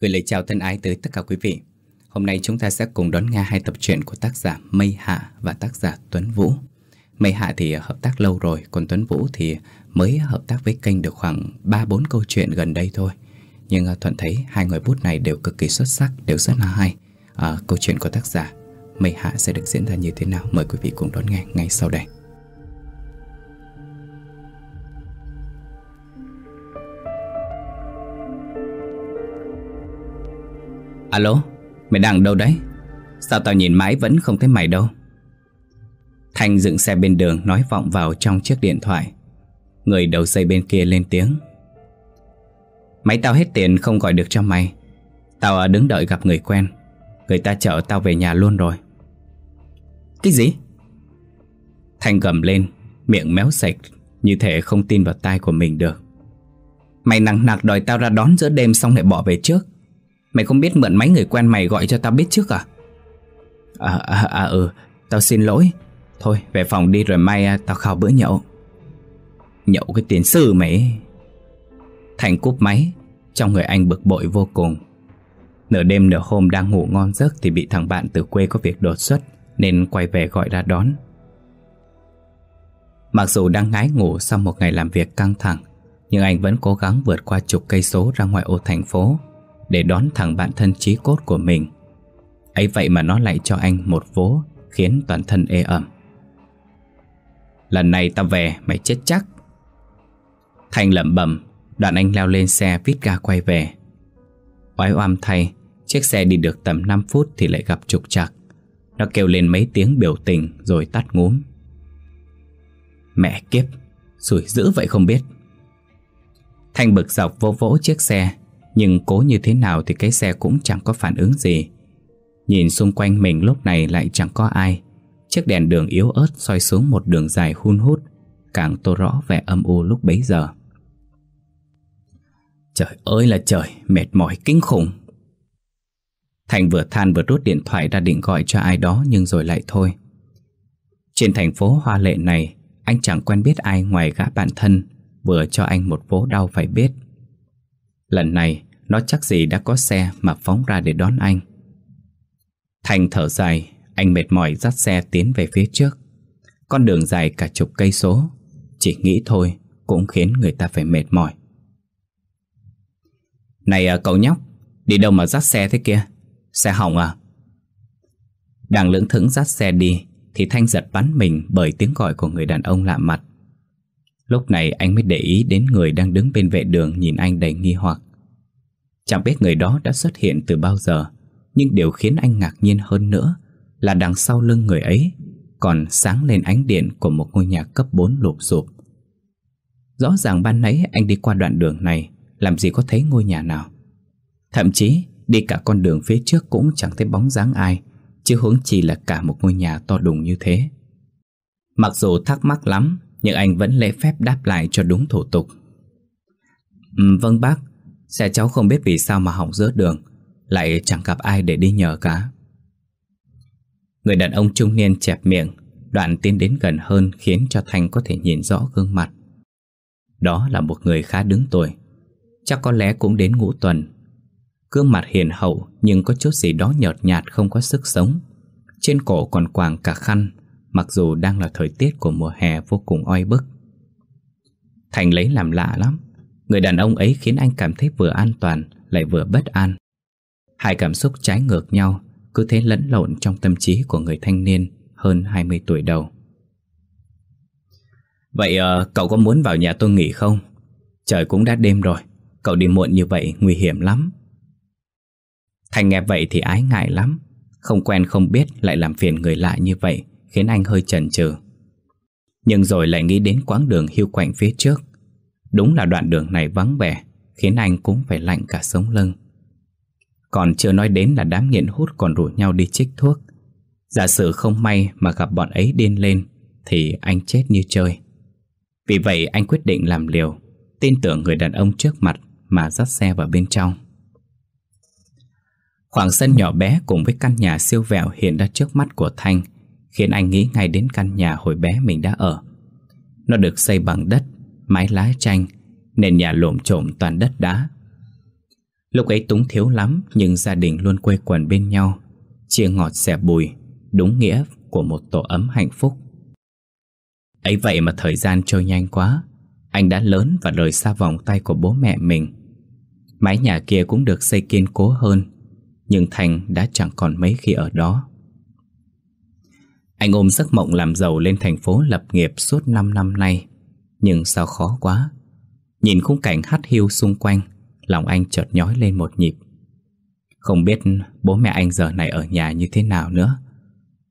Gửi lời chào thân ái tới tất cả quý vị Hôm nay chúng ta sẽ cùng đón nghe hai tập truyện của tác giả Mây Hạ và tác giả Tuấn Vũ Mây Hạ thì hợp tác lâu rồi, còn Tuấn Vũ thì mới hợp tác với kênh được khoảng 3-4 câu chuyện gần đây thôi Nhưng à, Thuận thấy hai người bút này đều cực kỳ xuất sắc, đều rất là hay à, Câu chuyện của tác giả Mây Hạ sẽ được diễn ra như thế nào? Mời quý vị cùng đón nghe ngay sau đây Alo, mày đang đâu đấy? Sao tao nhìn mãi vẫn không thấy mày đâu? Thanh dựng xe bên đường nói vọng vào trong chiếc điện thoại. Người đầu dây bên kia lên tiếng. Máy tao hết tiền không gọi được cho mày. Tao à, đứng đợi gặp người quen. Người ta chở tao về nhà luôn rồi. Cái gì? Thanh gầm lên, miệng méo sạch, như thể không tin vào tai của mình được. Mày nặng nặc đòi tao ra đón giữa đêm xong lại bỏ về trước. Mày không biết mượn máy người quen mày gọi cho tao biết trước à? À, à, à ừ, tao xin lỗi Thôi về phòng đi rồi mai à, tao khao bữa nhậu Nhậu cái tiền sư mày Thành cúp máy Trong người anh bực bội vô cùng Nửa đêm nửa hôm đang ngủ ngon giấc Thì bị thằng bạn từ quê có việc đột xuất Nên quay về gọi ra đón Mặc dù đang ngái ngủ sau một ngày làm việc căng thẳng Nhưng anh vẫn cố gắng vượt qua chục cây số ra ngoài ô thành phố để đón thằng bạn thân chí cốt của mình. ấy vậy mà nó lại cho anh một vố khiến toàn thân ê ẩm. Lần này ta về mày chết chắc. Thành lẩm bẩm, đoạn anh leo lên xe vít ga quay về. Oái oam thay, chiếc xe đi được tầm 5 phút thì lại gặp trục trặc. Nó kêu lên mấy tiếng biểu tình rồi tắt ngúm. Mẹ kiếp, sủi dữ vậy không biết. Thanh bực dọc vô vỗ chiếc xe nhưng cố như thế nào thì cái xe cũng chẳng có phản ứng gì Nhìn xung quanh mình lúc này lại chẳng có ai Chiếc đèn đường yếu ớt soi xuống một đường dài hun hút Càng tô rõ vẻ âm u lúc bấy giờ Trời ơi là trời, mệt mỏi kinh khủng Thành vừa than vừa rút điện thoại ra định gọi cho ai đó nhưng rồi lại thôi Trên thành phố Hoa Lệ này, anh chẳng quen biết ai ngoài gã bạn thân Vừa cho anh một vố đau phải biết Lần này Nó chắc gì đã có xe mà phóng ra để đón anh Thành thở dài Anh mệt mỏi dắt xe tiến về phía trước Con đường dài cả chục cây số Chỉ nghĩ thôi Cũng khiến người ta phải mệt mỏi Này à, cậu nhóc Đi đâu mà dắt xe thế kia Xe hỏng à Đang lưỡng thững dắt xe đi Thì Thanh giật bắn mình bởi tiếng gọi của người đàn ông lạ mặt Lúc này anh mới để ý đến người đang đứng bên vệ đường nhìn anh đầy nghi hoặc. Chẳng biết người đó đã xuất hiện từ bao giờ, nhưng điều khiến anh ngạc nhiên hơn nữa là đằng sau lưng người ấy còn sáng lên ánh điện của một ngôi nhà cấp 4 lụp sụp. Rõ ràng ban nãy anh đi qua đoạn đường này làm gì có thấy ngôi nhà nào. Thậm chí đi cả con đường phía trước cũng chẳng thấy bóng dáng ai, chứ huống chi là cả một ngôi nhà to đùng như thế. Mặc dù thắc mắc lắm nhưng anh vẫn lễ phép đáp lại cho đúng thủ tục. Um, vâng bác, xe cháu không biết vì sao mà hỏng rớt đường, lại chẳng gặp ai để đi nhờ cả. Người đàn ông trung niên chẹp miệng, đoạn tiến đến gần hơn khiến cho Thanh có thể nhìn rõ gương mặt. Đó là một người khá đứng tuổi, chắc có lẽ cũng đến ngũ tuần. Gương mặt hiền hậu nhưng có chút gì đó nhợt nhạt không có sức sống. Trên cổ còn quàng cả khăn mặc dù đang là thời tiết của mùa hè vô cùng oi bức. Thành lấy làm lạ lắm, người đàn ông ấy khiến anh cảm thấy vừa an toàn lại vừa bất an. Hai cảm xúc trái ngược nhau cứ thế lẫn lộn trong tâm trí của người thanh niên hơn 20 tuổi đầu. Vậy ờ, cậu có muốn vào nhà tôi nghỉ không? Trời cũng đã đêm rồi, cậu đi muộn như vậy nguy hiểm lắm. Thành nghe vậy thì ái ngại lắm, không quen không biết lại làm phiền người lạ như vậy khiến anh hơi chần chừ. Nhưng rồi lại nghĩ đến quãng đường hưu quạnh phía trước. Đúng là đoạn đường này vắng vẻ, khiến anh cũng phải lạnh cả sống lưng. Còn chưa nói đến là đám nghiện hút còn rủ nhau đi chích thuốc. Giả sử không may mà gặp bọn ấy điên lên, thì anh chết như chơi. Vì vậy anh quyết định làm liều, tin tưởng người đàn ông trước mặt mà dắt xe vào bên trong. Khoảng sân nhỏ bé cùng với căn nhà siêu vẹo hiện ra trước mắt của Thanh khiến anh nghĩ ngay đến căn nhà hồi bé mình đã ở. Nó được xây bằng đất, mái lá chanh, nền nhà lộm trộm toàn đất đá. Lúc ấy Túng thiếu lắm nhưng gia đình luôn quây quần bên nhau, chia ngọt xẻ bùi, đúng nghĩa của một tổ ấm hạnh phúc. Ấy vậy mà thời gian trôi nhanh quá, anh đã lớn và rời xa vòng tay của bố mẹ mình. Mái nhà kia cũng được xây kiên cố hơn, nhưng Thành đã chẳng còn mấy khi ở đó. Anh ôm giấc mộng làm giàu lên thành phố lập nghiệp suốt 5 năm nay Nhưng sao khó quá Nhìn khung cảnh hắt hiu xung quanh Lòng anh chợt nhói lên một nhịp Không biết bố mẹ anh giờ này ở nhà như thế nào nữa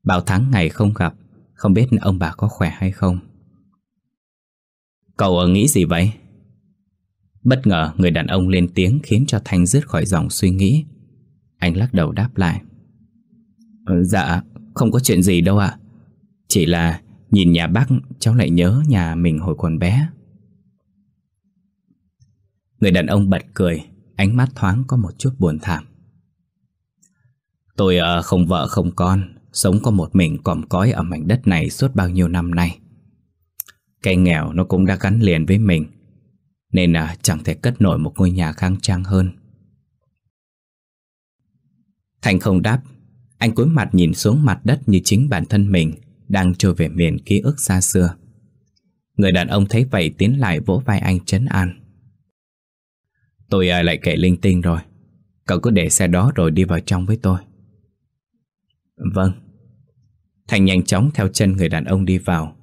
Bao tháng ngày không gặp Không biết ông bà có khỏe hay không Cậu ở nghĩ gì vậy? Bất ngờ người đàn ông lên tiếng khiến cho Thanh dứt khỏi dòng suy nghĩ Anh lắc đầu đáp lại Dạ, không có chuyện gì đâu ạ Chỉ là nhìn nhà bác cháu lại nhớ nhà mình hồi còn bé Người đàn ông bật cười Ánh mắt thoáng có một chút buồn thảm Tôi ờ, không vợ không con Sống có một mình còm cói ở mảnh đất này suốt bao nhiêu năm nay Cái nghèo nó cũng đã gắn liền với mình Nên ờ, chẳng thể cất nổi một ngôi nhà khang trang hơn Thành không đáp anh cúi mặt nhìn xuống mặt đất như chính bản thân mình Đang trôi về miền ký ức xa xưa Người đàn ông thấy vậy tiến lại vỗ vai anh chấn an Tôi à, lại kể linh tinh rồi Cậu cứ để xe đó rồi đi vào trong với tôi Vâng Thành nhanh chóng theo chân người đàn ông đi vào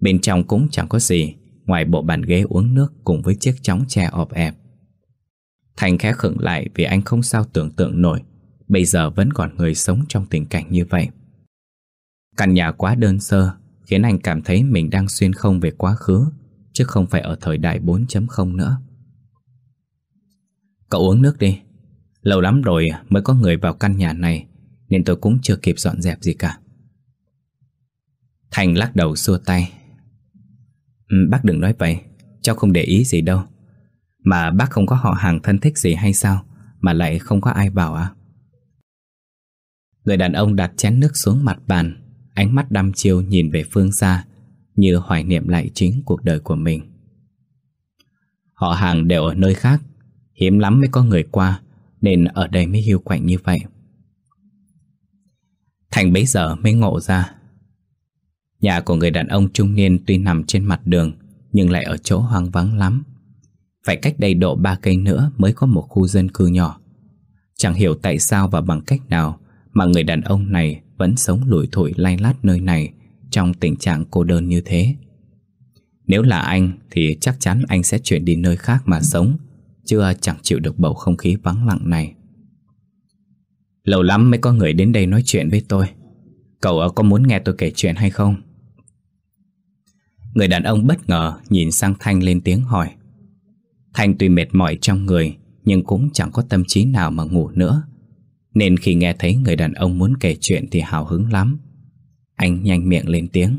Bên trong cũng chẳng có gì Ngoài bộ bàn ghế uống nước cùng với chiếc chóng tre ọp ẹp Thành khẽ khựng lại vì anh không sao tưởng tượng nổi Bây giờ vẫn còn người sống trong tình cảnh như vậy Căn nhà quá đơn sơ Khiến anh cảm thấy mình đang xuyên không về quá khứ Chứ không phải ở thời đại 4.0 nữa Cậu uống nước đi Lâu lắm rồi mới có người vào căn nhà này Nên tôi cũng chưa kịp dọn dẹp gì cả Thành lắc đầu xua tay ừ, Bác đừng nói vậy Cháu không để ý gì đâu Mà bác không có họ hàng thân thích gì hay sao Mà lại không có ai vào à Người đàn ông đặt chén nước xuống mặt bàn Ánh mắt đăm chiêu nhìn về phương xa Như hoài niệm lại chính cuộc đời của mình Họ hàng đều ở nơi khác Hiếm lắm mới có người qua Nên ở đây mới hiu quạnh như vậy Thành bấy giờ mới ngộ ra Nhà của người đàn ông trung niên tuy nằm trên mặt đường Nhưng lại ở chỗ hoang vắng lắm Phải cách đầy độ ba cây nữa mới có một khu dân cư nhỏ Chẳng hiểu tại sao và bằng cách nào mà người đàn ông này vẫn sống lủi thủi lay lát nơi này trong tình trạng cô đơn như thế. Nếu là anh thì chắc chắn anh sẽ chuyển đi nơi khác mà sống, chưa chẳng chịu được bầu không khí vắng lặng này. Lâu lắm mới có người đến đây nói chuyện với tôi. Cậu ờ, có muốn nghe tôi kể chuyện hay không? Người đàn ông bất ngờ nhìn sang Thanh lên tiếng hỏi. Thanh tuy mệt mỏi trong người nhưng cũng chẳng có tâm trí nào mà ngủ nữa. Nên khi nghe thấy người đàn ông muốn kể chuyện thì hào hứng lắm Anh nhanh miệng lên tiếng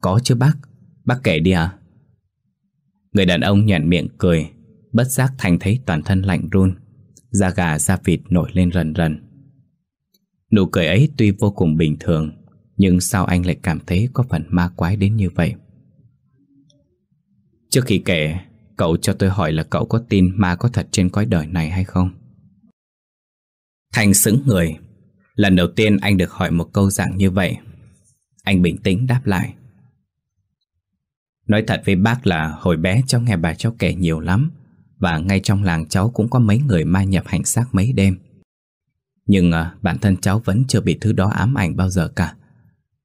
Có chứ bác, bác kể đi à Người đàn ông nhận miệng cười Bất giác Thành thấy toàn thân lạnh run Da gà da vịt nổi lên rần rần Nụ cười ấy tuy vô cùng bình thường Nhưng sao anh lại cảm thấy có phần ma quái đến như vậy Trước khi kể Cậu cho tôi hỏi là cậu có tin ma có thật trên cõi đời này hay không Thành sững người. Lần đầu tiên anh được hỏi một câu dạng như vậy. Anh bình tĩnh đáp lại. Nói thật với bác là hồi bé cháu nghe bà cháu kể nhiều lắm và ngay trong làng cháu cũng có mấy người ma nhập hành xác mấy đêm. Nhưng à, bản thân cháu vẫn chưa bị thứ đó ám ảnh bao giờ cả.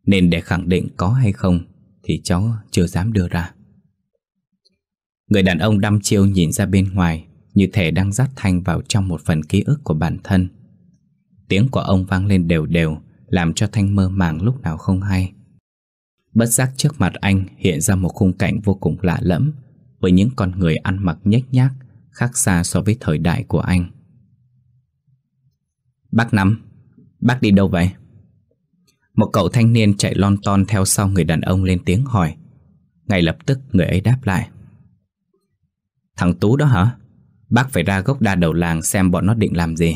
Nên để khẳng định có hay không thì cháu chưa dám đưa ra. Người đàn ông đăm chiêu nhìn ra bên ngoài như thể đang dắt Thanh vào trong một phần ký ức của bản thân Tiếng của ông vang lên đều đều Làm cho Thanh mơ màng lúc nào không hay Bất giác trước mặt anh hiện ra một khung cảnh vô cùng lạ lẫm Với những con người ăn mặc nhếch nhác Khác xa so với thời đại của anh Bác Năm Bác đi đâu vậy? Một cậu thanh niên chạy lon ton theo sau người đàn ông lên tiếng hỏi Ngay lập tức người ấy đáp lại Thằng Tú đó hả? Bác phải ra gốc đa đầu làng xem bọn nó định làm gì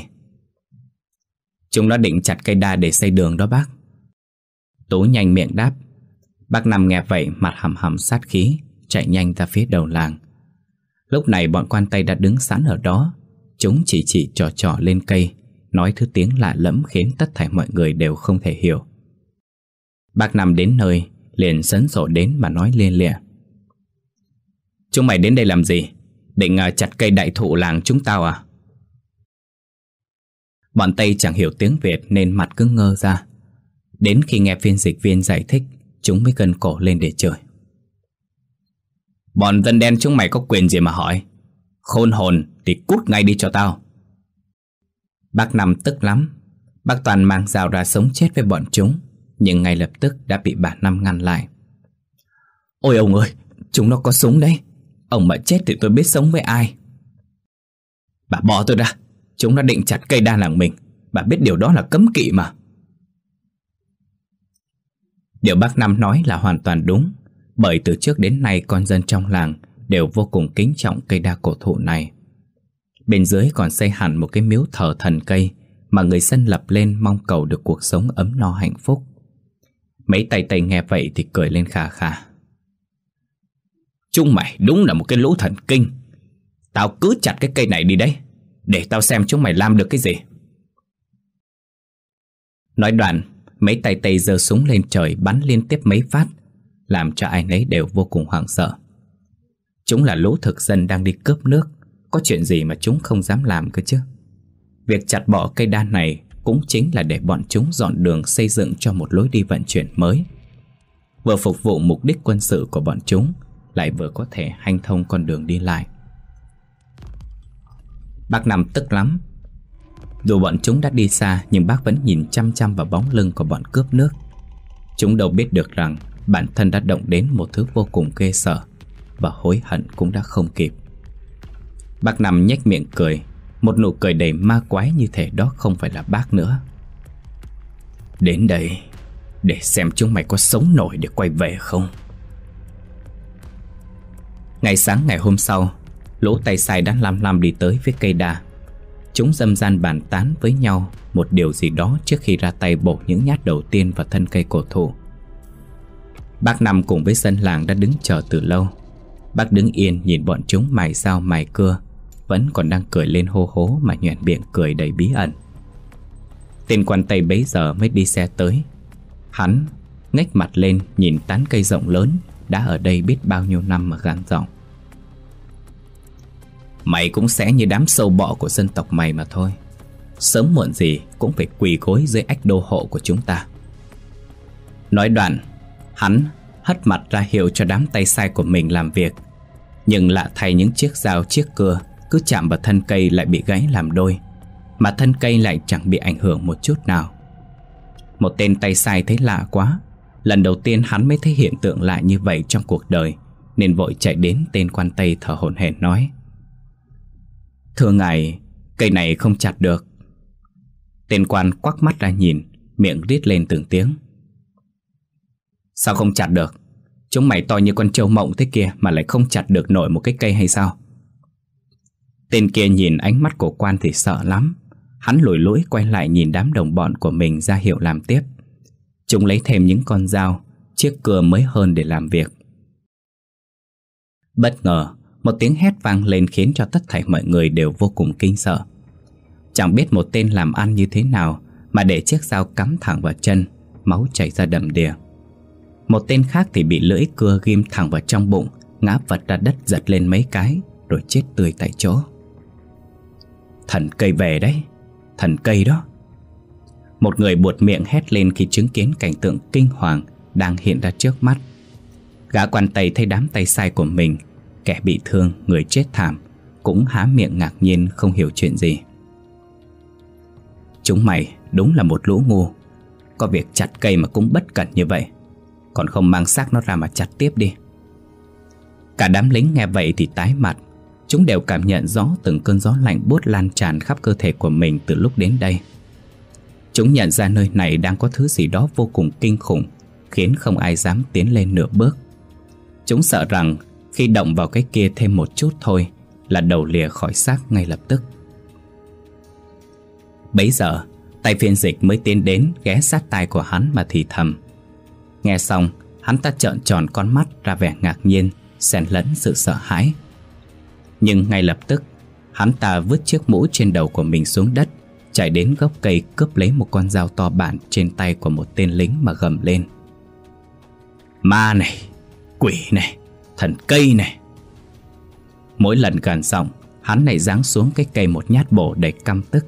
Chúng nó định chặt cây đa để xây đường đó bác Tú nhanh miệng đáp Bác nằm nghe vậy mặt hầm hầm sát khí Chạy nhanh ra phía đầu làng Lúc này bọn quan tay đã đứng sẵn ở đó Chúng chỉ chỉ trò trò lên cây Nói thứ tiếng lạ lẫm khiến tất thảy mọi người đều không thể hiểu Bác nằm đến nơi Liền sấn sổ đến mà nói liên lịa Chúng mày đến đây làm gì? Định à, chặt cây đại thụ làng chúng tao à? Bọn Tây chẳng hiểu tiếng Việt nên mặt cứ ngơ ra Đến khi nghe phiên dịch viên giải thích Chúng mới gần cổ lên để chơi Bọn dân đen chúng mày có quyền gì mà hỏi Khôn hồn thì cút ngay đi cho tao Bác Năm tức lắm Bác Toàn mang rào ra sống chết với bọn chúng Nhưng ngay lập tức đã bị bà Năm ngăn lại Ôi ông ơi Chúng nó có súng đấy Ông mà chết thì tôi biết sống với ai Bà bỏ tôi ra Chúng đã định chặt cây đa làng mình Bà biết điều đó là cấm kỵ mà Điều bác Năm nói là hoàn toàn đúng Bởi từ trước đến nay con dân trong làng Đều vô cùng kính trọng cây đa cổ thụ này Bên dưới còn xây hẳn một cái miếu thờ thần cây Mà người dân lập lên mong cầu được cuộc sống ấm no hạnh phúc Mấy tay tay nghe vậy thì cười lên khà khà Chúng mày đúng là một cái lũ thần kinh Tao cứ chặt cái cây này đi đấy để tao xem chúng mày làm được cái gì Nói đoạn Mấy tay tay giơ súng lên trời Bắn liên tiếp mấy phát Làm cho ai nấy đều vô cùng hoảng sợ Chúng là lũ thực dân đang đi cướp nước Có chuyện gì mà chúng không dám làm cơ chứ Việc chặt bỏ cây đa này Cũng chính là để bọn chúng dọn đường Xây dựng cho một lối đi vận chuyển mới Vừa phục vụ mục đích quân sự của bọn chúng Lại vừa có thể hanh thông con đường đi lại Bác Năm tức lắm Dù bọn chúng đã đi xa Nhưng bác vẫn nhìn chăm chăm vào bóng lưng của bọn cướp nước Chúng đâu biết được rằng Bản thân đã động đến một thứ vô cùng ghê sợ Và hối hận cũng đã không kịp Bác Năm nhếch miệng cười Một nụ cười đầy ma quái như thể đó không phải là bác nữa Đến đây Để xem chúng mày có sống nổi để quay về không Ngày sáng ngày hôm sau Lỗ tay sai đã lam lam đi tới với cây đa Chúng dâm gian bàn tán với nhau Một điều gì đó trước khi ra tay bổ những nhát đầu tiên vào thân cây cổ thụ Bác Năm cùng với dân làng đã đứng chờ từ lâu Bác đứng yên nhìn bọn chúng mài sao mài cưa Vẫn còn đang cười lên hô hố mà nhoẻn miệng cười đầy bí ẩn Tên quan tây bấy giờ mới đi xe tới Hắn ngách mặt lên nhìn tán cây rộng lớn Đã ở đây biết bao nhiêu năm mà gan rộng Mày cũng sẽ như đám sâu bọ của dân tộc mày mà thôi Sớm muộn gì cũng phải quỳ gối dưới ách đô hộ của chúng ta Nói đoạn Hắn hất mặt ra hiệu cho đám tay sai của mình làm việc Nhưng lạ thay những chiếc dao chiếc cưa Cứ chạm vào thân cây lại bị gãy làm đôi Mà thân cây lại chẳng bị ảnh hưởng một chút nào Một tên tay sai thấy lạ quá Lần đầu tiên hắn mới thấy hiện tượng lạ như vậy trong cuộc đời Nên vội chạy đến tên quan tây thở hổn hển nói Thưa ngài, cây này không chặt được. Tên quan quắc mắt ra nhìn, miệng rít lên từng tiếng. Sao không chặt được? Chúng mày to như con trâu mộng thế kia mà lại không chặt được nổi một cái cây hay sao? Tên kia nhìn ánh mắt của quan thì sợ lắm. Hắn lủi lũi quay lại nhìn đám đồng bọn của mình ra hiệu làm tiếp. Chúng lấy thêm những con dao, chiếc cưa mới hơn để làm việc. Bất ngờ, một tiếng hét vang lên khiến cho tất thảy mọi người đều vô cùng kinh sợ Chẳng biết một tên làm ăn như thế nào Mà để chiếc dao cắm thẳng vào chân Máu chảy ra đầm đìa Một tên khác thì bị lưỡi cưa ghim thẳng vào trong bụng Ngã vật ra đất giật lên mấy cái Rồi chết tươi tại chỗ Thần cây về đấy Thần cây đó Một người buột miệng hét lên khi chứng kiến cảnh tượng kinh hoàng Đang hiện ra trước mắt Gã quan tay thấy đám tay sai của mình Kẻ bị thương, người chết thảm Cũng há miệng ngạc nhiên không hiểu chuyện gì Chúng mày đúng là một lũ ngu Có việc chặt cây mà cũng bất cẩn như vậy Còn không mang xác nó ra mà chặt tiếp đi Cả đám lính nghe vậy thì tái mặt Chúng đều cảm nhận rõ từng cơn gió lạnh buốt lan tràn khắp cơ thể của mình từ lúc đến đây Chúng nhận ra nơi này đang có thứ gì đó vô cùng kinh khủng Khiến không ai dám tiến lên nửa bước Chúng sợ rằng khi động vào cái kia thêm một chút thôi Là đầu lìa khỏi xác ngay lập tức Bấy giờ Tay phiên dịch mới tiến đến Ghé sát tai của hắn mà thì thầm Nghe xong Hắn ta trợn tròn con mắt ra vẻ ngạc nhiên xen lẫn sự sợ hãi Nhưng ngay lập tức Hắn ta vứt chiếc mũ trên đầu của mình xuống đất Chạy đến gốc cây cướp lấy một con dao to bản Trên tay của một tên lính mà gầm lên Ma này Quỷ này thần cây này Mỗi lần gần xong Hắn này giáng xuống cái cây một nhát bổ đầy căm tức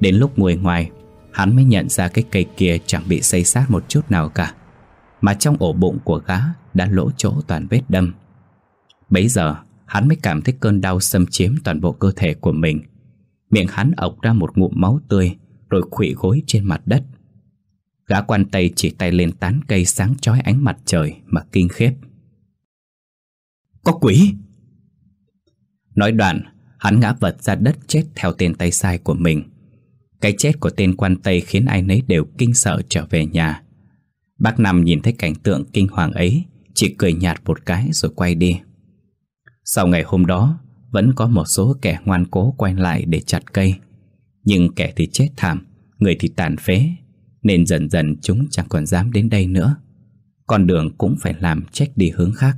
Đến lúc ngồi ngoài Hắn mới nhận ra cái cây kia chẳng bị xây sát một chút nào cả Mà trong ổ bụng của gã đã lỗ chỗ toàn vết đâm Bấy giờ hắn mới cảm thấy cơn đau xâm chiếm toàn bộ cơ thể của mình Miệng hắn ọc ra một ngụm máu tươi Rồi khủy gối trên mặt đất Gã quan tay chỉ tay lên tán cây sáng chói ánh mặt trời mà kinh khiếp có quỷ Nói đoạn Hắn ngã vật ra đất chết theo tên tay sai của mình Cái chết của tên quan tây khiến ai nấy đều kinh sợ trở về nhà Bác Năm nhìn thấy cảnh tượng kinh hoàng ấy Chỉ cười nhạt một cái rồi quay đi Sau ngày hôm đó Vẫn có một số kẻ ngoan cố quay lại để chặt cây Nhưng kẻ thì chết thảm Người thì tàn phế Nên dần dần chúng chẳng còn dám đến đây nữa Con đường cũng phải làm trách đi hướng khác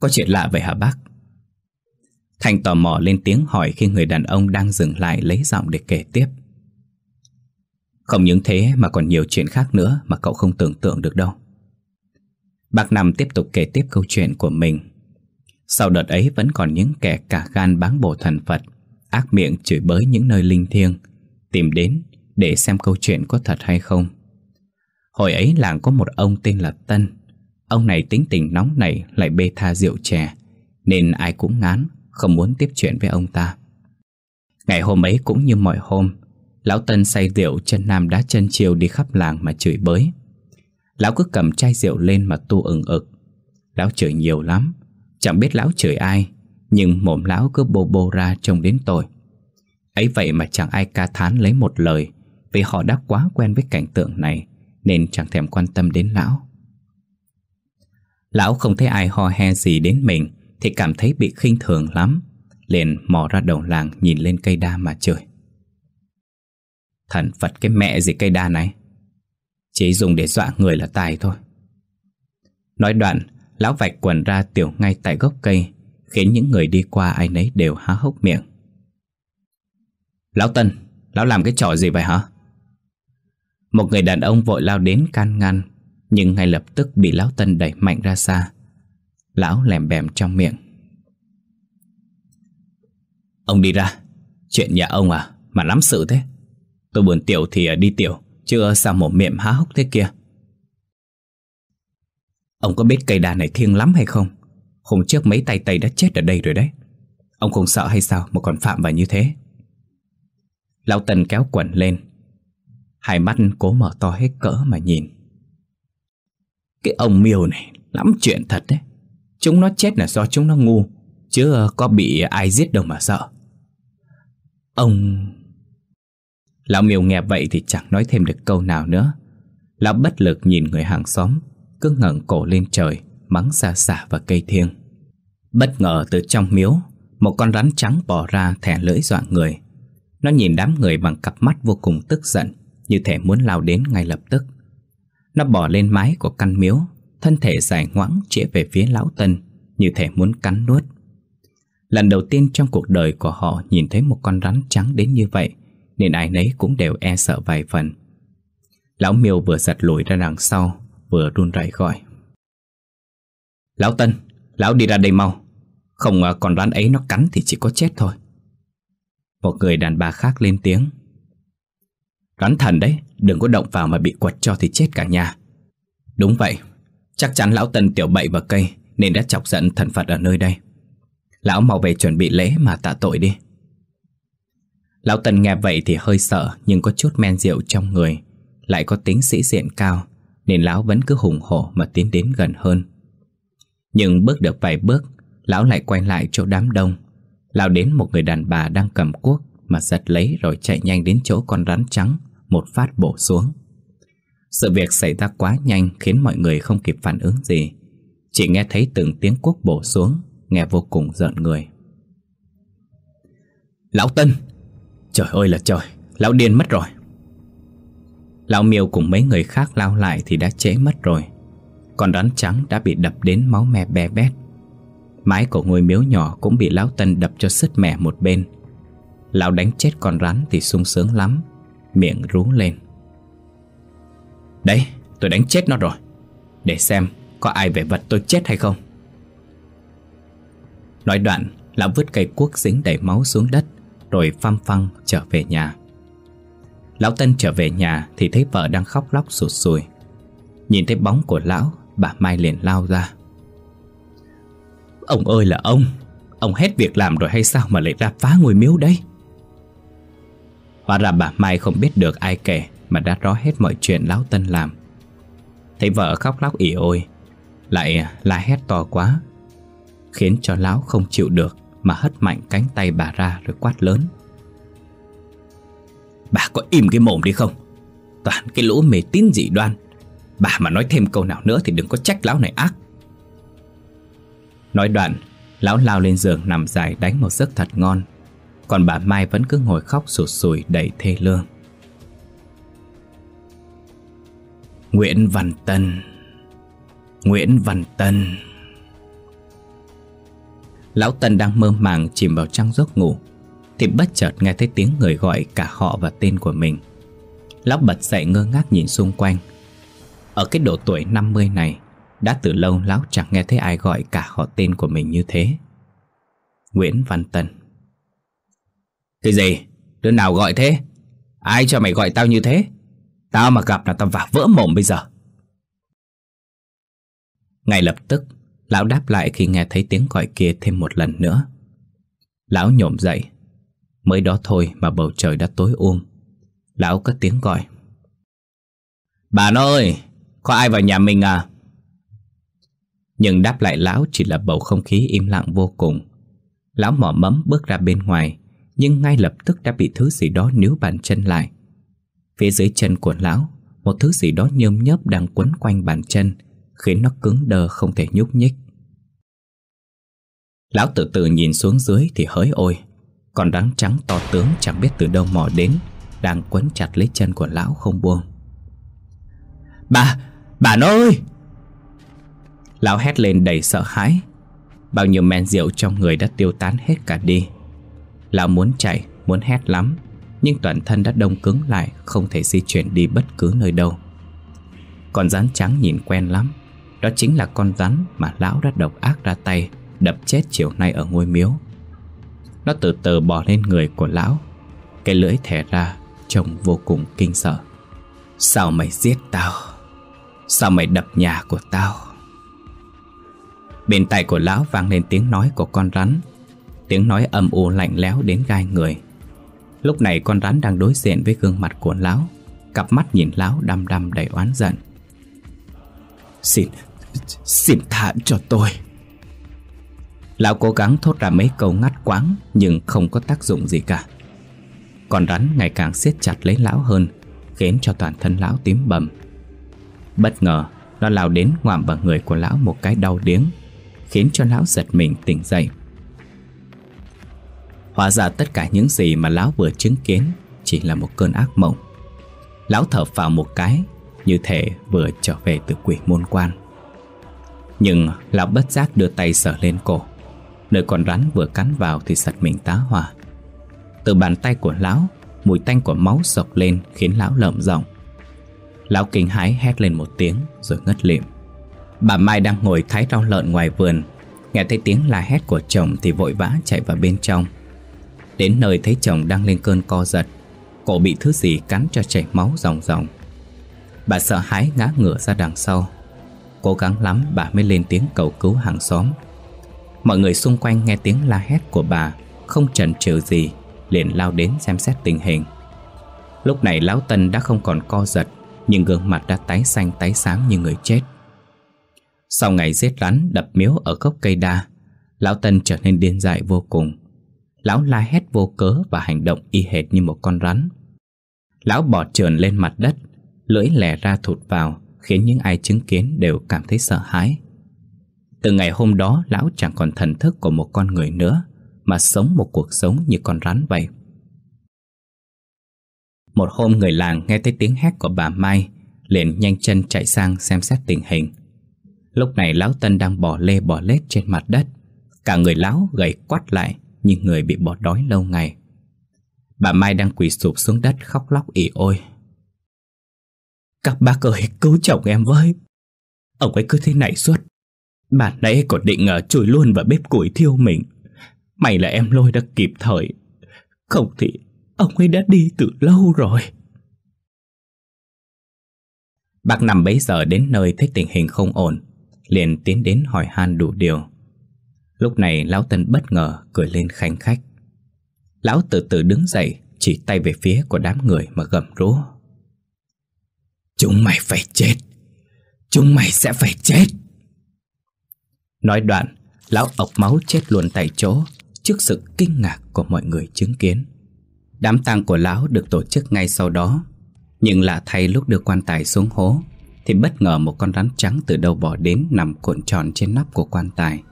có chuyện lạ vậy hả bác? Thành tò mò lên tiếng hỏi khi người đàn ông đang dừng lại lấy giọng để kể tiếp. Không những thế mà còn nhiều chuyện khác nữa mà cậu không tưởng tượng được đâu. Bác Năm tiếp tục kể tiếp câu chuyện của mình. Sau đợt ấy vẫn còn những kẻ cả gan báng bổ thần Phật, ác miệng chửi bới những nơi linh thiêng, tìm đến để xem câu chuyện có thật hay không. Hồi ấy làng có một ông tên là Tân Ông này tính tình nóng nảy lại bê tha rượu chè Nên ai cũng ngán Không muốn tiếp chuyện với ông ta Ngày hôm ấy cũng như mọi hôm Lão Tân say rượu chân nam đá chân chiều đi khắp làng mà chửi bới Lão cứ cầm chai rượu lên mà tu ừng ực Lão chửi nhiều lắm Chẳng biết lão chửi ai Nhưng mồm lão cứ bô bô ra trông đến tội Ấy vậy mà chẳng ai ca thán lấy một lời Vì họ đã quá quen với cảnh tượng này Nên chẳng thèm quan tâm đến lão Lão không thấy ai ho he gì đến mình Thì cảm thấy bị khinh thường lắm Liền mò ra đầu làng nhìn lên cây đa mà chửi Thần Phật cái mẹ gì cây đa này Chỉ dùng để dọa người là tài thôi Nói đoạn Lão vạch quần ra tiểu ngay tại gốc cây Khiến những người đi qua ai nấy đều há hốc miệng Lão Tân Lão làm cái trò gì vậy hả Một người đàn ông vội lao đến can ngăn nhưng ngay lập tức bị lão Tân đẩy mạnh ra xa. Lão lèm bèm trong miệng. Ông đi ra, chuyện nhà ông à, mà lắm sự thế. Tôi buồn tiểu thì à, đi tiểu, chứ sao một miệng há hốc thế kia. Ông có biết cây đà này thiêng lắm hay không? Hôm trước mấy tay tay đã chết ở đây rồi đấy. Ông không sợ hay sao mà còn phạm vào như thế? Lão Tân kéo quần lên, hai mắt cố mở to hết cỡ mà nhìn. Cái ông miêu này lắm chuyện thật đấy Chúng nó chết là do chúng nó ngu Chứ có bị ai giết đâu mà sợ Ông Lão miêu nghe vậy thì chẳng nói thêm được câu nào nữa Lão bất lực nhìn người hàng xóm Cứ ngẩng cổ lên trời Mắng xa xả và cây thiêng Bất ngờ từ trong miếu Một con rắn trắng bò ra thẻ lưỡi dọa người Nó nhìn đám người bằng cặp mắt vô cùng tức giận Như thể muốn lao đến ngay lập tức nó bỏ lên mái của căn miếu Thân thể dài ngoãng chĩa về phía lão Tân Như thể muốn cắn nuốt Lần đầu tiên trong cuộc đời của họ Nhìn thấy một con rắn trắng đến như vậy Nên ai nấy cũng đều e sợ vài phần Lão miêu vừa giật lùi ra đằng sau Vừa run rẩy gọi Lão Tân Lão đi ra đây mau Không còn rắn ấy nó cắn thì chỉ có chết thôi Một người đàn bà khác lên tiếng Cẩn thận đấy, đừng có động vào mà bị quật cho thì chết cả nhà. Đúng vậy, chắc chắn lão Tân tiểu bậy vào cây nên đã chọc giận thần Phật ở nơi đây. Lão mau về chuẩn bị lễ mà tạ tội đi. Lão Tân nghe vậy thì hơi sợ nhưng có chút men rượu trong người, lại có tính sĩ diện cao nên lão vẫn cứ hùng hổ mà tiến đến gần hơn. Nhưng bước được vài bước, lão lại quay lại chỗ đám đông. Lão đến một người đàn bà đang cầm cuốc mà giật lấy rồi chạy nhanh đến chỗ con rắn trắng một phát bổ xuống. Sự việc xảy ra quá nhanh khiến mọi người không kịp phản ứng gì. Chỉ nghe thấy từng tiếng cuốc bổ xuống, nghe vô cùng giận người. Lão Tân! Trời ơi là trời, lão điên mất rồi. Lão miêu cùng mấy người khác lao lại thì đã trễ mất rồi. Còn đón trắng đã bị đập đến máu me bè bét. Mái của ngôi miếu nhỏ cũng bị lão Tân đập cho sứt mẻ một bên. Lão đánh chết con rắn thì sung sướng lắm Miệng rú lên Đấy tôi đánh chết nó rồi Để xem có ai về vật tôi chết hay không Nói đoạn Lão vứt cây cuốc dính đầy máu xuống đất Rồi phăm phăng trở về nhà Lão Tân trở về nhà Thì thấy vợ đang khóc lóc sụt sùi Nhìn thấy bóng của lão Bà Mai liền lao ra Ông ơi là ông Ông hết việc làm rồi hay sao mà lại ra phá ngôi miếu đấy Hóa ra bà Mai không biết được ai kể Mà đã rõ hết mọi chuyện Lão Tân làm Thấy vợ khóc lóc ỉ ôi Lại la hét to quá Khiến cho Lão không chịu được Mà hất mạnh cánh tay bà ra rồi quát lớn Bà có im cái mồm đi không Toàn cái lũ mê tín dị đoan Bà mà nói thêm câu nào nữa Thì đừng có trách lão này ác Nói đoạn Lão lao lên giường nằm dài đánh một giấc thật ngon còn bà Mai vẫn cứ ngồi khóc sụt sùi đầy thê lương Nguyễn Văn Tân Nguyễn Văn Tân Lão Tân đang mơ màng chìm vào trong giấc ngủ Thì bất chợt nghe thấy tiếng người gọi cả họ và tên của mình Lão bật dậy ngơ ngác nhìn xung quanh Ở cái độ tuổi 50 này Đã từ lâu lão chẳng nghe thấy ai gọi cả họ tên của mình như thế Nguyễn Văn Tân cái gì? Đứa nào gọi thế? Ai cho mày gọi tao như thế? Tao mà gặp là tao vả vỡ mồm bây giờ. Ngay lập tức, lão đáp lại khi nghe thấy tiếng gọi kia thêm một lần nữa. Lão nhổm dậy. Mới đó thôi mà bầu trời đã tối um. Lão cất tiếng gọi. Bà ơi, có ai vào nhà mình à? Nhưng đáp lại lão chỉ là bầu không khí im lặng vô cùng. Lão mỏ mẫm bước ra bên ngoài nhưng ngay lập tức đã bị thứ gì đó níu bàn chân lại. Phía dưới chân của lão, một thứ gì đó nhơm nhớp đang quấn quanh bàn chân, khiến nó cứng đờ không thể nhúc nhích. Lão từ từ nhìn xuống dưới thì hỡi ôi, còn đắng trắng to tướng chẳng biết từ đâu mò đến, đang quấn chặt lấy chân của lão không buông. Bà, bà nó ơi! Lão hét lên đầy sợ hãi, bao nhiêu men rượu trong người đã tiêu tán hết cả đi. Lão muốn chạy, muốn hét lắm Nhưng toàn thân đã đông cứng lại Không thể di chuyển đi bất cứ nơi đâu Con rắn trắng nhìn quen lắm Đó chính là con rắn mà lão đã độc ác ra tay Đập chết chiều nay ở ngôi miếu Nó từ từ bò lên người của lão Cái lưỡi thẻ ra Trông vô cùng kinh sợ Sao mày giết tao Sao mày đập nhà của tao Bên tai của lão vang lên tiếng nói của con rắn Tiếng nói âm u lạnh lẽo đến gai người Lúc này con rắn đang đối diện với gương mặt của lão Cặp mắt nhìn lão đăm đăm đầy oán giận Xin, xin tha cho tôi Lão cố gắng thốt ra mấy câu ngắt quáng Nhưng không có tác dụng gì cả Con rắn ngày càng siết chặt lấy lão hơn Khiến cho toàn thân lão tím bầm Bất ngờ Nó lao đến ngoạm vào người của lão một cái đau điếng Khiến cho lão giật mình tỉnh dậy Hóa ra tất cả những gì mà lão vừa chứng kiến Chỉ là một cơn ác mộng Lão thở vào một cái Như thể vừa trở về từ quỷ môn quan Nhưng lão bất giác đưa tay sờ lên cổ Nơi con rắn vừa cắn vào thì giật mình tá hỏa Từ bàn tay của lão Mùi tanh của máu sộc lên khiến lão lợm giọng Lão kinh hãi hét lên một tiếng rồi ngất lịm Bà Mai đang ngồi thái rau lợn ngoài vườn Nghe thấy tiếng la hét của chồng thì vội vã chạy vào bên trong Đến nơi thấy chồng đang lên cơn co giật Cổ bị thứ gì cắn cho chảy máu ròng ròng Bà sợ hãi ngã ngửa ra đằng sau Cố gắng lắm bà mới lên tiếng cầu cứu hàng xóm Mọi người xung quanh nghe tiếng la hét của bà Không chần chừ gì Liền lao đến xem xét tình hình Lúc này lão Tân đã không còn co giật Nhưng gương mặt đã tái xanh tái xám như người chết Sau ngày giết rắn đập miếu ở gốc cây đa Lão Tân trở nên điên dại vô cùng Lão la hét vô cớ và hành động y hệt như một con rắn Lão bỏ trườn lên mặt đất Lưỡi lẻ ra thụt vào Khiến những ai chứng kiến đều cảm thấy sợ hãi Từ ngày hôm đó Lão chẳng còn thần thức của một con người nữa Mà sống một cuộc sống như con rắn vậy Một hôm người làng nghe thấy tiếng hét của bà Mai Liền nhanh chân chạy sang xem xét tình hình Lúc này Lão Tân đang bỏ lê bỏ lết trên mặt đất Cả người Lão gầy quắt lại như người bị bỏ đói lâu ngày. Bà Mai đang quỳ sụp xuống đất khóc lóc ỉ ôi. Các bác ơi, cứu chồng em với. Ông ấy cứ thế này suốt. Bạn nãy còn định uh, chui luôn vào bếp củi thiêu mình. May là em lôi đã kịp thời. Không thì ông ấy đã đi từ lâu rồi. Bác nằm bấy giờ đến nơi thấy tình hình không ổn, liền tiến đến hỏi han đủ điều. Lúc này Lão Tân bất ngờ cười lên khanh khách Lão từ từ đứng dậy Chỉ tay về phía của đám người mà gầm rú Chúng mày phải chết Chúng mày sẽ phải chết Nói đoạn Lão ọc máu chết luôn tại chỗ Trước sự kinh ngạc của mọi người chứng kiến Đám tang của lão được tổ chức ngay sau đó Nhưng lạ thay lúc đưa quan tài xuống hố Thì bất ngờ một con rắn trắng từ đâu bỏ đến Nằm cuộn tròn trên nắp của quan tài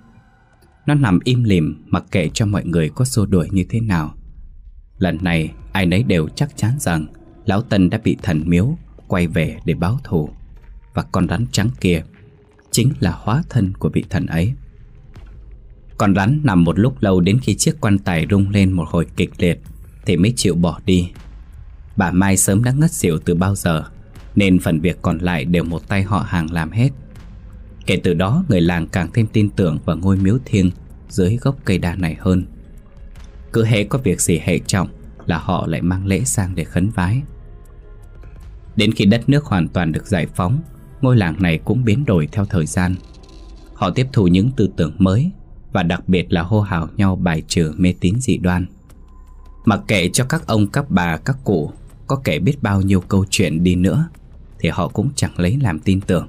nó nằm im lìm mặc kệ cho mọi người có xua đuổi như thế nào Lần này ai nấy đều chắc chắn rằng Lão Tân đã bị thần miếu quay về để báo thù Và con rắn trắng kia chính là hóa thân của vị thần ấy Con rắn nằm một lúc lâu đến khi chiếc quan tài rung lên một hồi kịch liệt Thì mới chịu bỏ đi Bà Mai sớm đã ngất xỉu từ bao giờ Nên phần việc còn lại đều một tay họ hàng làm hết Kể từ đó người làng càng thêm tin tưởng vào ngôi miếu thiêng dưới gốc cây đa này hơn Cứ hễ có việc gì hệ trọng là họ lại mang lễ sang để khấn vái Đến khi đất nước hoàn toàn được giải phóng Ngôi làng này cũng biến đổi theo thời gian Họ tiếp thu những tư tưởng mới Và đặc biệt là hô hào nhau bài trừ mê tín dị đoan Mặc kệ cho các ông, các bà, các cụ Có kể biết bao nhiêu câu chuyện đi nữa Thì họ cũng chẳng lấy làm tin tưởng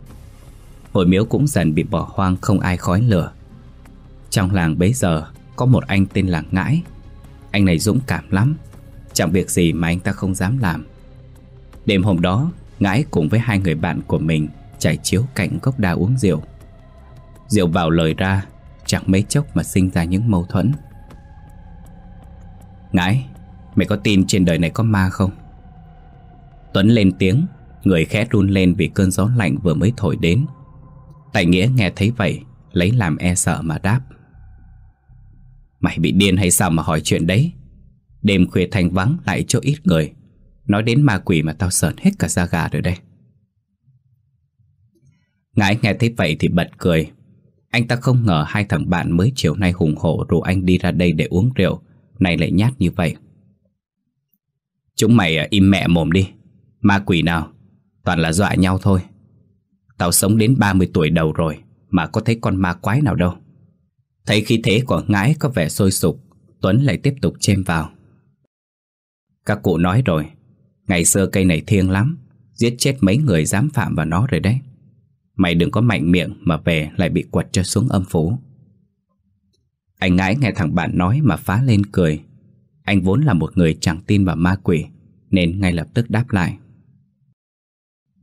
Hội miếu cũng dần bị bỏ hoang không ai khói lửa Trong làng bấy giờ Có một anh tên là Ngãi Anh này dũng cảm lắm Chẳng việc gì mà anh ta không dám làm Đêm hôm đó Ngãi cùng với hai người bạn của mình Trải chiếu cạnh gốc đa uống rượu Rượu vào lời ra Chẳng mấy chốc mà sinh ra những mâu thuẫn Ngãi Mày có tin trên đời này có ma không? Tuấn lên tiếng Người khẽ run lên vì cơn gió lạnh vừa mới thổi đến Đại Nghĩa nghe thấy vậy Lấy làm e sợ mà đáp Mày bị điên hay sao mà hỏi chuyện đấy Đêm khuya thanh vắng lại chỗ ít người Nói đến ma quỷ mà tao sợn hết cả da gà rồi đây Ngãi nghe thấy vậy thì bật cười Anh ta không ngờ hai thằng bạn mới chiều nay hùng hổ rủ anh đi ra đây để uống rượu Này lại nhát như vậy Chúng mày à, im mẹ mồm đi Ma quỷ nào Toàn là dọa nhau thôi Tao sống đến 30 tuổi đầu rồi Mà có thấy con ma quái nào đâu Thấy khí thế của ngãi có vẻ sôi sục Tuấn lại tiếp tục chêm vào Các cụ nói rồi Ngày xưa cây này thiêng lắm Giết chết mấy người dám phạm vào nó rồi đấy Mày đừng có mạnh miệng mà về lại bị quật cho xuống âm phủ Anh ngãi nghe thằng bạn nói mà phá lên cười Anh vốn là một người chẳng tin vào ma quỷ Nên ngay lập tức đáp lại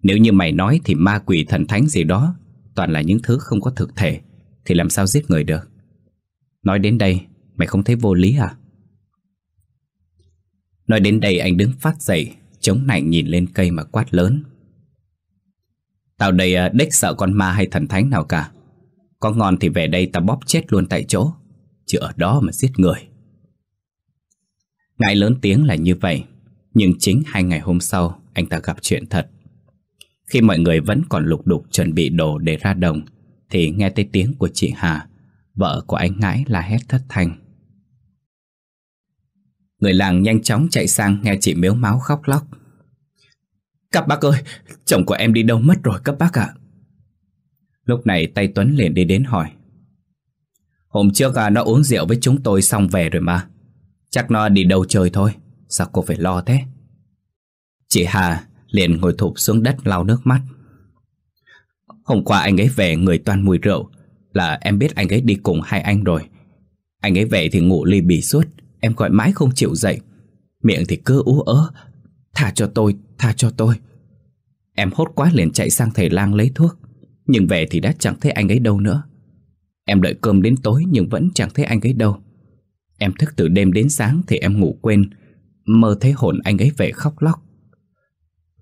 nếu như mày nói thì ma quỷ thần thánh gì đó Toàn là những thứ không có thực thể Thì làm sao giết người được Nói đến đây Mày không thấy vô lý à Nói đến đây anh đứng phát dậy Chống nạnh nhìn lên cây mà quát lớn Tao đây à, đếch sợ con ma hay thần thánh nào cả Có ngon thì về đây tao bóp chết luôn tại chỗ Chứ ở đó mà giết người Ngại lớn tiếng là như vậy Nhưng chính hai ngày hôm sau Anh ta gặp chuyện thật khi mọi người vẫn còn lục đục chuẩn bị đồ để ra đồng Thì nghe thấy tiếng của chị Hà Vợ của anh ngãi là hét thất thanh Người làng nhanh chóng chạy sang nghe chị miếu máu khóc lóc Các bác ơi, chồng của em đi đâu mất rồi các bác ạ Lúc này tay Tuấn liền đi đến hỏi Hôm trước à, nó uống rượu với chúng tôi xong về rồi mà Chắc nó đi đâu chơi thôi Sao cô phải lo thế Chị Hà liền ngồi thụp xuống đất lau nước mắt. Hôm qua anh ấy về người toàn mùi rượu, là em biết anh ấy đi cùng hai anh rồi. Anh ấy về thì ngủ ly bì suốt, em gọi mãi không chịu dậy. Miệng thì cứ ú ớ, thả cho tôi, tha cho tôi. Em hốt quá liền chạy sang thầy lang lấy thuốc, nhưng về thì đã chẳng thấy anh ấy đâu nữa. Em đợi cơm đến tối nhưng vẫn chẳng thấy anh ấy đâu. Em thức từ đêm đến sáng thì em ngủ quên, mơ thấy hồn anh ấy về khóc lóc.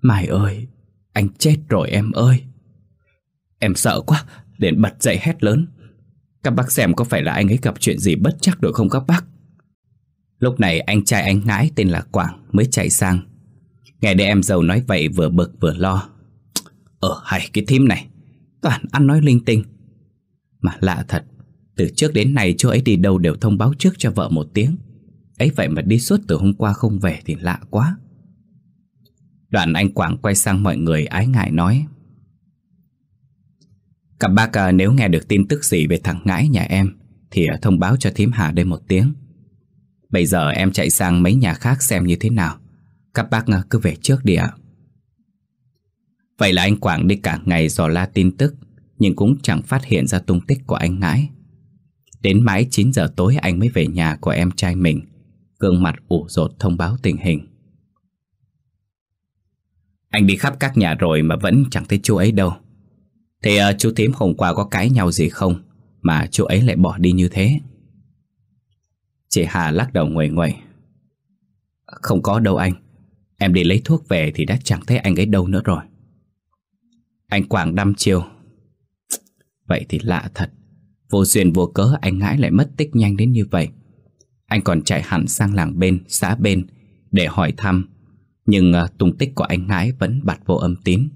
Mai ơi, anh chết rồi em ơi. Em sợ quá, liền bật dậy hét lớn. Các bác xem có phải là anh ấy gặp chuyện gì bất chắc được không các bác? Lúc này anh trai anh ngãi tên là Quảng mới chạy sang. Nghe để em giàu nói vậy vừa bực vừa lo. ờ hay cái thím này, toàn ăn nói linh tinh. Mà lạ thật, từ trước đến nay chú ấy đi đâu đều thông báo trước cho vợ một tiếng. Ấy vậy mà đi suốt từ hôm qua không về thì lạ quá. Đoạn anh Quảng quay sang mọi người ái ngại nói Cặp bác nếu nghe được tin tức gì về thằng ngãi nhà em Thì thông báo cho thím Hà đây một tiếng Bây giờ em chạy sang mấy nhà khác xem như thế nào Các bác à, cứ về trước đi ạ Vậy là anh Quảng đi cả ngày dò la tin tức Nhưng cũng chẳng phát hiện ra tung tích của anh ngãi Đến mãi 9 giờ tối anh mới về nhà của em trai mình Gương mặt ủ rột thông báo tình hình anh đi khắp các nhà rồi mà vẫn chẳng thấy chú ấy đâu thì uh, ờ, chú tím hôm qua có cãi nhau gì không Mà chú ấy lại bỏ đi như thế Chị Hà lắc đầu nguầy nguậy Không có đâu anh Em đi lấy thuốc về thì đã chẳng thấy anh ấy đâu nữa rồi Anh Quảng đăm chiều Vậy thì lạ thật Vô duyên vô cớ anh ngãi lại mất tích nhanh đến như vậy Anh còn chạy hẳn sang làng bên, xã bên Để hỏi thăm nhưng à, tung tích của anh Ngãi vẫn bạt vô âm tín.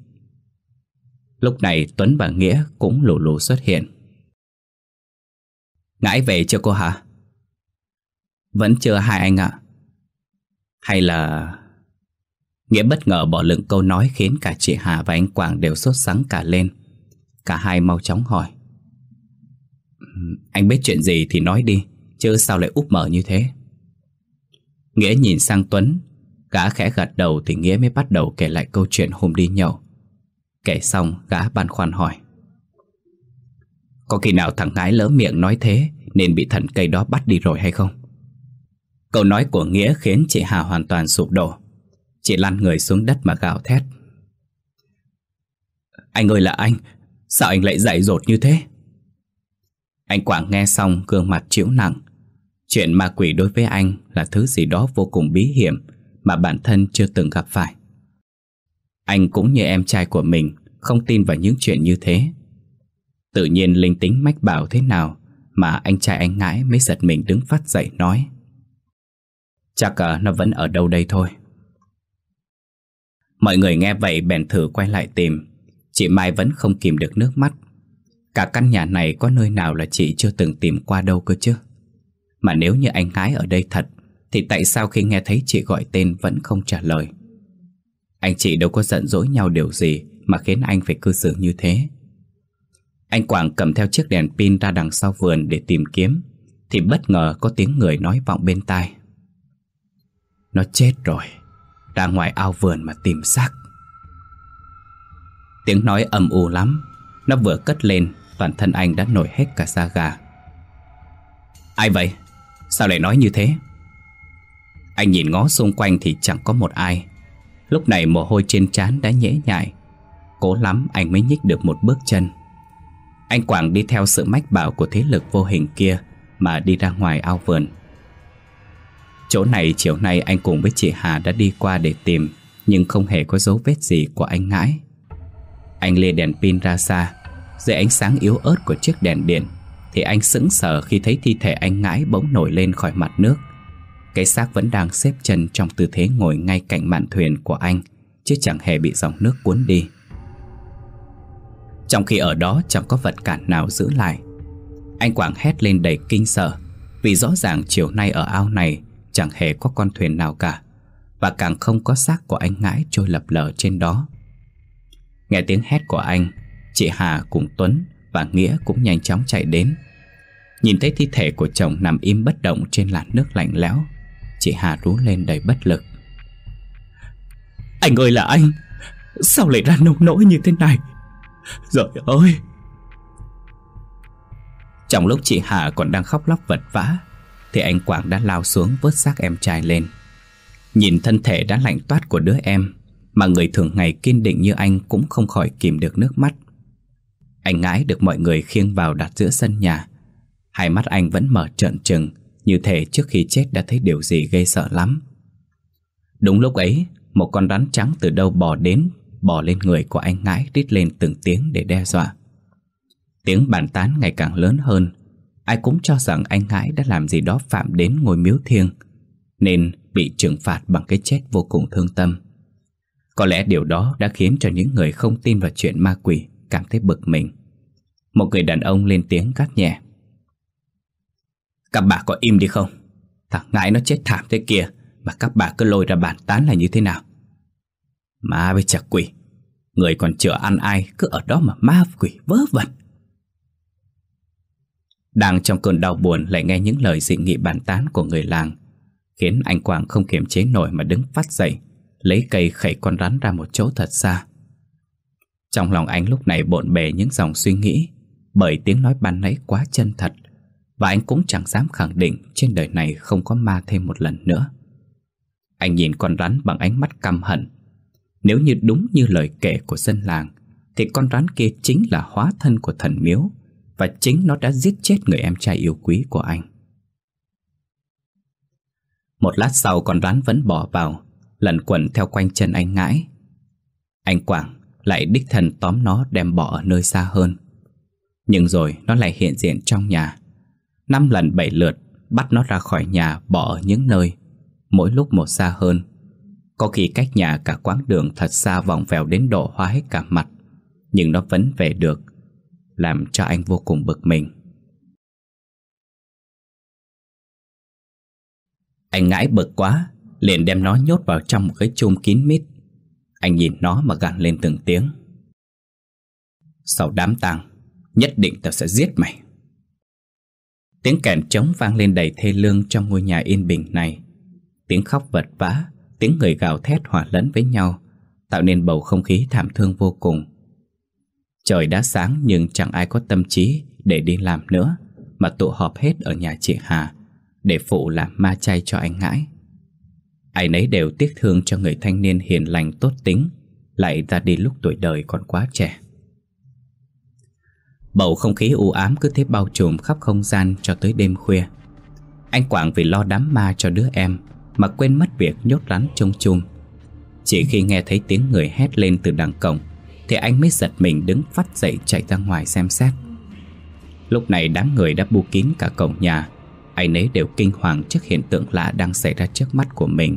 Lúc này Tuấn và Nghĩa cũng lù lù xuất hiện. Ngãi về chưa cô hả? Vẫn chưa hai anh ạ. Hay là... Nghĩa bất ngờ bỏ lửng câu nói khiến cả chị Hà và anh Quảng đều sốt sắng cả lên. Cả hai mau chóng hỏi. Anh biết chuyện gì thì nói đi, chứ sao lại úp mở như thế? Nghĩa nhìn sang Tuấn Gã khẽ gật đầu thì Nghĩa mới bắt đầu kể lại câu chuyện hôm đi nhậu Kể xong gã băn khoăn hỏi Có khi nào thằng gái lỡ miệng nói thế Nên bị thần cây đó bắt đi rồi hay không Câu nói của Nghĩa khiến chị Hà hoàn toàn sụp đổ Chị lăn người xuống đất mà gào thét Anh ơi là anh Sao anh lại dạy dột như thế Anh Quảng nghe xong gương mặt chịu nặng Chuyện ma quỷ đối với anh là thứ gì đó vô cùng bí hiểm mà bản thân chưa từng gặp phải. Anh cũng như em trai của mình không tin vào những chuyện như thế. Tự nhiên linh tính mách bảo thế nào mà anh trai anh ngãi mới giật mình đứng phát dậy nói. Chắc ờ, nó vẫn ở đâu đây thôi. Mọi người nghe vậy bèn thử quay lại tìm. Chị Mai vẫn không kìm được nước mắt. Cả căn nhà này có nơi nào là chị chưa từng tìm qua đâu cơ chứ. Mà nếu như anh gái ở đây thật thì tại sao khi nghe thấy chị gọi tên vẫn không trả lời Anh chị đâu có giận dỗi nhau điều gì Mà khiến anh phải cư xử như thế Anh Quảng cầm theo chiếc đèn pin ra đằng sau vườn để tìm kiếm Thì bất ngờ có tiếng người nói vọng bên tai Nó chết rồi Ra ngoài ao vườn mà tìm xác Tiếng nói âm u lắm Nó vừa cất lên Toàn thân anh đã nổi hết cả da gà Ai vậy? Sao lại nói như thế? Anh nhìn ngó xung quanh thì chẳng có một ai Lúc này mồ hôi trên trán đã nhễ nhại Cố lắm anh mới nhích được một bước chân Anh Quảng đi theo sự mách bảo của thế lực vô hình kia Mà đi ra ngoài ao vườn Chỗ này chiều nay anh cùng với chị Hà đã đi qua để tìm Nhưng không hề có dấu vết gì của anh ngãi Anh lê đèn pin ra xa Dưới ánh sáng yếu ớt của chiếc đèn điện Thì anh sững sờ khi thấy thi thể anh ngãi bỗng nổi lên khỏi mặt nước cái xác vẫn đang xếp chân trong tư thế ngồi ngay cạnh mạn thuyền của anh Chứ chẳng hề bị dòng nước cuốn đi Trong khi ở đó chẳng có vật cản nào giữ lại Anh Quảng hét lên đầy kinh sợ Vì rõ ràng chiều nay ở ao này chẳng hề có con thuyền nào cả Và càng không có xác của anh Ngãi trôi lập lờ trên đó Nghe tiếng hét của anh Chị Hà cùng Tuấn và Nghĩa cũng nhanh chóng chạy đến Nhìn thấy thi thể của chồng nằm im bất động trên làn nước lạnh lẽo Chị Hà rú lên đầy bất lực Anh ơi là anh Sao lại ra nông nỗi như thế này Rồi ơi Trong lúc chị Hà còn đang khóc lóc vật vã Thì anh Quảng đã lao xuống vớt xác em trai lên Nhìn thân thể đã lạnh toát của đứa em Mà người thường ngày kiên định như anh cũng không khỏi kìm được nước mắt Anh ngái được mọi người khiêng vào đặt giữa sân nhà Hai mắt anh vẫn mở trợn trừng như thể trước khi chết đã thấy điều gì gây sợ lắm Đúng lúc ấy Một con rắn trắng từ đâu bò đến Bò lên người của anh ngãi rít lên từng tiếng để đe dọa Tiếng bàn tán ngày càng lớn hơn Ai cũng cho rằng anh ngãi đã làm gì đó phạm đến ngôi miếu thiêng Nên bị trừng phạt bằng cái chết vô cùng thương tâm Có lẽ điều đó đã khiến cho những người không tin vào chuyện ma quỷ cảm thấy bực mình Một người đàn ông lên tiếng gắt nhẹ các bà có im đi không? Thằng ngãi nó chết thảm thế kia Mà các bà cứ lôi ra bàn tán là như thế nào ma với chả quỷ Người còn chờ ăn ai Cứ ở đó mà ma quỷ vớ vẩn Đang trong cơn đau buồn Lại nghe những lời dị nghị bàn tán của người làng Khiến anh Quảng không kiềm chế nổi Mà đứng phát dậy Lấy cây khẩy con rắn ra một chỗ thật xa Trong lòng anh lúc này bộn bề những dòng suy nghĩ Bởi tiếng nói ban nãy quá chân thật và anh cũng chẳng dám khẳng định trên đời này không có ma thêm một lần nữa Anh nhìn con rắn bằng ánh mắt căm hận Nếu như đúng như lời kể của dân làng Thì con rắn kia chính là hóa thân của thần miếu Và chính nó đã giết chết người em trai yêu quý của anh Một lát sau con rắn vẫn bỏ vào Lần quẩn theo quanh chân anh ngãi Anh Quảng lại đích thần tóm nó đem bỏ ở nơi xa hơn Nhưng rồi nó lại hiện diện trong nhà Năm lần bảy lượt Bắt nó ra khỏi nhà bỏ ở những nơi Mỗi lúc một xa hơn Có khi cách nhà cả quãng đường thật xa vòng vèo đến độ hóa hết cả mặt Nhưng nó vẫn về được Làm cho anh vô cùng bực mình Anh ngãi bực quá Liền đem nó nhốt vào trong một cái chum kín mít Anh nhìn nó mà gằn lên từng tiếng Sau đám tang Nhất định tao sẽ giết mày Tiếng kèn trống vang lên đầy thê lương trong ngôi nhà yên bình này Tiếng khóc vật vã, tiếng người gào thét hòa lẫn với nhau Tạo nên bầu không khí thảm thương vô cùng Trời đã sáng nhưng chẳng ai có tâm trí để đi làm nữa Mà tụ họp hết ở nhà chị Hà Để phụ làm ma chay cho anh ngãi Ai nấy đều tiếc thương cho người thanh niên hiền lành tốt tính Lại ra đi lúc tuổi đời còn quá trẻ Bầu không khí u ám cứ thế bao trùm khắp không gian cho tới đêm khuya Anh Quảng vì lo đám ma cho đứa em Mà quên mất việc nhốt rắn trong chum Chỉ khi nghe thấy tiếng người hét lên từ đằng cổng Thì anh mới giật mình đứng phát dậy chạy ra ngoài xem xét Lúc này đám người đã bu kín cả cổng nhà Ai nấy đều kinh hoàng trước hiện tượng lạ đang xảy ra trước mắt của mình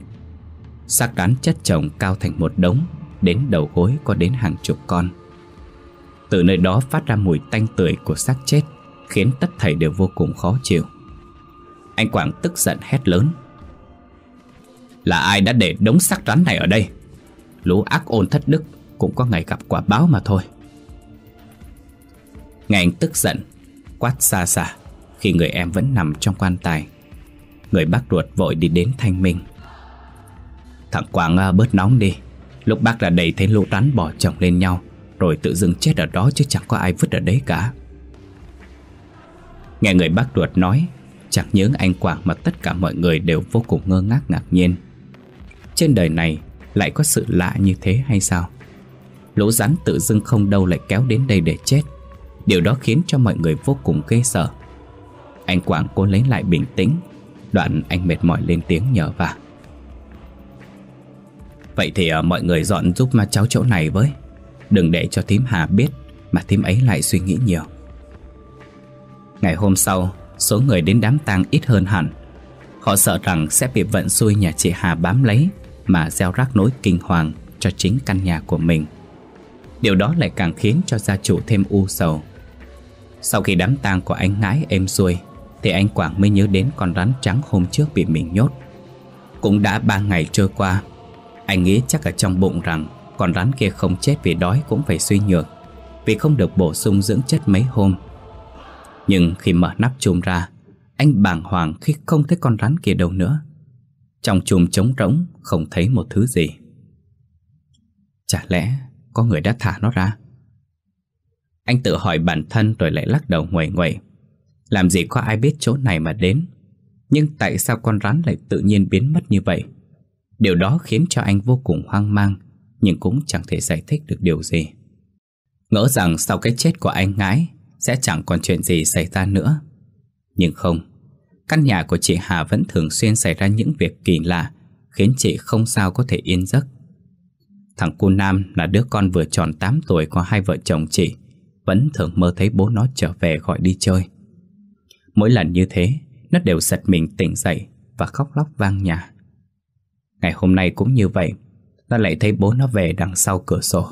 Xác đán chất chồng cao thành một đống Đến đầu gối có đến hàng chục con từ nơi đó phát ra mùi tanh tưởi của xác chết Khiến tất thảy đều vô cùng khó chịu Anh Quảng tức giận hét lớn Là ai đã để đống xác rắn này ở đây Lũ ác ôn thất đức Cũng có ngày gặp quả báo mà thôi Nghe anh tức giận Quát xa xa Khi người em vẫn nằm trong quan tài Người bác ruột vội đi đến thanh minh Thằng Quảng à, bớt nóng đi Lúc bác là đẩy thấy lũ rắn bỏ chồng lên nhau rồi tự dưng chết ở đó chứ chẳng có ai vứt ở đấy cả Nghe người bác ruột nói Chẳng nhớ anh Quảng mà tất cả mọi người đều vô cùng ngơ ngác ngạc nhiên Trên đời này lại có sự lạ như thế hay sao Lũ rắn tự dưng không đâu lại kéo đến đây để chết Điều đó khiến cho mọi người vô cùng ghê sợ Anh Quảng cố lấy lại bình tĩnh Đoạn anh mệt mỏi lên tiếng nhờ vả Vậy thì ờ, mọi người dọn giúp ma cháu chỗ này với Đừng để cho thím Hà biết Mà thím ấy lại suy nghĩ nhiều Ngày hôm sau Số người đến đám tang ít hơn hẳn Họ sợ rằng sẽ bị vận xui nhà chị Hà bám lấy Mà gieo rắc nỗi kinh hoàng Cho chính căn nhà của mình Điều đó lại càng khiến cho gia chủ thêm u sầu Sau khi đám tang của anh ngãi êm xuôi Thì anh Quảng mới nhớ đến con rắn trắng hôm trước bị mình nhốt Cũng đã ba ngày trôi qua Anh nghĩ chắc ở trong bụng rằng còn rắn kia không chết vì đói cũng phải suy nhược Vì không được bổ sung dưỡng chất mấy hôm Nhưng khi mở nắp chùm ra Anh bàng hoàng khi không thấy con rắn kia đâu nữa Trong chùm trống rỗng Không thấy một thứ gì Chả lẽ Có người đã thả nó ra Anh tự hỏi bản thân Rồi lại lắc đầu nguẩy nguẩy Làm gì có ai biết chỗ này mà đến Nhưng tại sao con rắn lại tự nhiên biến mất như vậy Điều đó khiến cho anh vô cùng hoang mang nhưng cũng chẳng thể giải thích được điều gì. Ngỡ rằng sau cái chết của anh ngái sẽ chẳng còn chuyện gì xảy ra nữa. Nhưng không, căn nhà của chị Hà vẫn thường xuyên xảy ra những việc kỳ lạ khiến chị không sao có thể yên giấc. Thằng cu Nam là đứa con vừa tròn 8 tuổi của hai vợ chồng chị vẫn thường mơ thấy bố nó trở về gọi đi chơi. Mỗi lần như thế, nó đều giật mình tỉnh dậy và khóc lóc vang nhà. Ngày hôm nay cũng như vậy, nó lại thấy bố nó về đằng sau cửa sổ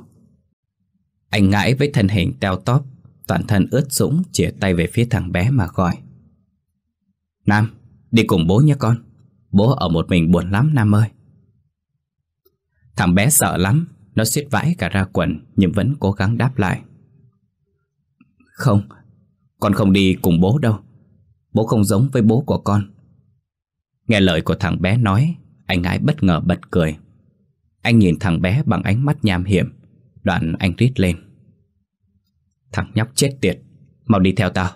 Anh ngãi với thân hình teo tóp Toàn thân ướt sũng Chỉa tay về phía thằng bé mà gọi Nam, đi cùng bố nhé con Bố ở một mình buồn lắm Nam ơi Thằng bé sợ lắm Nó suýt vãi cả ra quần Nhưng vẫn cố gắng đáp lại Không Con không đi cùng bố đâu Bố không giống với bố của con Nghe lời của thằng bé nói Anh ái bất ngờ bật cười anh nhìn thằng bé bằng ánh mắt nham hiểm Đoạn anh rít lên Thằng nhóc chết tiệt Mau đi theo tao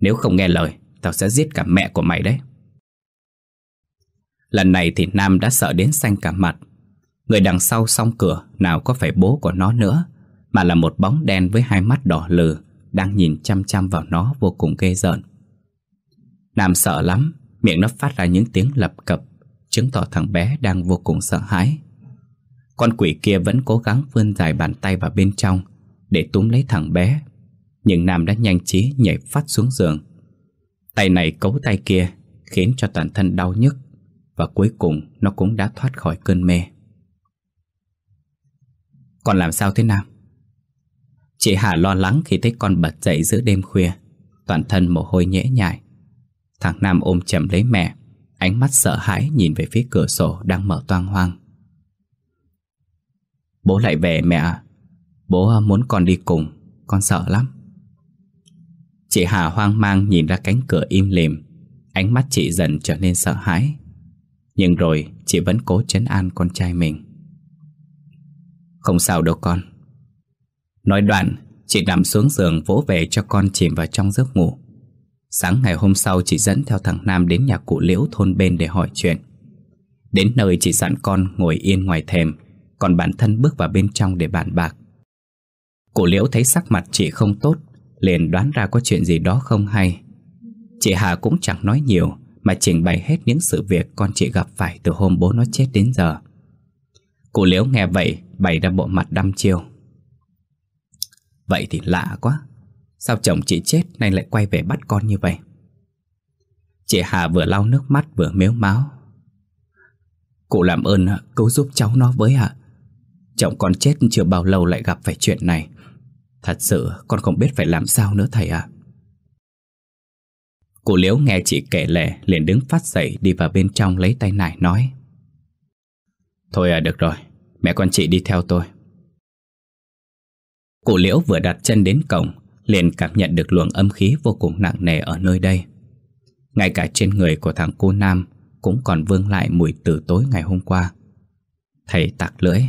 Nếu không nghe lời Tao sẽ giết cả mẹ của mày đấy Lần này thì Nam đã sợ đến xanh cả mặt Người đằng sau song cửa Nào có phải bố của nó nữa Mà là một bóng đen với hai mắt đỏ lừ Đang nhìn chăm chăm vào nó vô cùng ghê rợn Nam sợ lắm Miệng nó phát ra những tiếng lập cập Chứng tỏ thằng bé đang vô cùng sợ hãi con quỷ kia vẫn cố gắng vươn dài bàn tay vào bên trong Để túm lấy thằng bé Nhưng Nam đã nhanh trí nhảy phát xuống giường Tay này cấu tay kia Khiến cho toàn thân đau nhức Và cuối cùng nó cũng đã thoát khỏi cơn mê Còn làm sao thế Nam? Chị Hà lo lắng khi thấy con bật dậy giữa đêm khuya Toàn thân mồ hôi nhễ nhại Thằng Nam ôm chầm lấy mẹ Ánh mắt sợ hãi nhìn về phía cửa sổ đang mở toang hoang Bố lại về mẹ Bố à, muốn con đi cùng Con sợ lắm Chị Hà hoang mang nhìn ra cánh cửa im lìm Ánh mắt chị dần trở nên sợ hãi Nhưng rồi chị vẫn cố chấn an con trai mình Không sao đâu con Nói đoạn Chị nằm xuống giường vỗ về cho con chìm vào trong giấc ngủ Sáng ngày hôm sau chị dẫn theo thằng Nam đến nhà cụ Liễu thôn bên để hỏi chuyện Đến nơi chị dặn con ngồi yên ngoài thềm còn bản thân bước vào bên trong để bàn bạc Cổ liễu thấy sắc mặt chị không tốt Liền đoán ra có chuyện gì đó không hay Chị Hà cũng chẳng nói nhiều Mà trình bày hết những sự việc con chị gặp phải từ hôm bố nó chết đến giờ Cổ liễu nghe vậy bày ra bộ mặt đăm chiêu Vậy thì lạ quá Sao chồng chị chết nay lại quay về bắt con như vậy Chị Hà vừa lau nước mắt vừa mếu máu Cụ làm ơn cứu giúp cháu nó với ạ Chồng con chết chưa bao lâu lại gặp phải chuyện này Thật sự con không biết phải làm sao nữa thầy ạ à. Cô Liễu nghe chị kể lể liền đứng phát dậy đi vào bên trong lấy tay nải nói Thôi à được rồi, mẹ con chị đi theo tôi Cô Liễu vừa đặt chân đến cổng liền cảm nhận được luồng âm khí vô cùng nặng nề ở nơi đây Ngay cả trên người của thằng cô Nam cũng còn vương lại mùi từ tối ngày hôm qua Thầy tạc lưỡi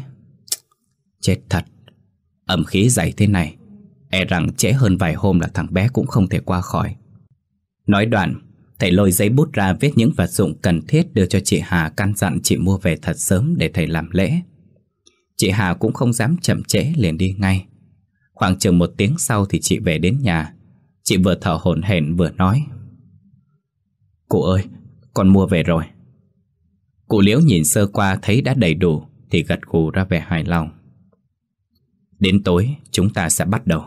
Chết thật Ẩm khí dày thế này E rằng trễ hơn vài hôm là thằng bé cũng không thể qua khỏi Nói đoạn Thầy lôi giấy bút ra viết những vật dụng cần thiết đưa cho chị Hà căn dặn chị mua về thật sớm để thầy làm lễ. Chị Hà cũng không dám chậm trễ liền đi ngay. Khoảng chừng một tiếng sau thì chị về đến nhà. Chị vừa thở hổn hển vừa nói. Cụ ơi, con mua về rồi. Cụ liễu nhìn sơ qua thấy đã đầy đủ thì gật gù ra về hài lòng. Đến tối chúng ta sẽ bắt đầu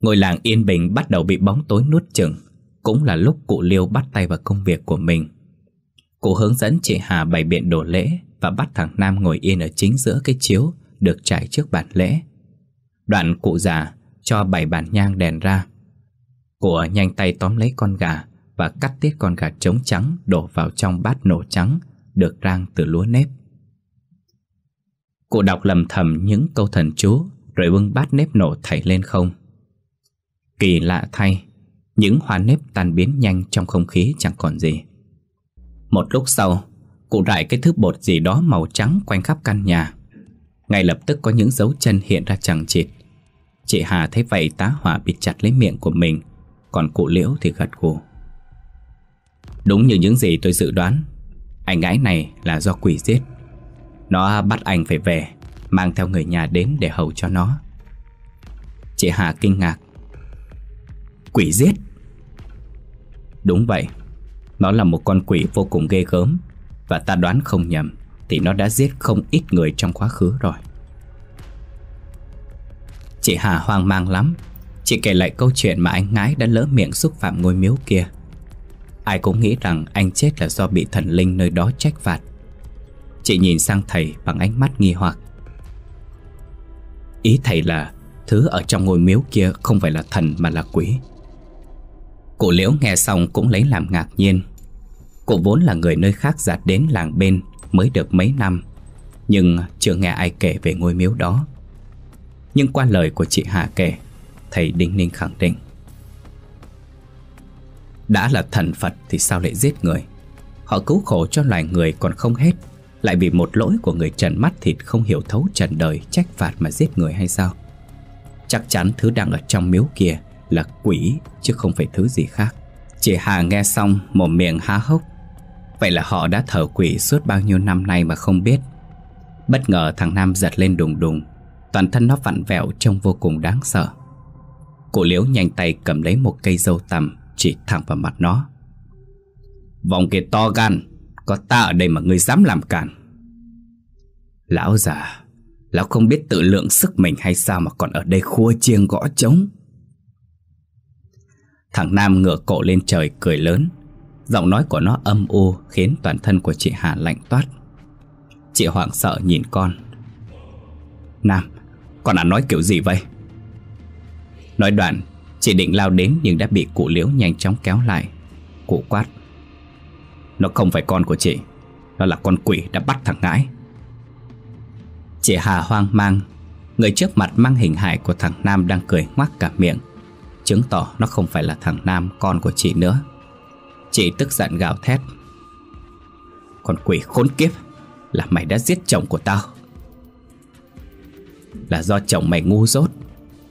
Ngôi làng yên bình bắt đầu bị bóng tối nuốt chừng Cũng là lúc cụ Liêu bắt tay vào công việc của mình Cụ hướng dẫn chị Hà bày biện đồ lễ Và bắt thằng Nam ngồi yên ở chính giữa cái chiếu Được trải trước bàn lễ Đoạn cụ già cho bảy bàn nhang đèn ra Cụ nhanh tay tóm lấy con gà Và cắt tiết con gà trống trắng đổ vào trong bát nổ trắng Được rang từ lúa nếp Cô đọc lầm thầm những câu thần chú Rồi bưng bát nếp nổ thảy lên không Kỳ lạ thay Những hoa nếp tan biến nhanh trong không khí chẳng còn gì Một lúc sau Cụ rải cái thứ bột gì đó màu trắng quanh khắp căn nhà Ngay lập tức có những dấu chân hiện ra chẳng chịt Chị Hà thấy vậy tá hỏa bịt chặt lấy miệng của mình Còn cụ liễu thì gật gù Đúng như những gì tôi dự đoán Anh gái này là do quỷ giết nó bắt anh phải về Mang theo người nhà đến để hầu cho nó Chị Hà kinh ngạc Quỷ giết Đúng vậy Nó là một con quỷ vô cùng ghê gớm Và ta đoán không nhầm Thì nó đã giết không ít người trong quá khứ rồi Chị Hà hoang mang lắm Chị kể lại câu chuyện mà anh ngái đã lỡ miệng xúc phạm ngôi miếu kia Ai cũng nghĩ rằng anh chết là do bị thần linh nơi đó trách phạt Chị nhìn sang thầy bằng ánh mắt nghi hoặc Ý thầy là Thứ ở trong ngôi miếu kia không phải là thần mà là quỷ Cụ liễu nghe xong cũng lấy làm ngạc nhiên Cụ vốn là người nơi khác giạt đến làng bên mới được mấy năm Nhưng chưa nghe ai kể về ngôi miếu đó Nhưng qua lời của chị Hà kể Thầy Đinh Ninh khẳng định Đã là thần Phật thì sao lại giết người Họ cứu khổ cho loài người còn không hết lại vì một lỗi của người trần mắt thịt không hiểu thấu trần đời trách phạt mà giết người hay sao Chắc chắn thứ đang ở trong miếu kia là quỷ chứ không phải thứ gì khác Chị Hà nghe xong một miệng há hốc Vậy là họ đã thờ quỷ suốt bao nhiêu năm nay mà không biết Bất ngờ thằng Nam giật lên đùng đùng Toàn thân nó vặn vẹo trông vô cùng đáng sợ Cổ liễu nhanh tay cầm lấy một cây dâu tằm Chỉ thẳng vào mặt nó Vòng kia to gan có ta ở đây mà ngươi dám làm cản Lão già Lão không biết tự lượng sức mình hay sao Mà còn ở đây khua chiêng gõ trống Thằng Nam ngửa cổ lên trời cười lớn Giọng nói của nó âm u Khiến toàn thân của chị Hà lạnh toát Chị hoảng sợ nhìn con Nam Con à nói kiểu gì vậy Nói đoạn Chị định lao đến nhưng đã bị cụ liễu nhanh chóng kéo lại Cụ quát nó không phải con của chị Nó là con quỷ đã bắt thằng Ngãi Chị Hà hoang mang Người trước mặt mang hình hài của thằng Nam đang cười ngoác cả miệng Chứng tỏ nó không phải là thằng Nam con của chị nữa Chị tức giận gào thét Con quỷ khốn kiếp Là mày đã giết chồng của tao Là do chồng mày ngu dốt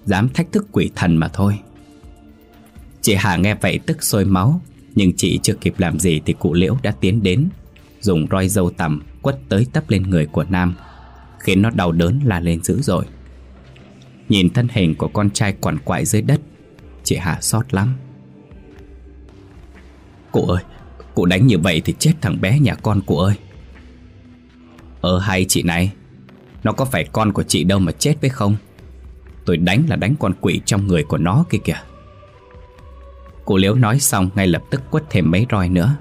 Dám thách thức quỷ thần mà thôi Chị Hà nghe vậy tức sôi máu nhưng chị chưa kịp làm gì thì cụ liễu đã tiến đến Dùng roi dâu tằm quất tới tấp lên người của Nam Khiến nó đau đớn la lên dữ rồi Nhìn thân hình của con trai quằn quại dưới đất Chị Hà xót lắm Cụ ơi Cụ đánh như vậy thì chết thằng bé nhà con cụ ơi Ờ hay chị này Nó có phải con của chị đâu mà chết với không Tôi đánh là đánh con quỷ trong người của nó kia kìa Cô Liễu nói xong ngay lập tức quất thêm mấy roi nữa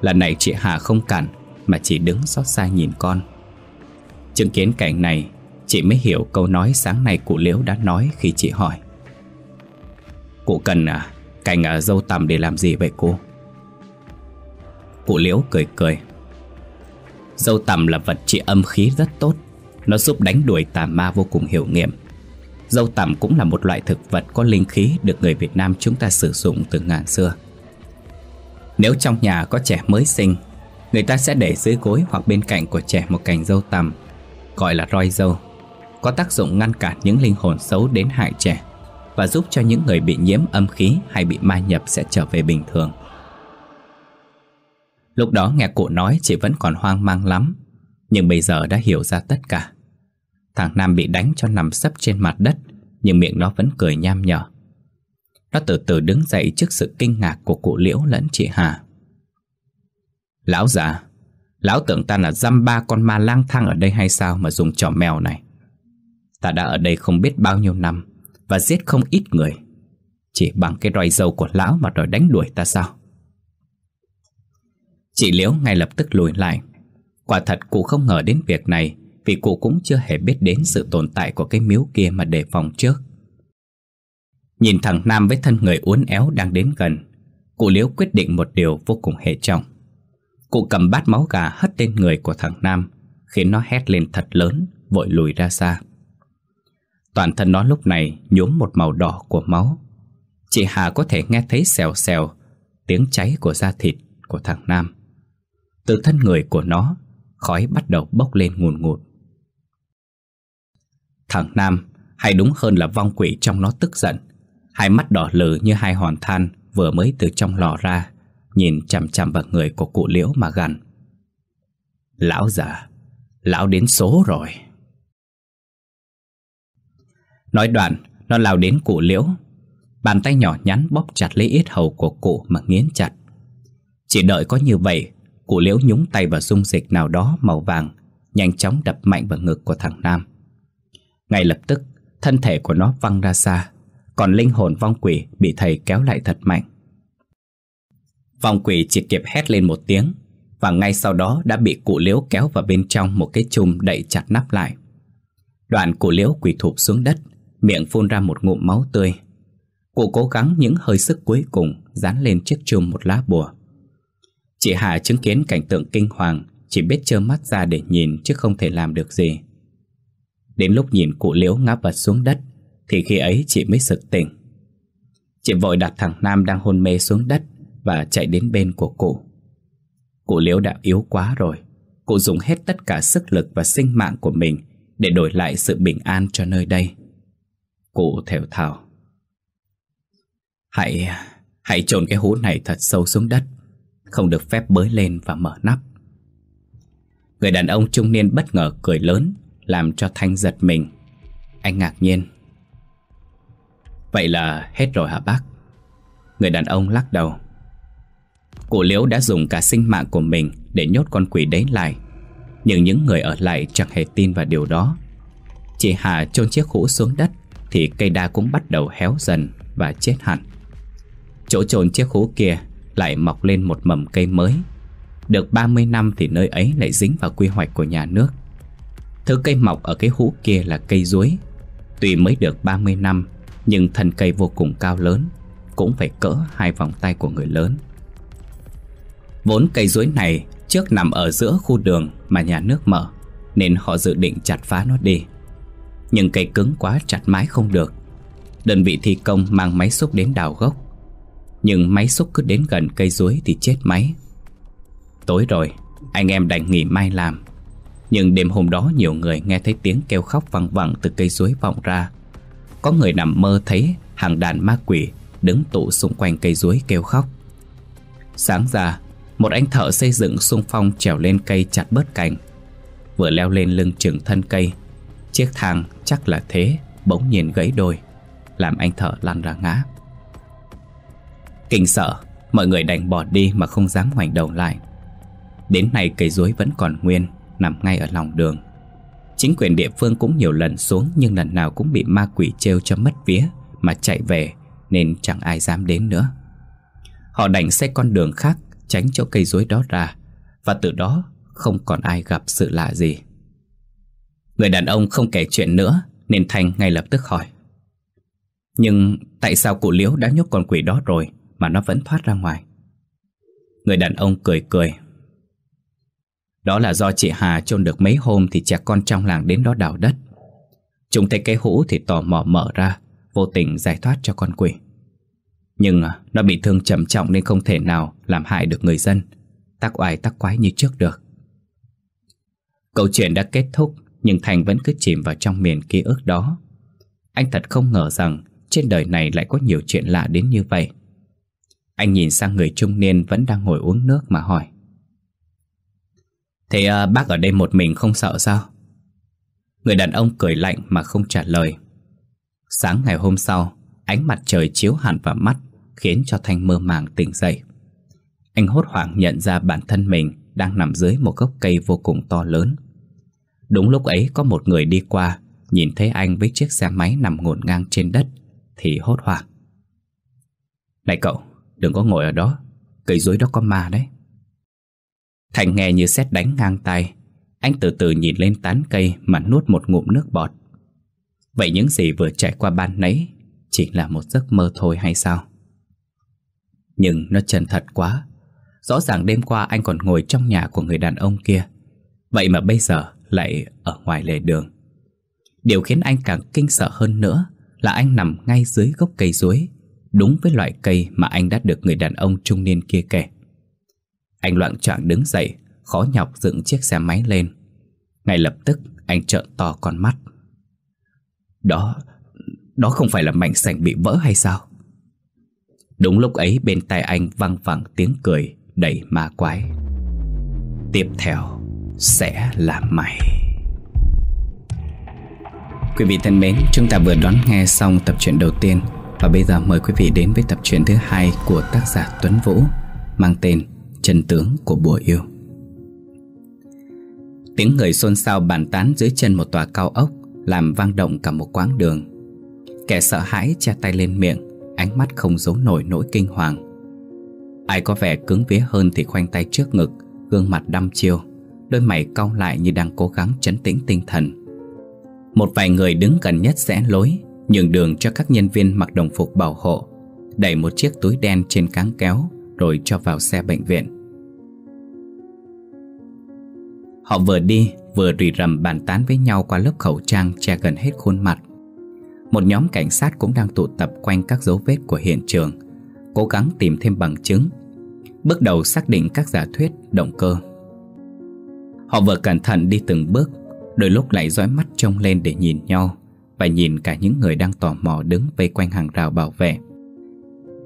Lần này chị Hà không cản Mà chỉ đứng xót xa nhìn con Chứng kiến cảnh này Chị mới hiểu câu nói sáng nay cụ Liễu đã nói khi chị hỏi Cụ cần à cảnh à dâu tằm để làm gì vậy cô Cụ Liễu cười cười Dâu tằm là vật trị âm khí rất tốt Nó giúp đánh đuổi tà ma vô cùng hiệu nghiệm Dâu tằm cũng là một loại thực vật có linh khí được người Việt Nam chúng ta sử dụng từ ngàn xưa. Nếu trong nhà có trẻ mới sinh, người ta sẽ để dưới gối hoặc bên cạnh của trẻ một cành dâu tằm, gọi là roi dâu, có tác dụng ngăn cản những linh hồn xấu đến hại trẻ và giúp cho những người bị nhiễm âm khí hay bị ma nhập sẽ trở về bình thường. Lúc đó nghe cụ nói chị vẫn còn hoang mang lắm, nhưng bây giờ đã hiểu ra tất cả. Thằng Nam bị đánh cho nằm sấp trên mặt đất Nhưng miệng nó vẫn cười nham nhở Nó từ từ đứng dậy trước sự kinh ngạc của cụ Liễu lẫn chị Hà Lão già Lão tưởng ta là dăm ba con ma lang thang ở đây hay sao mà dùng trò mèo này Ta đã ở đây không biết bao nhiêu năm Và giết không ít người Chỉ bằng cái roi dâu của lão mà đòi đánh đuổi ta sao Chị Liễu ngay lập tức lùi lại Quả thật cụ không ngờ đến việc này vì cụ cũng chưa hề biết đến sự tồn tại của cái miếu kia mà đề phòng trước. Nhìn thằng Nam với thân người uốn éo đang đến gần, cụ Liễu quyết định một điều vô cùng hệ trọng. Cụ cầm bát máu gà hất lên người của thằng Nam, khiến nó hét lên thật lớn, vội lùi ra xa. Toàn thân nó lúc này nhuốm một màu đỏ của máu. Chị Hà có thể nghe thấy xèo xèo, tiếng cháy của da thịt của thằng Nam. Từ thân người của nó, khói bắt đầu bốc lên ngùn ngụt. Thằng Nam, hay đúng hơn là vong quỷ trong nó tức giận Hai mắt đỏ lử như hai hòn than vừa mới từ trong lò ra Nhìn chằm chằm vào người của cụ liễu mà gằn Lão già, lão đến số rồi Nói đoạn, nó lao đến cụ liễu Bàn tay nhỏ nhắn bóp chặt lấy ít hầu của cụ mà nghiến chặt Chỉ đợi có như vậy Cụ liễu nhúng tay vào dung dịch nào đó màu vàng Nhanh chóng đập mạnh vào ngực của thằng Nam ngay lập tức, thân thể của nó văng ra xa, còn linh hồn vong quỷ bị thầy kéo lại thật mạnh. Vong quỷ chỉ kịp hét lên một tiếng, và ngay sau đó đã bị cụ liễu kéo vào bên trong một cái chum đậy chặt nắp lại. Đoạn cụ liễu quỳ thụp xuống đất, miệng phun ra một ngụm máu tươi. Cụ cố gắng những hơi sức cuối cùng dán lên chiếc chum một lá bùa. Chị Hà chứng kiến cảnh tượng kinh hoàng, chỉ biết trơ mắt ra để nhìn chứ không thể làm được gì. Đến lúc nhìn cụ liễu ngã vật xuống đất Thì khi ấy chị mới sực tỉnh Chị vội đặt thằng Nam đang hôn mê xuống đất Và chạy đến bên của cụ Cụ liễu đã yếu quá rồi Cụ dùng hết tất cả sức lực và sinh mạng của mình Để đổi lại sự bình an cho nơi đây Cụ thều thào Hãy... hãy trồn cái hố này thật sâu xuống đất Không được phép bới lên và mở nắp Người đàn ông trung niên bất ngờ cười lớn làm cho Thanh giật mình. Anh ngạc nhiên. Vậy là hết rồi hả bác? Người đàn ông lắc đầu. Cụ Liễu đã dùng cả sinh mạng của mình để nhốt con quỷ đấy lại. Nhưng những người ở lại chẳng hề tin vào điều đó. Chị Hà chôn chiếc hũ xuống đất thì cây đa cũng bắt đầu héo dần và chết hẳn. Chỗ chôn chiếc hũ kia lại mọc lên một mầm cây mới. Được 30 năm thì nơi ấy lại dính vào quy hoạch của nhà nước. Thứ cây mọc ở cái hũ kia là cây duối Tuy mới được 30 năm Nhưng thân cây vô cùng cao lớn Cũng phải cỡ hai vòng tay của người lớn Vốn cây duối này trước nằm ở giữa khu đường mà nhà nước mở Nên họ dự định chặt phá nó đi Nhưng cây cứng quá chặt mãi không được Đơn vị thi công mang máy xúc đến đào gốc Nhưng máy xúc cứ đến gần cây duối thì chết máy Tối rồi, anh em đành nghỉ mai làm nhưng đêm hôm đó nhiều người nghe thấy tiếng kêu khóc văng vẳng từ cây suối vọng ra Có người nằm mơ thấy hàng đàn ma quỷ đứng tụ xung quanh cây suối kêu khóc Sáng ra, một anh thợ xây dựng xung phong trèo lên cây chặt bớt cành Vừa leo lên lưng chừng thân cây Chiếc thang chắc là thế bỗng nhiên gãy đôi Làm anh thợ lăn ra ngã Kinh sợ, mọi người đành bỏ đi mà không dám ngoảnh đầu lại Đến nay cây suối vẫn còn nguyên nằm ngay ở lòng đường Chính quyền địa phương cũng nhiều lần xuống nhưng lần nào cũng bị ma quỷ trêu cho mất vía mà chạy về nên chẳng ai dám đến nữa. Họ đành xe con đường khác tránh chỗ cây rối đó ra và từ đó không còn ai gặp sự lạ gì. Người đàn ông không kể chuyện nữa nên Thành ngay lập tức hỏi. Nhưng tại sao cụ Liễu đã nhốt con quỷ đó rồi mà nó vẫn thoát ra ngoài? Người đàn ông cười cười đó là do chị Hà chôn được mấy hôm thì trẻ con trong làng đến đó đào đất. Chúng thấy cái hũ thì tò mò mở ra, vô tình giải thoát cho con quỷ. Nhưng à, nó bị thương trầm trọng nên không thể nào làm hại được người dân, tắc oai tắc quái như trước được. Câu chuyện đã kết thúc nhưng Thành vẫn cứ chìm vào trong miền ký ức đó. Anh thật không ngờ rằng trên đời này lại có nhiều chuyện lạ đến như vậy. Anh nhìn sang người trung niên vẫn đang ngồi uống nước mà hỏi. Thế à, bác ở đây một mình không sợ sao? Người đàn ông cười lạnh mà không trả lời. Sáng ngày hôm sau, ánh mặt trời chiếu hẳn vào mắt khiến cho Thanh mơ màng tỉnh dậy. Anh hốt hoảng nhận ra bản thân mình đang nằm dưới một gốc cây vô cùng to lớn. Đúng lúc ấy có một người đi qua, nhìn thấy anh với chiếc xe máy nằm ngổn ngang trên đất, thì hốt hoảng. Này cậu, đừng có ngồi ở đó, cây dưới đó có ma đấy. Thành nghe như sét đánh ngang tay Anh từ từ nhìn lên tán cây Mà nuốt một ngụm nước bọt Vậy những gì vừa trải qua ban nấy Chỉ là một giấc mơ thôi hay sao Nhưng nó chân thật quá Rõ ràng đêm qua anh còn ngồi trong nhà của người đàn ông kia Vậy mà bây giờ lại ở ngoài lề đường Điều khiến anh càng kinh sợ hơn nữa Là anh nằm ngay dưới gốc cây suối Đúng với loại cây mà anh đã được người đàn ông trung niên kia kể anh loạn choạng đứng dậy Khó nhọc dựng chiếc xe máy lên Ngay lập tức anh trợn to con mắt Đó Đó không phải là mảnh sành bị vỡ hay sao Đúng lúc ấy bên tai anh văng vẳng tiếng cười Đầy ma quái Tiếp theo Sẽ là mày Quý vị thân mến Chúng ta vừa đón nghe xong tập truyện đầu tiên Và bây giờ mời quý vị đến với tập truyện thứ hai Của tác giả Tuấn Vũ Mang tên chân tướng của bùa yêu Tiếng người xôn xao bàn tán dưới chân một tòa cao ốc Làm vang động cả một quãng đường Kẻ sợ hãi che tay lên miệng Ánh mắt không giấu nổi nỗi kinh hoàng Ai có vẻ cứng vía hơn thì khoanh tay trước ngực Gương mặt đăm chiêu Đôi mày cau lại như đang cố gắng chấn tĩnh tinh thần Một vài người đứng gần nhất rẽ lối Nhường đường cho các nhân viên mặc đồng phục bảo hộ Đẩy một chiếc túi đen trên cáng kéo rồi cho vào xe bệnh viện. Họ vừa đi vừa rì rầm bàn tán với nhau qua lớp khẩu trang che gần hết khuôn mặt. Một nhóm cảnh sát cũng đang tụ tập quanh các dấu vết của hiện trường, cố gắng tìm thêm bằng chứng. Bước đầu xác định các giả thuyết, động cơ. Họ vừa cẩn thận đi từng bước, đôi lúc lại dõi mắt trông lên để nhìn nhau và nhìn cả những người đang tò mò đứng vây quanh hàng rào bảo vệ.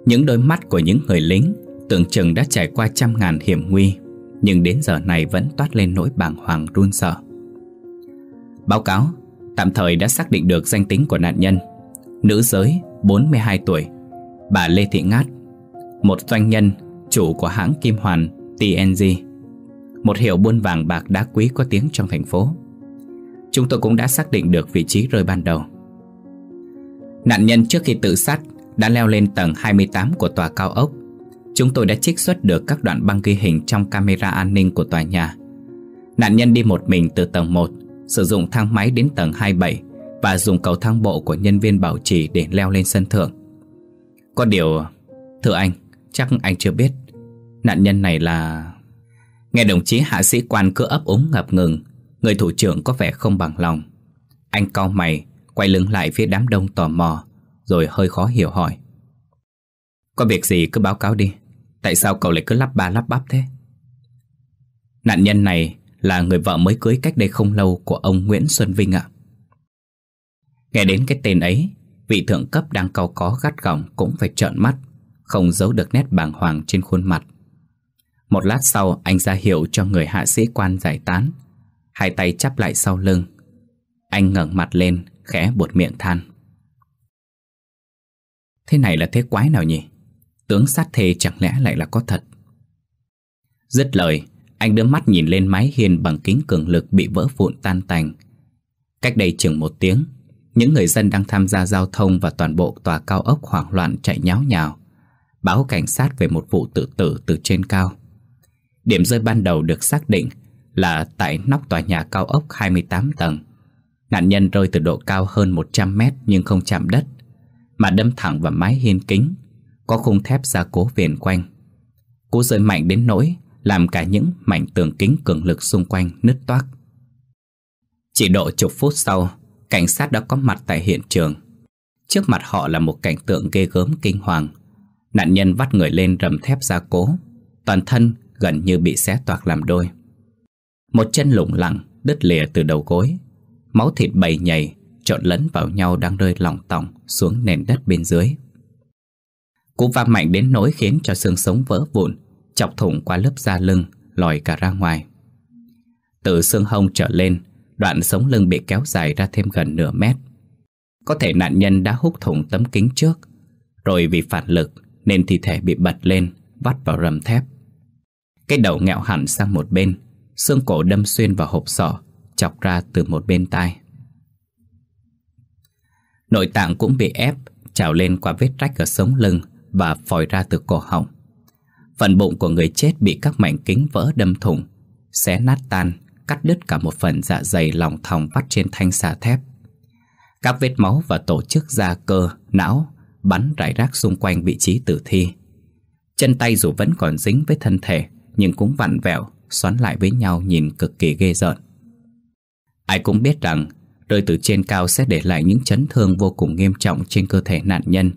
Những đôi mắt của những người lính Tưởng chừng đã trải qua trăm ngàn hiểm nguy Nhưng đến giờ này vẫn toát lên nỗi bàng hoàng run sợ Báo cáo Tạm thời đã xác định được danh tính của nạn nhân Nữ giới 42 tuổi Bà Lê Thị Ngát Một doanh nhân Chủ của hãng Kim Hoàn TNG Một hiệu buôn vàng bạc đá quý có tiếng trong thành phố Chúng tôi cũng đã xác định được vị trí rơi ban đầu Nạn nhân trước khi tự sát đã leo lên tầng 28 của tòa cao ốc Chúng tôi đã trích xuất được các đoạn băng ghi hình trong camera an ninh của tòa nhà Nạn nhân đi một mình từ tầng 1 Sử dụng thang máy đến tầng 27 Và dùng cầu thang bộ của nhân viên bảo trì để leo lên sân thượng Có điều Thưa anh Chắc anh chưa biết Nạn nhân này là... Nghe đồng chí hạ sĩ quan cứ ấp úng ngập ngừng Người thủ trưởng có vẻ không bằng lòng Anh cau mày Quay lưng lại phía đám đông tò mò Rồi hơi khó hiểu hỏi Có việc gì cứ báo cáo đi Tại sao cậu lại cứ lắp ba lắp bắp thế Nạn nhân này là người vợ mới cưới cách đây không lâu của ông Nguyễn Xuân Vinh ạ. Nghe đến cái tên ấy, vị thượng cấp đang cao có gắt gỏng cũng phải trợn mắt, không giấu được nét bàng hoàng trên khuôn mặt. Một lát sau, anh ra hiệu cho người hạ sĩ quan giải tán, hai tay chắp lại sau lưng. Anh ngẩng mặt lên, khẽ buột miệng than. Thế này là thế quái nào nhỉ? Tướng sát thê chẳng lẽ lại là có thật Dứt lời Anh đưa mắt nhìn lên mái hiên bằng kính cường lực Bị vỡ vụn tan tành Cách đây chừng một tiếng Những người dân đang tham gia giao thông Và toàn bộ tòa cao ốc hoảng loạn chạy nháo nhào Báo cảnh sát về một vụ tự tử từ trên cao Điểm rơi ban đầu được xác định Là tại nóc tòa nhà cao ốc 28 tầng Nạn nhân rơi từ độ cao hơn 100 mét nhưng không chạm đất Mà đâm thẳng vào mái hiên kính có khung thép gia cố viền quanh. Cú rơi mạnh đến nỗi làm cả những mảnh tường kính cường lực xung quanh nứt toác. Chỉ độ chục phút sau, cảnh sát đã có mặt tại hiện trường. Trước mặt họ là một cảnh tượng ghê gớm kinh hoàng. Nạn nhân vắt người lên rầm thép gia cố, toàn thân gần như bị xé toạc làm đôi. Một chân lủng lẳng đứt lìa từ đầu gối, máu thịt bầy nhầy trộn lẫn vào nhau đang rơi lỏng tỏng xuống nền đất bên dưới. Cú va mạnh đến nỗi khiến cho xương sống vỡ vụn Chọc thủng qua lớp da lưng Lòi cả ra ngoài Từ xương hông trở lên Đoạn sống lưng bị kéo dài ra thêm gần nửa mét Có thể nạn nhân đã hút thủng tấm kính trước Rồi vì phản lực Nên thi thể bị bật lên Vắt vào rầm thép Cái đầu nghẹo hẳn sang một bên Xương cổ đâm xuyên vào hộp sọ Chọc ra từ một bên tai Nội tạng cũng bị ép trào lên qua vết rách ở sống lưng và phòi ra từ cổ họng. Phần bụng của người chết bị các mảnh kính vỡ đâm thủng, xé nát tan, cắt đứt cả một phần dạ dày lòng thòng vắt trên thanh xà thép. Các vết máu và tổ chức da cơ, não bắn rải rác xung quanh vị trí tử thi. Chân tay dù vẫn còn dính với thân thể, nhưng cũng vặn vẹo, xoắn lại với nhau nhìn cực kỳ ghê rợn. Ai cũng biết rằng rơi từ trên cao sẽ để lại những chấn thương vô cùng nghiêm trọng trên cơ thể nạn nhân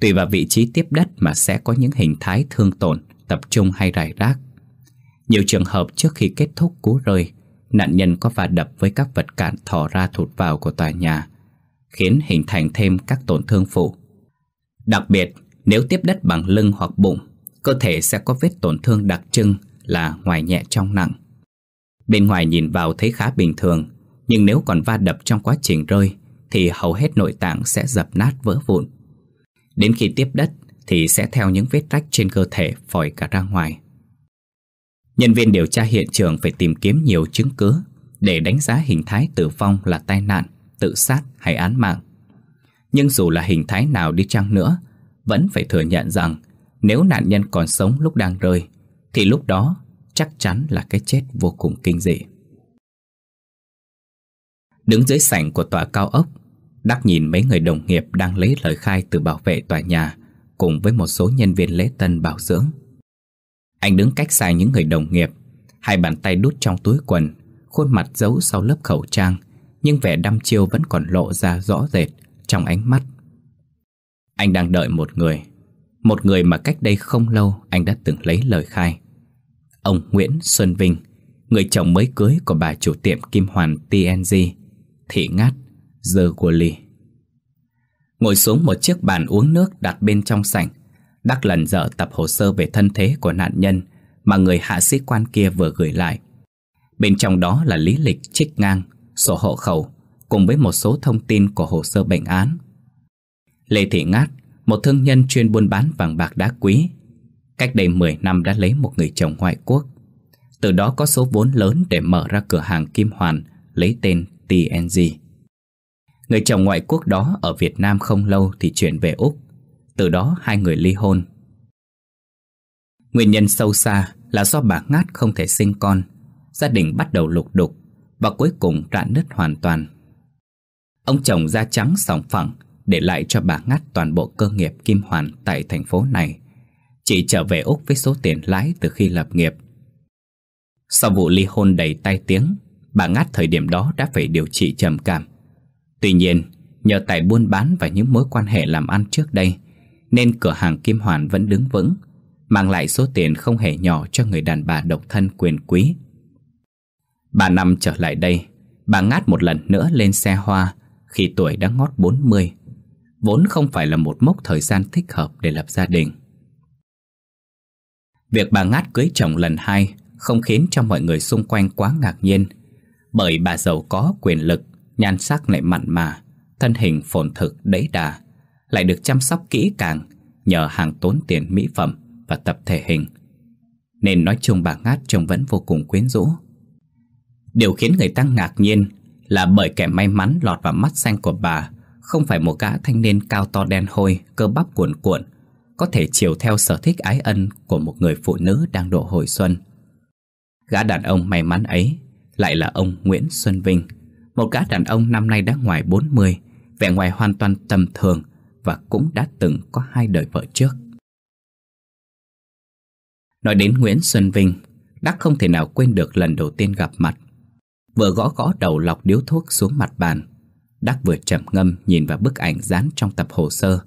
Tùy vào vị trí tiếp đất mà sẽ có những hình thái thương tổn, tập trung hay rải rác. Nhiều trường hợp trước khi kết thúc cú rơi, nạn nhân có va đập với các vật cản thò ra thụt vào của tòa nhà, khiến hình thành thêm các tổn thương phụ. Đặc biệt, nếu tiếp đất bằng lưng hoặc bụng, cơ thể sẽ có vết tổn thương đặc trưng là ngoài nhẹ trong nặng. Bên ngoài nhìn vào thấy khá bình thường, nhưng nếu còn va đập trong quá trình rơi thì hầu hết nội tạng sẽ dập nát vỡ vụn Đến khi tiếp đất thì sẽ theo những vết rách trên cơ thể phòi cả ra ngoài. Nhân viên điều tra hiện trường phải tìm kiếm nhiều chứng cứ để đánh giá hình thái tử vong là tai nạn, tự sát hay án mạng. Nhưng dù là hình thái nào đi chăng nữa, vẫn phải thừa nhận rằng nếu nạn nhân còn sống lúc đang rơi, thì lúc đó chắc chắn là cái chết vô cùng kinh dị. Đứng dưới sảnh của tòa cao ốc Đắc nhìn mấy người đồng nghiệp đang lấy lời khai từ bảo vệ tòa nhà cùng với một số nhân viên lễ tân bảo dưỡng. Anh đứng cách xa những người đồng nghiệp, hai bàn tay đút trong túi quần, khuôn mặt giấu sau lớp khẩu trang, nhưng vẻ đăm chiêu vẫn còn lộ ra rõ rệt trong ánh mắt. Anh đang đợi một người, một người mà cách đây không lâu anh đã từng lấy lời khai. Ông Nguyễn Xuân Vinh, người chồng mới cưới của bà chủ tiệm Kim Hoàn TNG, thị ngát giờ của Lì. Ngồi xuống một chiếc bàn uống nước đặt bên trong sảnh, Đắc lần dở tập hồ sơ về thân thế của nạn nhân mà người hạ sĩ quan kia vừa gửi lại. Bên trong đó là lý lịch trích ngang, sổ hộ khẩu cùng với một số thông tin của hồ sơ bệnh án. Lê Thị Ngát, một thương nhân chuyên buôn bán vàng bạc đá quý, cách đây 10 năm đã lấy một người chồng ngoại quốc. Từ đó có số vốn lớn để mở ra cửa hàng kim hoàn lấy tên TNG. Người chồng ngoại quốc đó ở Việt Nam không lâu thì chuyển về Úc Từ đó hai người ly hôn Nguyên nhân sâu xa là do bà Ngát không thể sinh con Gia đình bắt đầu lục đục Và cuối cùng rạn nứt hoàn toàn Ông chồng da trắng sòng phẳng Để lại cho bà Ngát toàn bộ cơ nghiệp Kim Hoàn tại thành phố này Chị trở về Úc với số tiền lãi từ khi lập nghiệp Sau vụ ly hôn đầy tai tiếng Bà Ngát thời điểm đó đã phải điều trị trầm cảm Tuy nhiên, nhờ tài buôn bán và những mối quan hệ làm ăn trước đây, nên cửa hàng Kim Hoàn vẫn đứng vững, mang lại số tiền không hề nhỏ cho người đàn bà độc thân quyền quý. bà năm trở lại đây, bà ngát một lần nữa lên xe hoa khi tuổi đã ngót 40, vốn không phải là một mốc thời gian thích hợp để lập gia đình. Việc bà ngát cưới chồng lần hai không khiến cho mọi người xung quanh quá ngạc nhiên, bởi bà giàu có quyền lực nhan sắc lại mặn mà, thân hình phồn thực đẫy đà, lại được chăm sóc kỹ càng nhờ hàng tốn tiền mỹ phẩm và tập thể hình. Nên nói chung bà Ngát trông vẫn vô cùng quyến rũ. Điều khiến người ta ngạc nhiên là bởi kẻ may mắn lọt vào mắt xanh của bà không phải một gã thanh niên cao to đen hôi, cơ bắp cuộn cuộn, có thể chiều theo sở thích ái ân của một người phụ nữ đang độ hồi xuân. Gã đàn ông may mắn ấy lại là ông Nguyễn Xuân Vinh, một gã đàn ông năm nay đã ngoài 40 Vẻ ngoài hoàn toàn tầm thường Và cũng đã từng có hai đời vợ trước Nói đến Nguyễn Xuân Vinh Đắc không thể nào quên được lần đầu tiên gặp mặt Vừa gõ gõ đầu lọc điếu thuốc xuống mặt bàn Đắc vừa chậm ngâm nhìn vào bức ảnh dán trong tập hồ sơ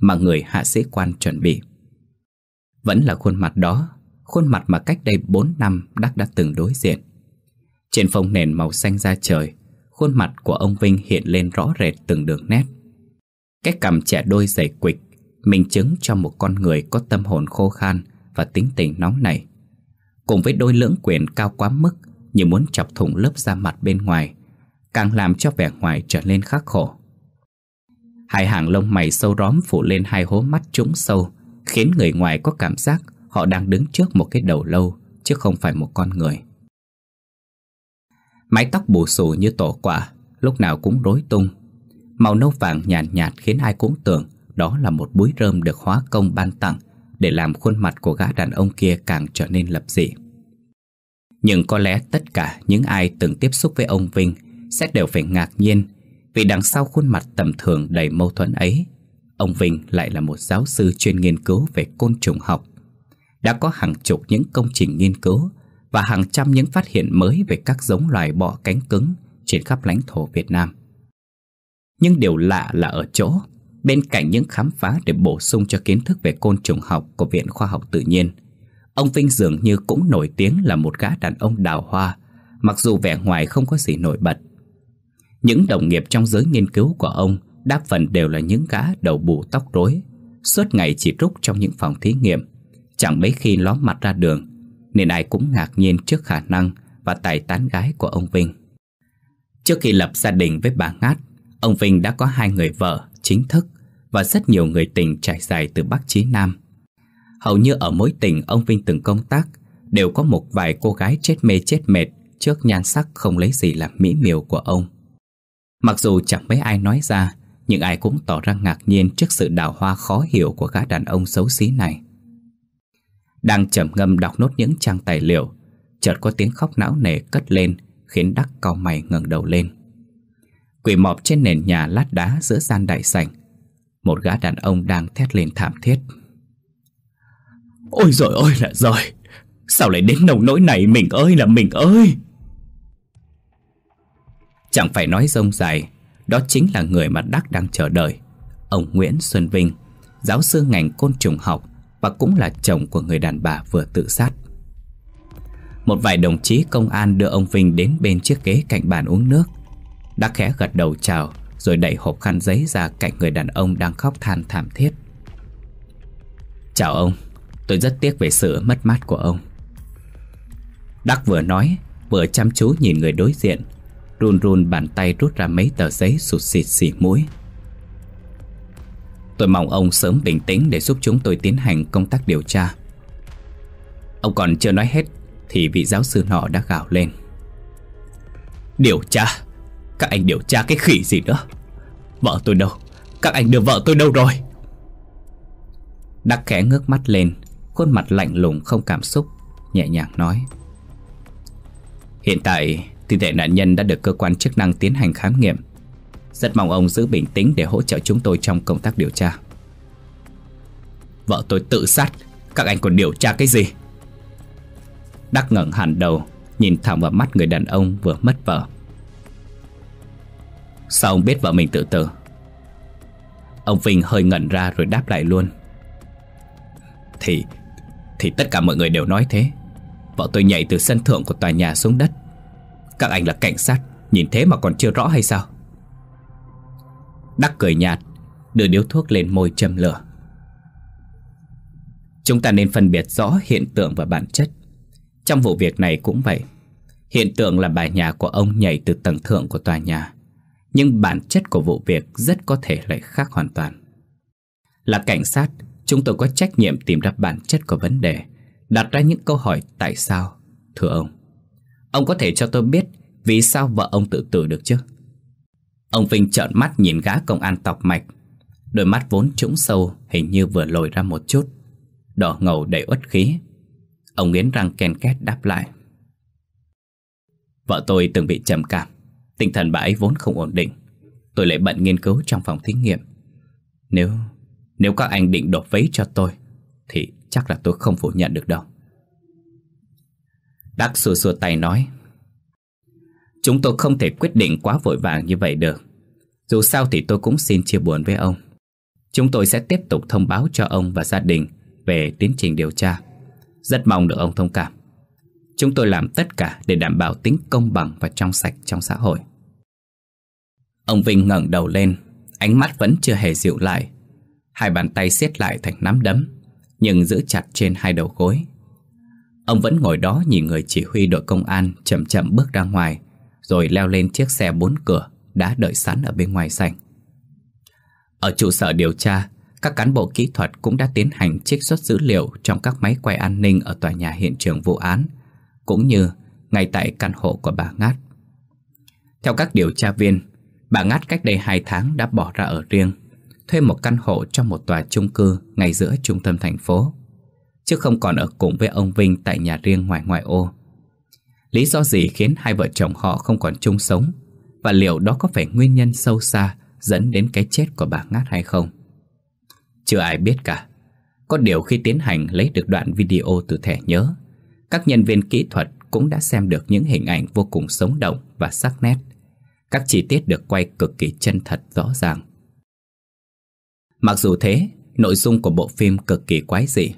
Mà người hạ sĩ quan chuẩn bị Vẫn là khuôn mặt đó Khuôn mặt mà cách đây 4 năm Đắc đã từng đối diện Trên phông nền màu xanh da trời Khuôn mặt của ông Vinh hiện lên rõ rệt từng đường nét Cái cằm trẻ đôi dày quịch Minh chứng cho một con người có tâm hồn khô khan Và tính tình nóng nảy Cùng với đôi lưỡng quyền cao quá mức Như muốn chọc thủng lớp da mặt bên ngoài Càng làm cho vẻ ngoài trở nên khắc khổ Hai hàng lông mày sâu róm phủ lên hai hố mắt trũng sâu Khiến người ngoài có cảm giác họ đang đứng trước một cái đầu lâu Chứ không phải một con người Mái tóc bù xù như tổ quả Lúc nào cũng rối tung Màu nâu vàng nhàn nhạt, nhạt khiến ai cũng tưởng Đó là một búi rơm được hóa công ban tặng Để làm khuôn mặt của gã đàn ông kia càng trở nên lập dị Nhưng có lẽ tất cả những ai từng tiếp xúc với ông Vinh Sẽ đều phải ngạc nhiên Vì đằng sau khuôn mặt tầm thường đầy mâu thuẫn ấy Ông Vinh lại là một giáo sư chuyên nghiên cứu về côn trùng học Đã có hàng chục những công trình nghiên cứu và hàng trăm những phát hiện mới về các giống loài bọ cánh cứng trên khắp lãnh thổ Việt Nam. Nhưng điều lạ là ở chỗ, bên cạnh những khám phá để bổ sung cho kiến thức về côn trùng học của Viện Khoa học Tự nhiên, ông Vinh dường như cũng nổi tiếng là một gã đàn ông đào hoa, mặc dù vẻ ngoài không có gì nổi bật. Những đồng nghiệp trong giới nghiên cứu của ông đa phần đều là những gã đầu bù tóc rối, suốt ngày chỉ rúc trong những phòng thí nghiệm, chẳng mấy khi ló mặt ra đường nên ai cũng ngạc nhiên trước khả năng và tài tán gái của ông Vinh. Trước khi lập gia đình với bà Ngát, ông Vinh đã có hai người vợ chính thức và rất nhiều người tình trải dài từ Bắc chí Nam. Hầu như ở mỗi tỉnh ông Vinh từng công tác đều có một vài cô gái chết mê chết mệt trước nhan sắc không lấy gì làm mỹ miều của ông. Mặc dù chẳng mấy ai nói ra, nhưng ai cũng tỏ ra ngạc nhiên trước sự đào hoa khó hiểu của gã đàn ông xấu xí này. Đang trầm ngâm đọc nốt những trang tài liệu Chợt có tiếng khóc não nề cất lên Khiến Đắc cau mày ngẩng đầu lên Quỷ mọp trên nền nhà lát đá giữa gian đại sảnh Một gã đàn ông đang thét lên thảm thiết Ôi rồi ôi là rồi Sao lại đến nông nỗi này mình ơi là mình ơi Chẳng phải nói rông dài Đó chính là người mà Đắc đang chờ đợi Ông Nguyễn Xuân Vinh Giáo sư ngành côn trùng học và cũng là chồng của người đàn bà vừa tự sát. Một vài đồng chí công an đưa ông Vinh đến bên chiếc ghế cạnh bàn uống nước. Đã khẽ gật đầu chào rồi đẩy hộp khăn giấy ra cạnh người đàn ông đang khóc than thảm thiết. Chào ông, tôi rất tiếc về sự mất mát của ông. Đắc vừa nói, vừa chăm chú nhìn người đối diện, run run bàn tay rút ra mấy tờ giấy sụt xịt xỉ mũi. Tôi mong ông sớm bình tĩnh để giúp chúng tôi tiến hành công tác điều tra Ông còn chưa nói hết Thì vị giáo sư nọ đã gào lên Điều tra Các anh điều tra cái khỉ gì nữa Vợ tôi đâu Các anh đưa vợ tôi đâu rồi Đắc khẽ ngước mắt lên Khuôn mặt lạnh lùng không cảm xúc Nhẹ nhàng nói Hiện tại thi thể nạn nhân đã được cơ quan chức năng tiến hành khám nghiệm rất mong ông giữ bình tĩnh để hỗ trợ chúng tôi trong công tác điều tra Vợ tôi tự sát Các anh còn điều tra cái gì Đắc ngẩn hẳn đầu Nhìn thẳng vào mắt người đàn ông vừa mất vợ Sao ông biết vợ mình tự tử Ông Vinh hơi ngẩn ra rồi đáp lại luôn Thì Thì tất cả mọi người đều nói thế Vợ tôi nhảy từ sân thượng của tòa nhà xuống đất Các anh là cảnh sát Nhìn thế mà còn chưa rõ hay sao Đắc cười nhạt Đưa điếu thuốc lên môi châm lửa Chúng ta nên phân biệt rõ hiện tượng và bản chất Trong vụ việc này cũng vậy Hiện tượng là bài nhà của ông nhảy từ tầng thượng của tòa nhà Nhưng bản chất của vụ việc rất có thể lại khác hoàn toàn Là cảnh sát, chúng tôi có trách nhiệm tìm ra bản chất của vấn đề Đặt ra những câu hỏi tại sao, thưa ông Ông có thể cho tôi biết vì sao vợ ông tự tử được chứ? Ông Vinh trợn mắt nhìn gã công an tọc mạch Đôi mắt vốn trũng sâu Hình như vừa lồi ra một chút Đỏ ngầu đầy uất khí Ông nghiến răng ken két đáp lại Vợ tôi từng bị trầm cảm Tinh thần bà ấy vốn không ổn định Tôi lại bận nghiên cứu trong phòng thí nghiệm Nếu Nếu các anh định đột vấy cho tôi Thì chắc là tôi không phủ nhận được đâu Đắc xua xua tay nói Chúng tôi không thể quyết định quá vội vàng như vậy được Dù sao thì tôi cũng xin chia buồn với ông Chúng tôi sẽ tiếp tục thông báo cho ông và gia đình Về tiến trình điều tra Rất mong được ông thông cảm Chúng tôi làm tất cả để đảm bảo tính công bằng và trong sạch trong xã hội Ông Vinh ngẩng đầu lên Ánh mắt vẫn chưa hề dịu lại Hai bàn tay siết lại thành nắm đấm Nhưng giữ chặt trên hai đầu gối Ông vẫn ngồi đó nhìn người chỉ huy đội công an chậm chậm bước ra ngoài rồi leo lên chiếc xe bốn cửa Đã đợi sẵn ở bên ngoài sảnh Ở trụ sở điều tra Các cán bộ kỹ thuật cũng đã tiến hành trích xuất dữ liệu Trong các máy quay an ninh Ở tòa nhà hiện trường vụ án Cũng như ngay tại căn hộ của bà Ngát Theo các điều tra viên Bà Ngát cách đây 2 tháng đã bỏ ra ở riêng Thuê một căn hộ trong một tòa chung cư Ngay giữa trung tâm thành phố Chứ không còn ở cùng với ông Vinh tại nhà riêng ngoài ngoại ô Lý do gì khiến hai vợ chồng họ không còn chung sống Và liệu đó có phải nguyên nhân sâu xa Dẫn đến cái chết của bà Ngát hay không Chưa ai biết cả Có điều khi tiến hành lấy được đoạn video từ thẻ nhớ Các nhân viên kỹ thuật cũng đã xem được những hình ảnh vô cùng sống động và sắc nét Các chi tiết được quay cực kỳ chân thật rõ ràng Mặc dù thế, nội dung của bộ phim cực kỳ quái dị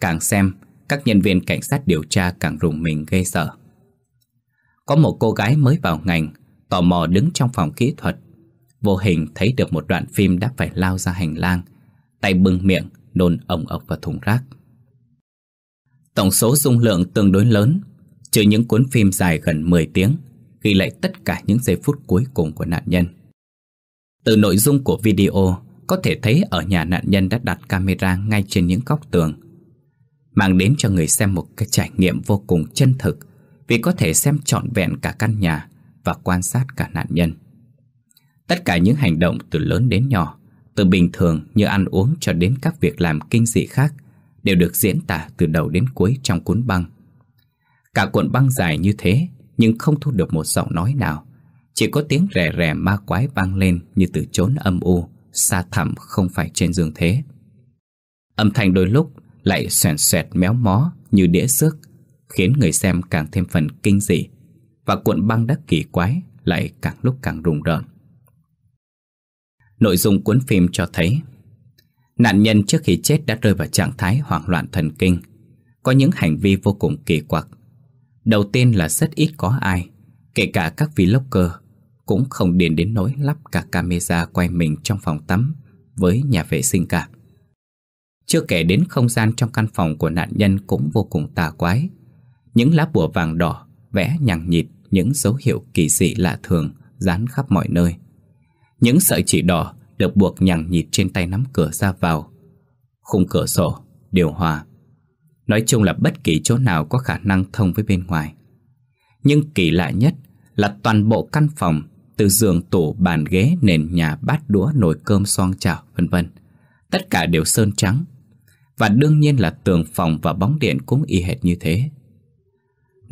Càng xem, các nhân viên cảnh sát điều tra càng rùng mình gây sợ có một cô gái mới vào ngành Tò mò đứng trong phòng kỹ thuật Vô hình thấy được một đoạn phim đã phải lao ra hành lang Tay bưng miệng Nôn ổng ọc vào thùng rác Tổng số dung lượng tương đối lớn Trừ những cuốn phim dài gần 10 tiếng Ghi lại tất cả những giây phút cuối cùng của nạn nhân Từ nội dung của video Có thể thấy ở nhà nạn nhân đã đặt camera ngay trên những góc tường Mang đến cho người xem một cái trải nghiệm vô cùng chân thực vì có thể xem trọn vẹn cả căn nhà và quan sát cả nạn nhân. Tất cả những hành động từ lớn đến nhỏ, từ bình thường như ăn uống cho đến các việc làm kinh dị khác đều được diễn tả từ đầu đến cuối trong cuốn băng. Cả cuộn băng dài như thế nhưng không thu được một giọng nói nào, chỉ có tiếng rè rè ma quái vang lên như từ chốn âm u, xa thẳm không phải trên dương thế. Âm thanh đôi lúc lại xoèn xoẹt méo mó như đĩa xước khiến người xem càng thêm phần kinh dị và cuộn băng đắc kỳ quái lại càng lúc càng rùng rợn. Nội dung cuốn phim cho thấy nạn nhân trước khi chết đã rơi vào trạng thái hoảng loạn thần kinh, có những hành vi vô cùng kỳ quặc. Đầu tiên là rất ít có ai, kể cả các vlogger, cũng không điền đến nỗi lắp cả camera quay mình trong phòng tắm với nhà vệ sinh cả. Chưa kể đến không gian trong căn phòng của nạn nhân cũng vô cùng tà quái những lá bùa vàng đỏ vẽ nhằng nhịt những dấu hiệu kỳ dị lạ thường dán khắp mọi nơi. Những sợi chỉ đỏ được buộc nhằng nhịt trên tay nắm cửa ra vào. Khung cửa sổ, điều hòa. Nói chung là bất kỳ chỗ nào có khả năng thông với bên ngoài. Nhưng kỳ lạ nhất là toàn bộ căn phòng từ giường tủ bàn ghế nền nhà bát đũa nồi cơm xoong chảo vân vân tất cả đều sơn trắng và đương nhiên là tường phòng và bóng điện cũng y hệt như thế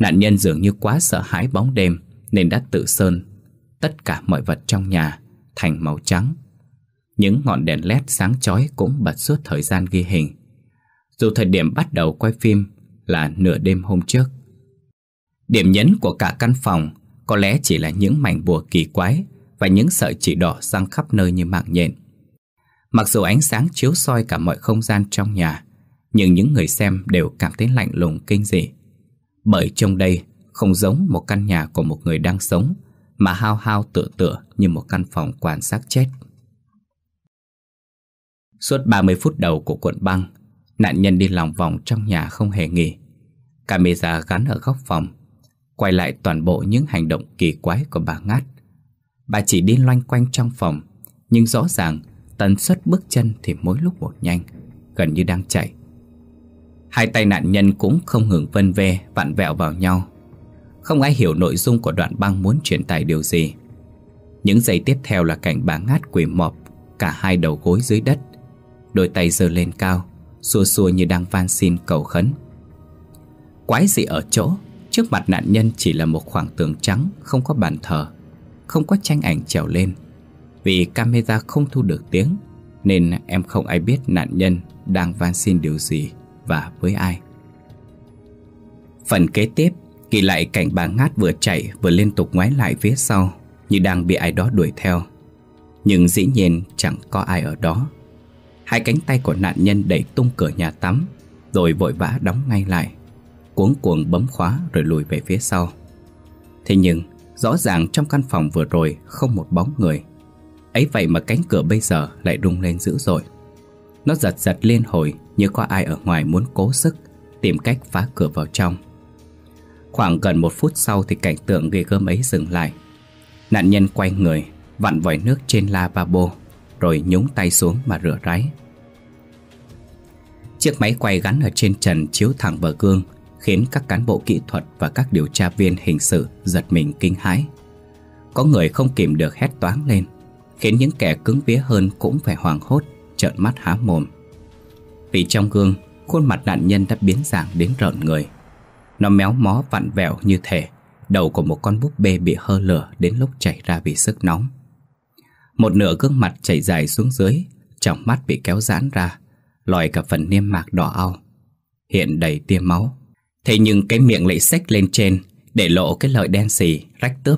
Nạn nhân dường như quá sợ hãi bóng đêm Nên đã tự sơn Tất cả mọi vật trong nhà Thành màu trắng Những ngọn đèn led sáng chói cũng bật suốt thời gian ghi hình Dù thời điểm bắt đầu quay phim Là nửa đêm hôm trước Điểm nhấn của cả căn phòng Có lẽ chỉ là những mảnh bùa kỳ quái Và những sợi chỉ đỏ sang khắp nơi như mạng nhện Mặc dù ánh sáng chiếu soi cả mọi không gian trong nhà Nhưng những người xem đều cảm thấy lạnh lùng kinh dị bởi trong đây không giống một căn nhà của một người đang sống Mà hao hao tựa tựa như một căn phòng quan sát chết Suốt 30 phút đầu của cuộn băng Nạn nhân đi lòng vòng trong nhà không hề nghỉ Camera gắn ở góc phòng Quay lại toàn bộ những hành động kỳ quái của bà Ngát Bà chỉ đi loanh quanh trong phòng Nhưng rõ ràng tần suất bước chân thì mỗi lúc một nhanh Gần như đang chạy Hai tay nạn nhân cũng không ngừng vân ve Vặn vẹo vào nhau Không ai hiểu nội dung của đoạn băng muốn truyền tải điều gì Những giây tiếp theo là cảnh bà ngát quỳ mọp Cả hai đầu gối dưới đất Đôi tay giơ lên cao Xua xua như đang van xin cầu khấn Quái gì ở chỗ Trước mặt nạn nhân chỉ là một khoảng tường trắng Không có bàn thờ Không có tranh ảnh trèo lên Vì camera không thu được tiếng Nên em không ai biết nạn nhân đang van xin điều gì và với ai. Phần kế tiếp, Kỳ lại cảnh bà ngát vừa chạy vừa liên tục ngoái lại phía sau như đang bị ai đó đuổi theo. Nhưng dĩ nhiên chẳng có ai ở đó. Hai cánh tay của nạn nhân đẩy tung cửa nhà tắm rồi vội vã đóng ngay lại. Cuống cuồng bấm khóa rồi lùi về phía sau. Thế nhưng, rõ ràng trong căn phòng vừa rồi không một bóng người. Ấy vậy mà cánh cửa bây giờ lại rung lên dữ dội. Nó giật giật lên hồi như có ai ở ngoài muốn cố sức Tìm cách phá cửa vào trong Khoảng gần một phút sau thì cảnh tượng ghê gớm ấy dừng lại Nạn nhân quay người Vặn vòi nước trên lavabo Rồi nhúng tay xuống mà rửa ráy Chiếc máy quay gắn ở trên trần chiếu thẳng vào gương Khiến các cán bộ kỹ thuật và các điều tra viên hình sự giật mình kinh hãi Có người không kìm được hét toáng lên Khiến những kẻ cứng vía hơn cũng phải hoảng hốt trợn mắt há mồm Vì trong gương Khuôn mặt nạn nhân đã biến dạng đến rợn người Nó méo mó vặn vẹo như thể Đầu của một con búp bê bị hơ lửa Đến lúc chảy ra vì sức nóng Một nửa gương mặt chảy dài xuống dưới Trong mắt bị kéo giãn ra Lòi cả phần niêm mạc đỏ ao Hiện đầy tia máu Thế nhưng cái miệng lại xách lên trên Để lộ cái lợi đen xì, rách tớp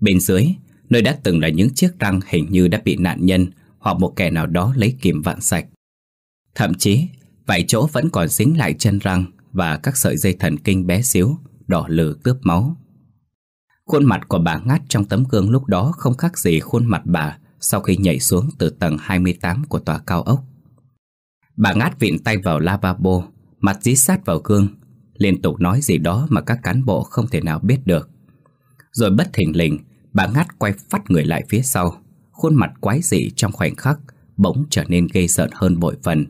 Bên dưới, nơi đã từng là những chiếc răng hình như đã bị nạn nhân hoặc một kẻ nào đó lấy kìm vặn sạch. Thậm chí, vài chỗ vẫn còn dính lại chân răng và các sợi dây thần kinh bé xíu, đỏ lử tướp máu. Khuôn mặt của bà Ngắt trong tấm gương lúc đó không khác gì khuôn mặt bà sau khi nhảy xuống từ tầng 28 của tòa cao ốc. Bà Ngắt vịn tay vào lavabo, mặt dí sát vào gương, liên tục nói gì đó mà các cán bộ không thể nào biết được. Rồi bất thình lình, bà Ngắt quay phát người lại phía sau, Khuôn mặt quái dị trong khoảnh khắc Bỗng trở nên gây sợ hơn bội phần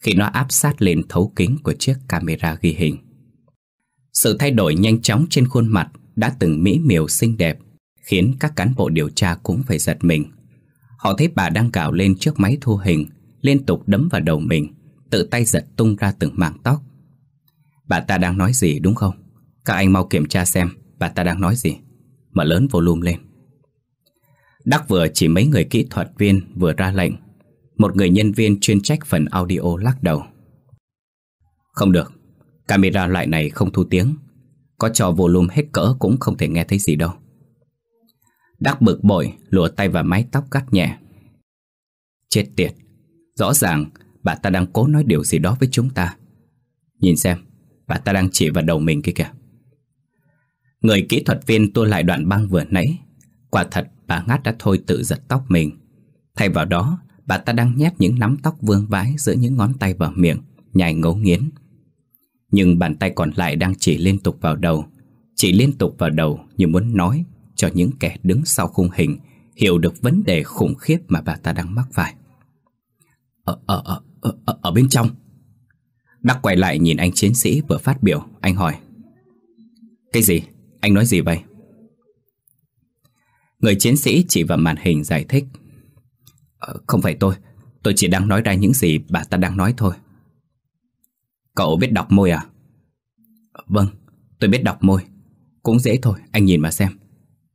Khi nó áp sát lên thấu kính Của chiếc camera ghi hình Sự thay đổi nhanh chóng trên khuôn mặt Đã từng mỹ miều xinh đẹp Khiến các cán bộ điều tra cũng phải giật mình Họ thấy bà đang gào lên trước máy thu hình Liên tục đấm vào đầu mình Tự tay giật tung ra từng mảng tóc Bà ta đang nói gì đúng không? Các anh mau kiểm tra xem bà ta đang nói gì Mở lớn volume lên Đắc vừa chỉ mấy người kỹ thuật viên vừa ra lệnh Một người nhân viên chuyên trách phần audio lắc đầu Không được Camera loại này không thu tiếng Có cho volume hết cỡ cũng không thể nghe thấy gì đâu Đắc bực bội lùa tay vào mái tóc cắt nhẹ Chết tiệt Rõ ràng bà ta đang cố nói điều gì đó với chúng ta Nhìn xem Bà ta đang chỉ vào đầu mình kia kìa Người kỹ thuật viên tua lại đoạn băng vừa nãy Quả thật bà ngát đã thôi tự giật tóc mình. Thay vào đó, bà ta đang nhét những nắm tóc vương vãi giữa những ngón tay vào miệng, nhai ngấu nghiến. Nhưng bàn tay còn lại đang chỉ liên tục vào đầu, chỉ liên tục vào đầu như muốn nói cho những kẻ đứng sau khung hình hiểu được vấn đề khủng khiếp mà bà ta đang mắc phải. Ở, ở, ở, ở, ở bên trong. Đắc quay lại nhìn anh chiến sĩ vừa phát biểu, anh hỏi. Cái gì? Anh nói gì vậy? Người chiến sĩ chỉ vào màn hình giải thích ờ, Không phải tôi Tôi chỉ đang nói ra những gì bà ta đang nói thôi Cậu biết đọc môi à? Vâng, tôi biết đọc môi Cũng dễ thôi, anh nhìn mà xem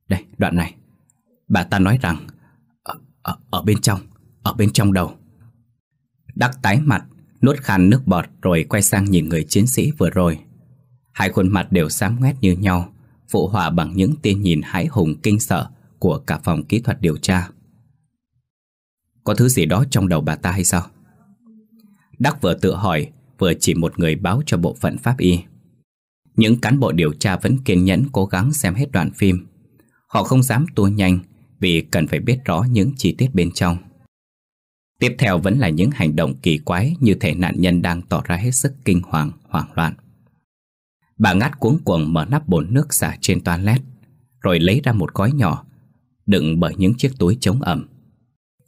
Đây, đoạn này Bà ta nói rằng Ở, ờ, ở, ờ, ở bên trong, ở bên trong đầu Đắc tái mặt Nuốt khăn nước bọt rồi quay sang nhìn người chiến sĩ vừa rồi Hai khuôn mặt đều xám ngoét như nhau Phụ hòa bằng những tia nhìn hãi hùng kinh sợ của cả phòng kỹ thuật điều tra. Có thứ gì đó trong đầu bà ta hay sao? Đắc vừa tự hỏi, vừa chỉ một người báo cho bộ phận pháp y. Những cán bộ điều tra vẫn kiên nhẫn cố gắng xem hết đoạn phim. Họ không dám tua nhanh vì cần phải biết rõ những chi tiết bên trong. Tiếp theo vẫn là những hành động kỳ quái như thể nạn nhân đang tỏ ra hết sức kinh hoàng, hoảng loạn. Bà ngắt cuống cuồng mở nắp bồn nước xả trên toilet, rồi lấy ra một gói nhỏ đựng bởi những chiếc túi chống ẩm.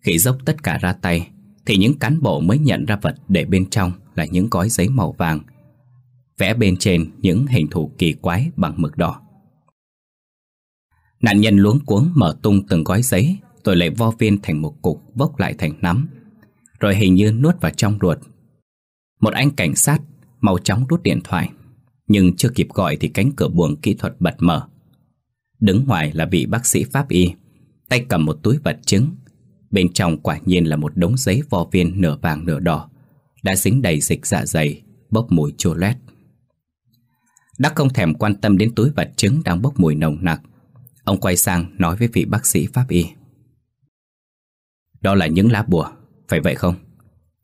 Khi dốc tất cả ra tay, thì những cán bộ mới nhận ra vật để bên trong là những gói giấy màu vàng, vẽ bên trên những hình thù kỳ quái bằng mực đỏ. Nạn nhân luống cuống mở tung từng gói giấy, rồi lại vo viên thành một cục vốc lại thành nắm, rồi hình như nuốt vào trong ruột. Một anh cảnh sát mau chóng rút điện thoại, nhưng chưa kịp gọi thì cánh cửa buồng kỹ thuật bật mở. Đứng ngoài là vị bác sĩ pháp y Tay cầm một túi vật chứng Bên trong quả nhiên là một đống giấy vo viên nửa vàng nửa đỏ Đã dính đầy dịch dạ dày Bốc mùi chua loét Đắc không thèm quan tâm đến túi vật chứng Đang bốc mùi nồng nặc Ông quay sang nói với vị bác sĩ pháp y Đó là những lá bùa Phải vậy không?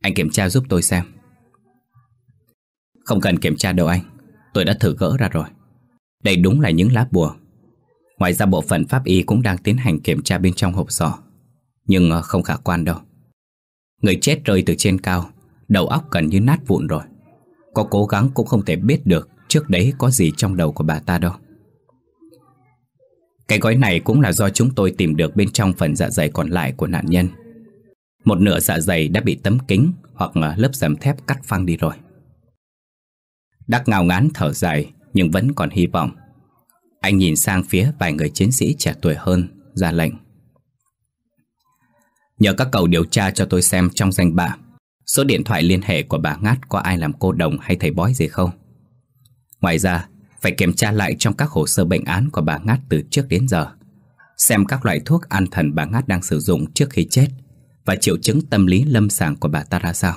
Anh kiểm tra giúp tôi xem Không cần kiểm tra đâu anh Tôi đã thử gỡ ra rồi Đây đúng là những lá bùa Ngoài ra bộ phận pháp y cũng đang tiến hành kiểm tra bên trong hộp sọ Nhưng ờ, không khả quan đâu Người chết rơi từ trên cao Đầu óc gần như nát vụn rồi Có cố gắng cũng không thể biết được Trước đấy có gì trong đầu của bà ta đâu Cái gói này cũng là do chúng tôi tìm được Bên trong phần dạ dày còn lại của nạn nhân Một nửa dạ dày đã bị tấm kính Hoặc ờ, lớp dầm thép cắt phăng đi rồi Đắc ngào ngán thở dài Nhưng vẫn còn hy vọng anh nhìn sang phía vài người chiến sĩ trẻ tuổi hơn Ra lệnh Nhờ các cậu điều tra cho tôi xem trong danh bạ Số điện thoại liên hệ của bà Ngát Có ai làm cô đồng hay thầy bói gì không Ngoài ra Phải kiểm tra lại trong các hồ sơ bệnh án Của bà Ngát từ trước đến giờ Xem các loại thuốc an thần bà Ngát đang sử dụng trước khi chết Và triệu chứng tâm lý lâm sàng của bà ta ra sao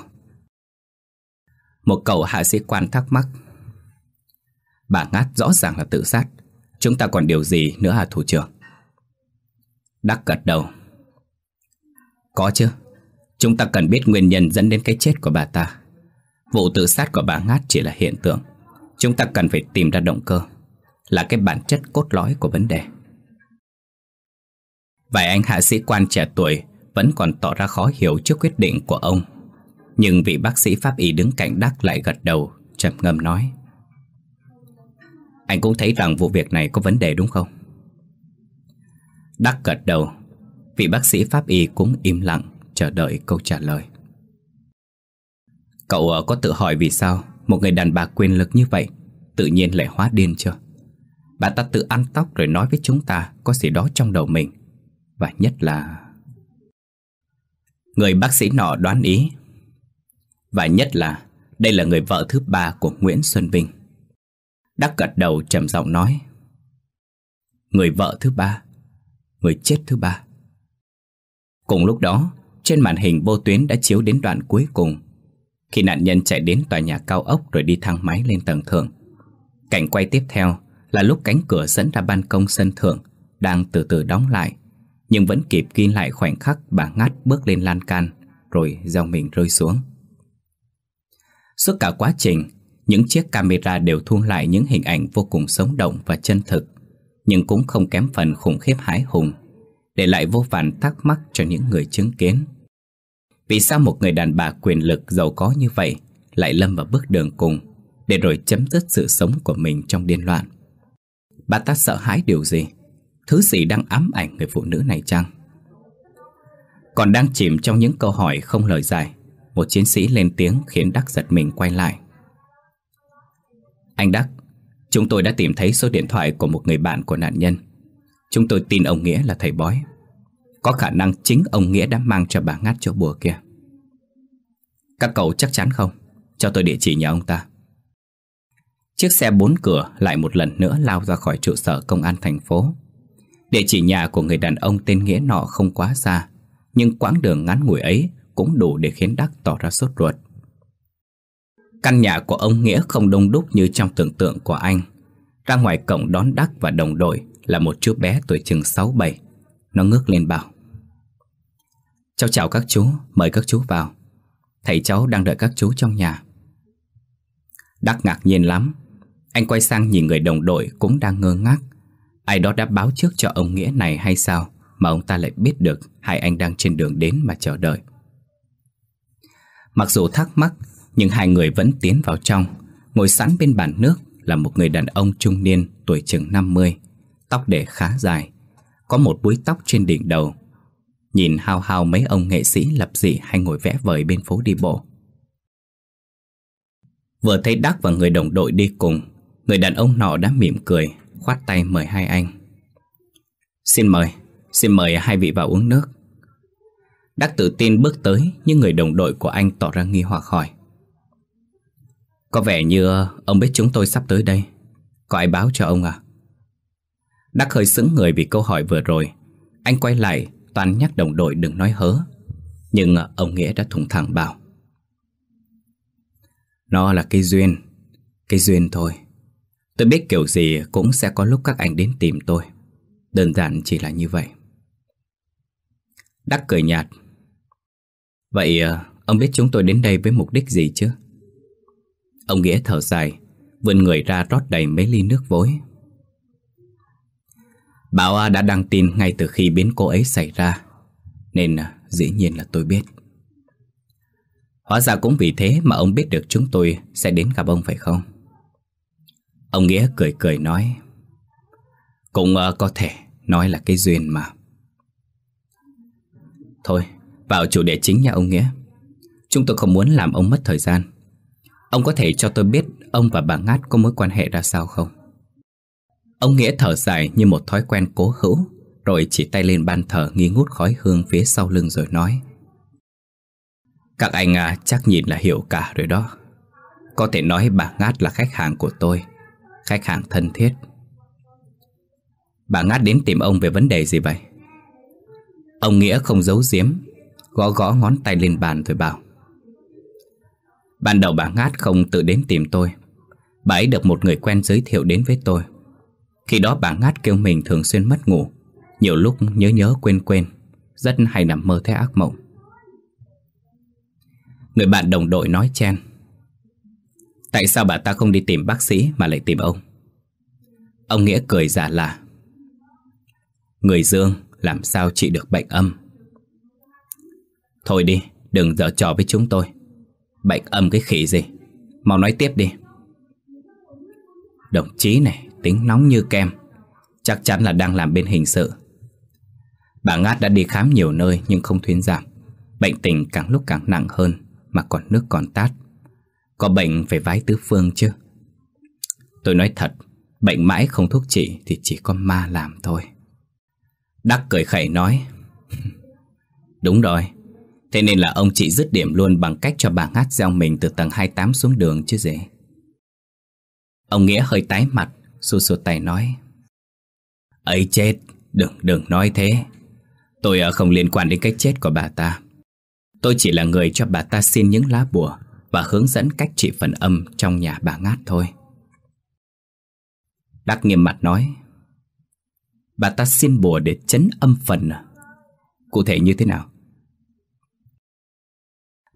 Một cậu hạ sĩ quan thắc mắc Bà Ngát rõ ràng là tự sát Chúng ta còn điều gì nữa hả thủ trưởng? Đắc gật đầu Có chứ Chúng ta cần biết nguyên nhân dẫn đến cái chết của bà ta Vụ tự sát của bà Ngát chỉ là hiện tượng Chúng ta cần phải tìm ra động cơ Là cái bản chất cốt lõi của vấn đề Vài anh hạ sĩ quan trẻ tuổi Vẫn còn tỏ ra khó hiểu trước quyết định của ông Nhưng vị bác sĩ pháp y đứng cạnh Đắc lại gật đầu trầm ngâm nói anh cũng thấy rằng vụ việc này có vấn đề đúng không? Đắc gật đầu Vị bác sĩ pháp y cũng im lặng Chờ đợi câu trả lời Cậu ờ, có tự hỏi vì sao Một người đàn bà quyền lực như vậy Tự nhiên lại hóa điên chưa Bà ta tự ăn tóc rồi nói với chúng ta Có gì đó trong đầu mình Và nhất là Người bác sĩ nọ đoán ý Và nhất là Đây là người vợ thứ ba của Nguyễn Xuân Vinh Đắc gật đầu trầm giọng nói Người vợ thứ ba Người chết thứ ba Cùng lúc đó Trên màn hình vô tuyến đã chiếu đến đoạn cuối cùng Khi nạn nhân chạy đến tòa nhà cao ốc Rồi đi thang máy lên tầng thượng Cảnh quay tiếp theo Là lúc cánh cửa dẫn ra ban công sân thượng Đang từ từ đóng lại Nhưng vẫn kịp ghi lại khoảnh khắc Bà ngắt bước lên lan can Rồi gieo mình rơi xuống Suốt cả quá trình những chiếc camera đều thu lại những hình ảnh vô cùng sống động và chân thực Nhưng cũng không kém phần khủng khiếp hái hùng Để lại vô vàn thắc mắc cho những người chứng kiến Vì sao một người đàn bà quyền lực giàu có như vậy Lại lâm vào bước đường cùng Để rồi chấm dứt sự sống của mình trong điên loạn Bà ta sợ hãi điều gì Thứ gì đang ám ảnh người phụ nữ này chăng Còn đang chìm trong những câu hỏi không lời dài, Một chiến sĩ lên tiếng khiến Đắc giật mình quay lại anh Đắc, chúng tôi đã tìm thấy số điện thoại của một người bạn của nạn nhân. Chúng tôi tin ông Nghĩa là thầy bói. Có khả năng chính ông Nghĩa đã mang cho bà ngát chỗ bùa kia. Các cậu chắc chắn không? Cho tôi địa chỉ nhà ông ta. Chiếc xe bốn cửa lại một lần nữa lao ra khỏi trụ sở công an thành phố. Địa chỉ nhà của người đàn ông tên Nghĩa nọ không quá xa, nhưng quãng đường ngắn ngủi ấy cũng đủ để khiến Đắc tỏ ra sốt ruột. Căn nhà của ông Nghĩa không đông đúc như trong tưởng tượng của anh. Ra ngoài cổng đón Đắc và đồng đội là một chú bé tuổi chừng 6-7. Nó ngước lên bảo. Cháu chào các chú, mời các chú vào. Thầy cháu đang đợi các chú trong nhà. Đắc ngạc nhiên lắm. Anh quay sang nhìn người đồng đội cũng đang ngơ ngác. Ai đó đã báo trước cho ông Nghĩa này hay sao mà ông ta lại biết được hai anh đang trên đường đến mà chờ đợi. Mặc dù thắc mắc nhưng hai người vẫn tiến vào trong Ngồi sẵn bên bàn nước là một người đàn ông trung niên tuổi chừng 50 Tóc để khá dài Có một búi tóc trên đỉnh đầu Nhìn hao hao mấy ông nghệ sĩ lập dị hay ngồi vẽ vời bên phố đi bộ Vừa thấy Đắc và người đồng đội đi cùng Người đàn ông nọ đã mỉm cười Khoát tay mời hai anh Xin mời Xin mời hai vị vào uống nước Đắc tự tin bước tới Nhưng người đồng đội của anh tỏ ra nghi hoặc hỏi có vẻ như ông biết chúng tôi sắp tới đây Có ai báo cho ông à? Đắc hơi sững người vì câu hỏi vừa rồi Anh quay lại toàn nhắc đồng đội đừng nói hớ Nhưng ông Nghĩa đã thủng thẳng bảo Nó là cái duyên Cái duyên thôi Tôi biết kiểu gì cũng sẽ có lúc các anh đến tìm tôi Đơn giản chỉ là như vậy Đắc cười nhạt Vậy ờ, ông biết chúng tôi đến đây với mục đích gì chứ? Ông Nghĩa thở dài Vươn người ra rót đầy mấy ly nước vối Bảo đã đăng tin ngay từ khi biến cô ấy xảy ra Nên à, dĩ nhiên là tôi biết Hóa ra cũng vì thế mà ông biết được chúng tôi sẽ đến gặp ông phải không? Ông Nghĩa cười cười nói Cũng à, có thể nói là cái duyên mà Thôi, vào chủ đề chính nha ông Nghĩa Chúng tôi không muốn làm ông mất thời gian Ông có thể cho tôi biết ông và bà Ngát có mối quan hệ ra sao không? Ông Nghĩa thở dài như một thói quen cố hữu Rồi chỉ tay lên bàn thờ nghi ngút khói hương phía sau lưng rồi nói Các anh à, chắc nhìn là hiểu cả rồi đó Có thể nói bà Ngát là khách hàng của tôi Khách hàng thân thiết Bà Ngát đến tìm ông về vấn đề gì vậy? Ông Nghĩa không giấu giếm Gõ gõ ngón tay lên bàn rồi bảo Ban đầu bà Ngát không tự đến tìm tôi Bà ấy được một người quen giới thiệu đến với tôi Khi đó bà Ngát kêu mình thường xuyên mất ngủ Nhiều lúc nhớ nhớ quên quên Rất hay nằm mơ thấy ác mộng Người bạn đồng đội nói chen Tại sao bà ta không đi tìm bác sĩ mà lại tìm ông? Ông Nghĩa cười giả dạ là Người Dương làm sao trị được bệnh âm Thôi đi, đừng dở trò với chúng tôi Bạch âm cái khỉ gì Mau nói tiếp đi Đồng chí này tính nóng như kem Chắc chắn là đang làm bên hình sự Bà Ngát đã đi khám nhiều nơi nhưng không thuyên giảm Bệnh tình càng lúc càng nặng hơn Mà còn nước còn tát Có bệnh phải vái tứ phương chứ Tôi nói thật Bệnh mãi không thuốc trị Thì chỉ có ma làm thôi Đắc cười khẩy nói Đúng rồi Thế nên là ông chị dứt điểm luôn bằng cách cho bà hát gieo mình từ tầng 28 xuống đường chứ gì. Ông Nghĩa hơi tái mặt, xua xua tay nói. ấy chết, đừng, đừng nói thế. Tôi à, không liên quan đến cái chết của bà ta. Tôi chỉ là người cho bà ta xin những lá bùa và hướng dẫn cách trị phần âm trong nhà bà ngát thôi. Đắc nghiêm mặt nói. Bà ta xin bùa để chấn âm phần à? Cụ thể như thế nào?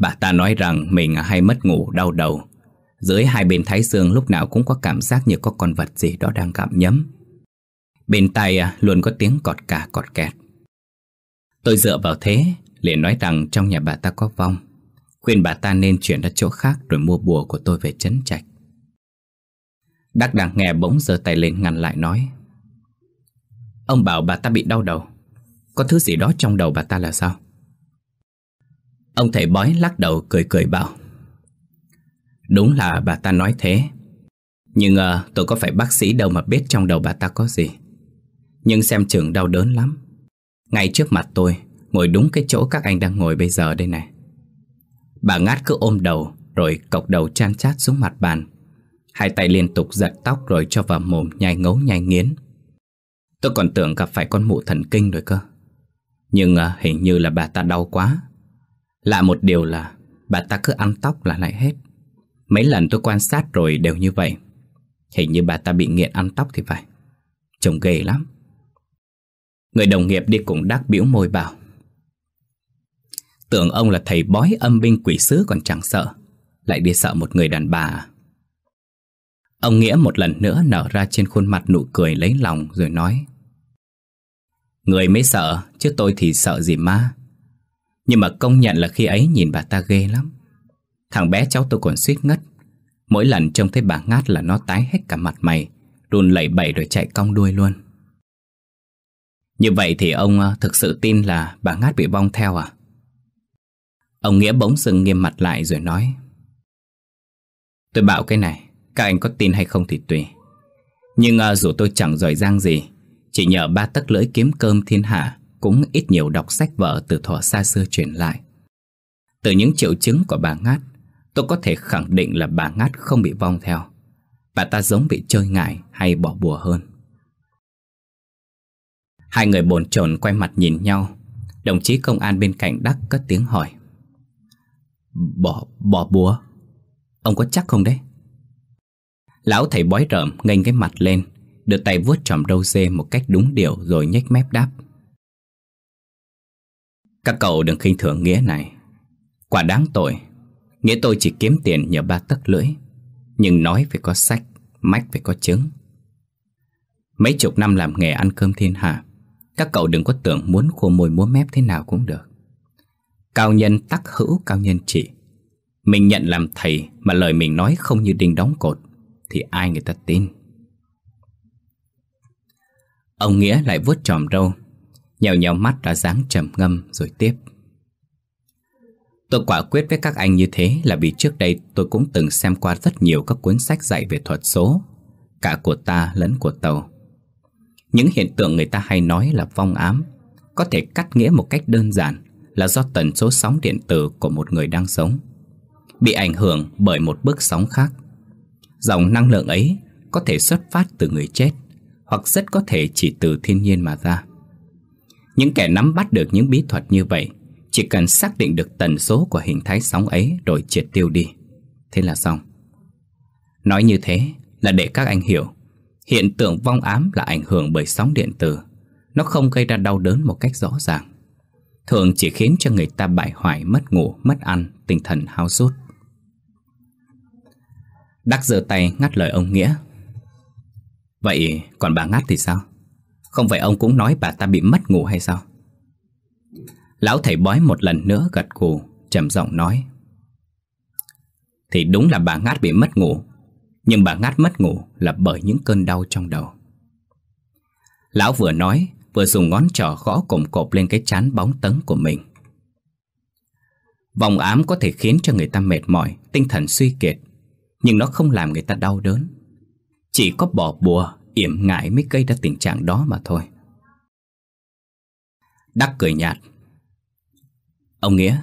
Bà ta nói rằng mình hay mất ngủ đau đầu Dưới hai bên thái xương lúc nào cũng có cảm giác như có con vật gì đó đang gặm nhấm Bên tay à, luôn có tiếng cọt cà cọt kẹt Tôi dựa vào thế liền nói rằng trong nhà bà ta có vong Khuyên bà ta nên chuyển ra chỗ khác rồi mua bùa của tôi về chấn trạch Đắc đang nghe bỗng giơ tay lên ngăn lại nói Ông bảo bà ta bị đau đầu Có thứ gì đó trong đầu bà ta là sao Ông thầy bói lắc đầu cười cười bảo Đúng là bà ta nói thế Nhưng à, tôi có phải bác sĩ đâu mà biết trong đầu bà ta có gì Nhưng xem chừng đau đớn lắm Ngay trước mặt tôi Ngồi đúng cái chỗ các anh đang ngồi bây giờ đây này Bà ngát cứ ôm đầu Rồi cộc đầu chan chát xuống mặt bàn Hai tay liên tục giật tóc Rồi cho vào mồm nhai ngấu nhai nghiến Tôi còn tưởng gặp phải con mụ thần kinh rồi cơ Nhưng à, hình như là bà ta đau quá Lạ một điều là bà ta cứ ăn tóc là lại hết. Mấy lần tôi quan sát rồi đều như vậy. Hình như bà ta bị nghiện ăn tóc thì phải. Trông ghê lắm. Người đồng nghiệp đi cùng đắc biểu môi bảo. Tưởng ông là thầy bói âm binh quỷ sứ còn chẳng sợ. Lại đi sợ một người đàn bà à? Ông Nghĩa một lần nữa nở ra trên khuôn mặt nụ cười lấy lòng rồi nói Người mới sợ, chứ tôi thì sợ gì ma nhưng mà công nhận là khi ấy nhìn bà ta ghê lắm Thằng bé cháu tôi còn suýt ngất Mỗi lần trông thấy bà ngát là nó tái hết cả mặt mày Đùn lẩy bẩy rồi chạy cong đuôi luôn Như vậy thì ông ờ, thực sự tin là bà ngát bị vong theo à? Ông Nghĩa bỗng dưng nghiêm mặt lại rồi nói Tôi bảo cái này Các anh có tin hay không thì tùy Nhưng uh, dù tôi chẳng giỏi giang gì Chỉ nhờ ba tấc lưỡi kiếm cơm thiên hạ cũng ít nhiều đọc sách vở từ thuở xa xưa truyền lại. Từ những triệu chứng của bà Ngát, tôi có thể khẳng định là bà Ngát không bị vong theo. Bà ta giống bị chơi ngại hay bỏ bùa hơn. Hai người bồn chồn quay mặt nhìn nhau. Đồng chí công an bên cạnh Đắc cất tiếng hỏi. Bỏ, bỏ bùa? Ông có chắc không đấy? Lão thầy bói rợm nghênh cái mặt lên, đưa tay vuốt tròm râu dê một cách đúng điều rồi nhếch mép đáp. Các cậu đừng khinh thường Nghĩa này Quả đáng tội Nghĩa tôi chỉ kiếm tiền nhờ ba tấc lưỡi Nhưng nói phải có sách Mách phải có chứng Mấy chục năm làm nghề ăn cơm thiên hạ Các cậu đừng có tưởng muốn khô môi múa mép thế nào cũng được Cao nhân tắc hữu cao nhân trị Mình nhận làm thầy Mà lời mình nói không như đinh đóng cột Thì ai người ta tin Ông Nghĩa lại vuốt tròm râu Nhèo nhèo mắt ra dáng trầm ngâm rồi tiếp Tôi quả quyết với các anh như thế là vì trước đây tôi cũng từng xem qua rất nhiều các cuốn sách dạy về thuật số Cả của ta lẫn của tàu Những hiện tượng người ta hay nói là vong ám Có thể cắt nghĩa một cách đơn giản là do tần số sóng điện tử của một người đang sống Bị ảnh hưởng bởi một bước sóng khác Dòng năng lượng ấy có thể xuất phát từ người chết Hoặc rất có thể chỉ từ thiên nhiên mà ra những kẻ nắm bắt được những bí thuật như vậy Chỉ cần xác định được tần số của hình thái sóng ấy rồi triệt tiêu đi Thế là xong Nói như thế là để các anh hiểu Hiện tượng vong ám là ảnh hưởng bởi sóng điện tử Nó không gây ra đau đớn một cách rõ ràng Thường chỉ khiến cho người ta bại hoại, mất ngủ, mất ăn, tinh thần hao sút Đắc giơ tay ngắt lời ông Nghĩa Vậy còn bà ngắt thì sao? Không phải ông cũng nói bà ta bị mất ngủ hay sao Lão thầy bói một lần nữa gật gù trầm giọng nói Thì đúng là bà Ngát bị mất ngủ Nhưng bà Ngát mất ngủ là bởi những cơn đau trong đầu Lão vừa nói Vừa dùng ngón trỏ gõ cồm cộp lên cái chán bóng tấn của mình Vòng ám có thể khiến cho người ta mệt mỏi Tinh thần suy kiệt Nhưng nó không làm người ta đau đớn Chỉ có bỏ bùa Yểm ngại mới gây ra tình trạng đó mà thôi Đắc cười nhạt Ông Nghĩa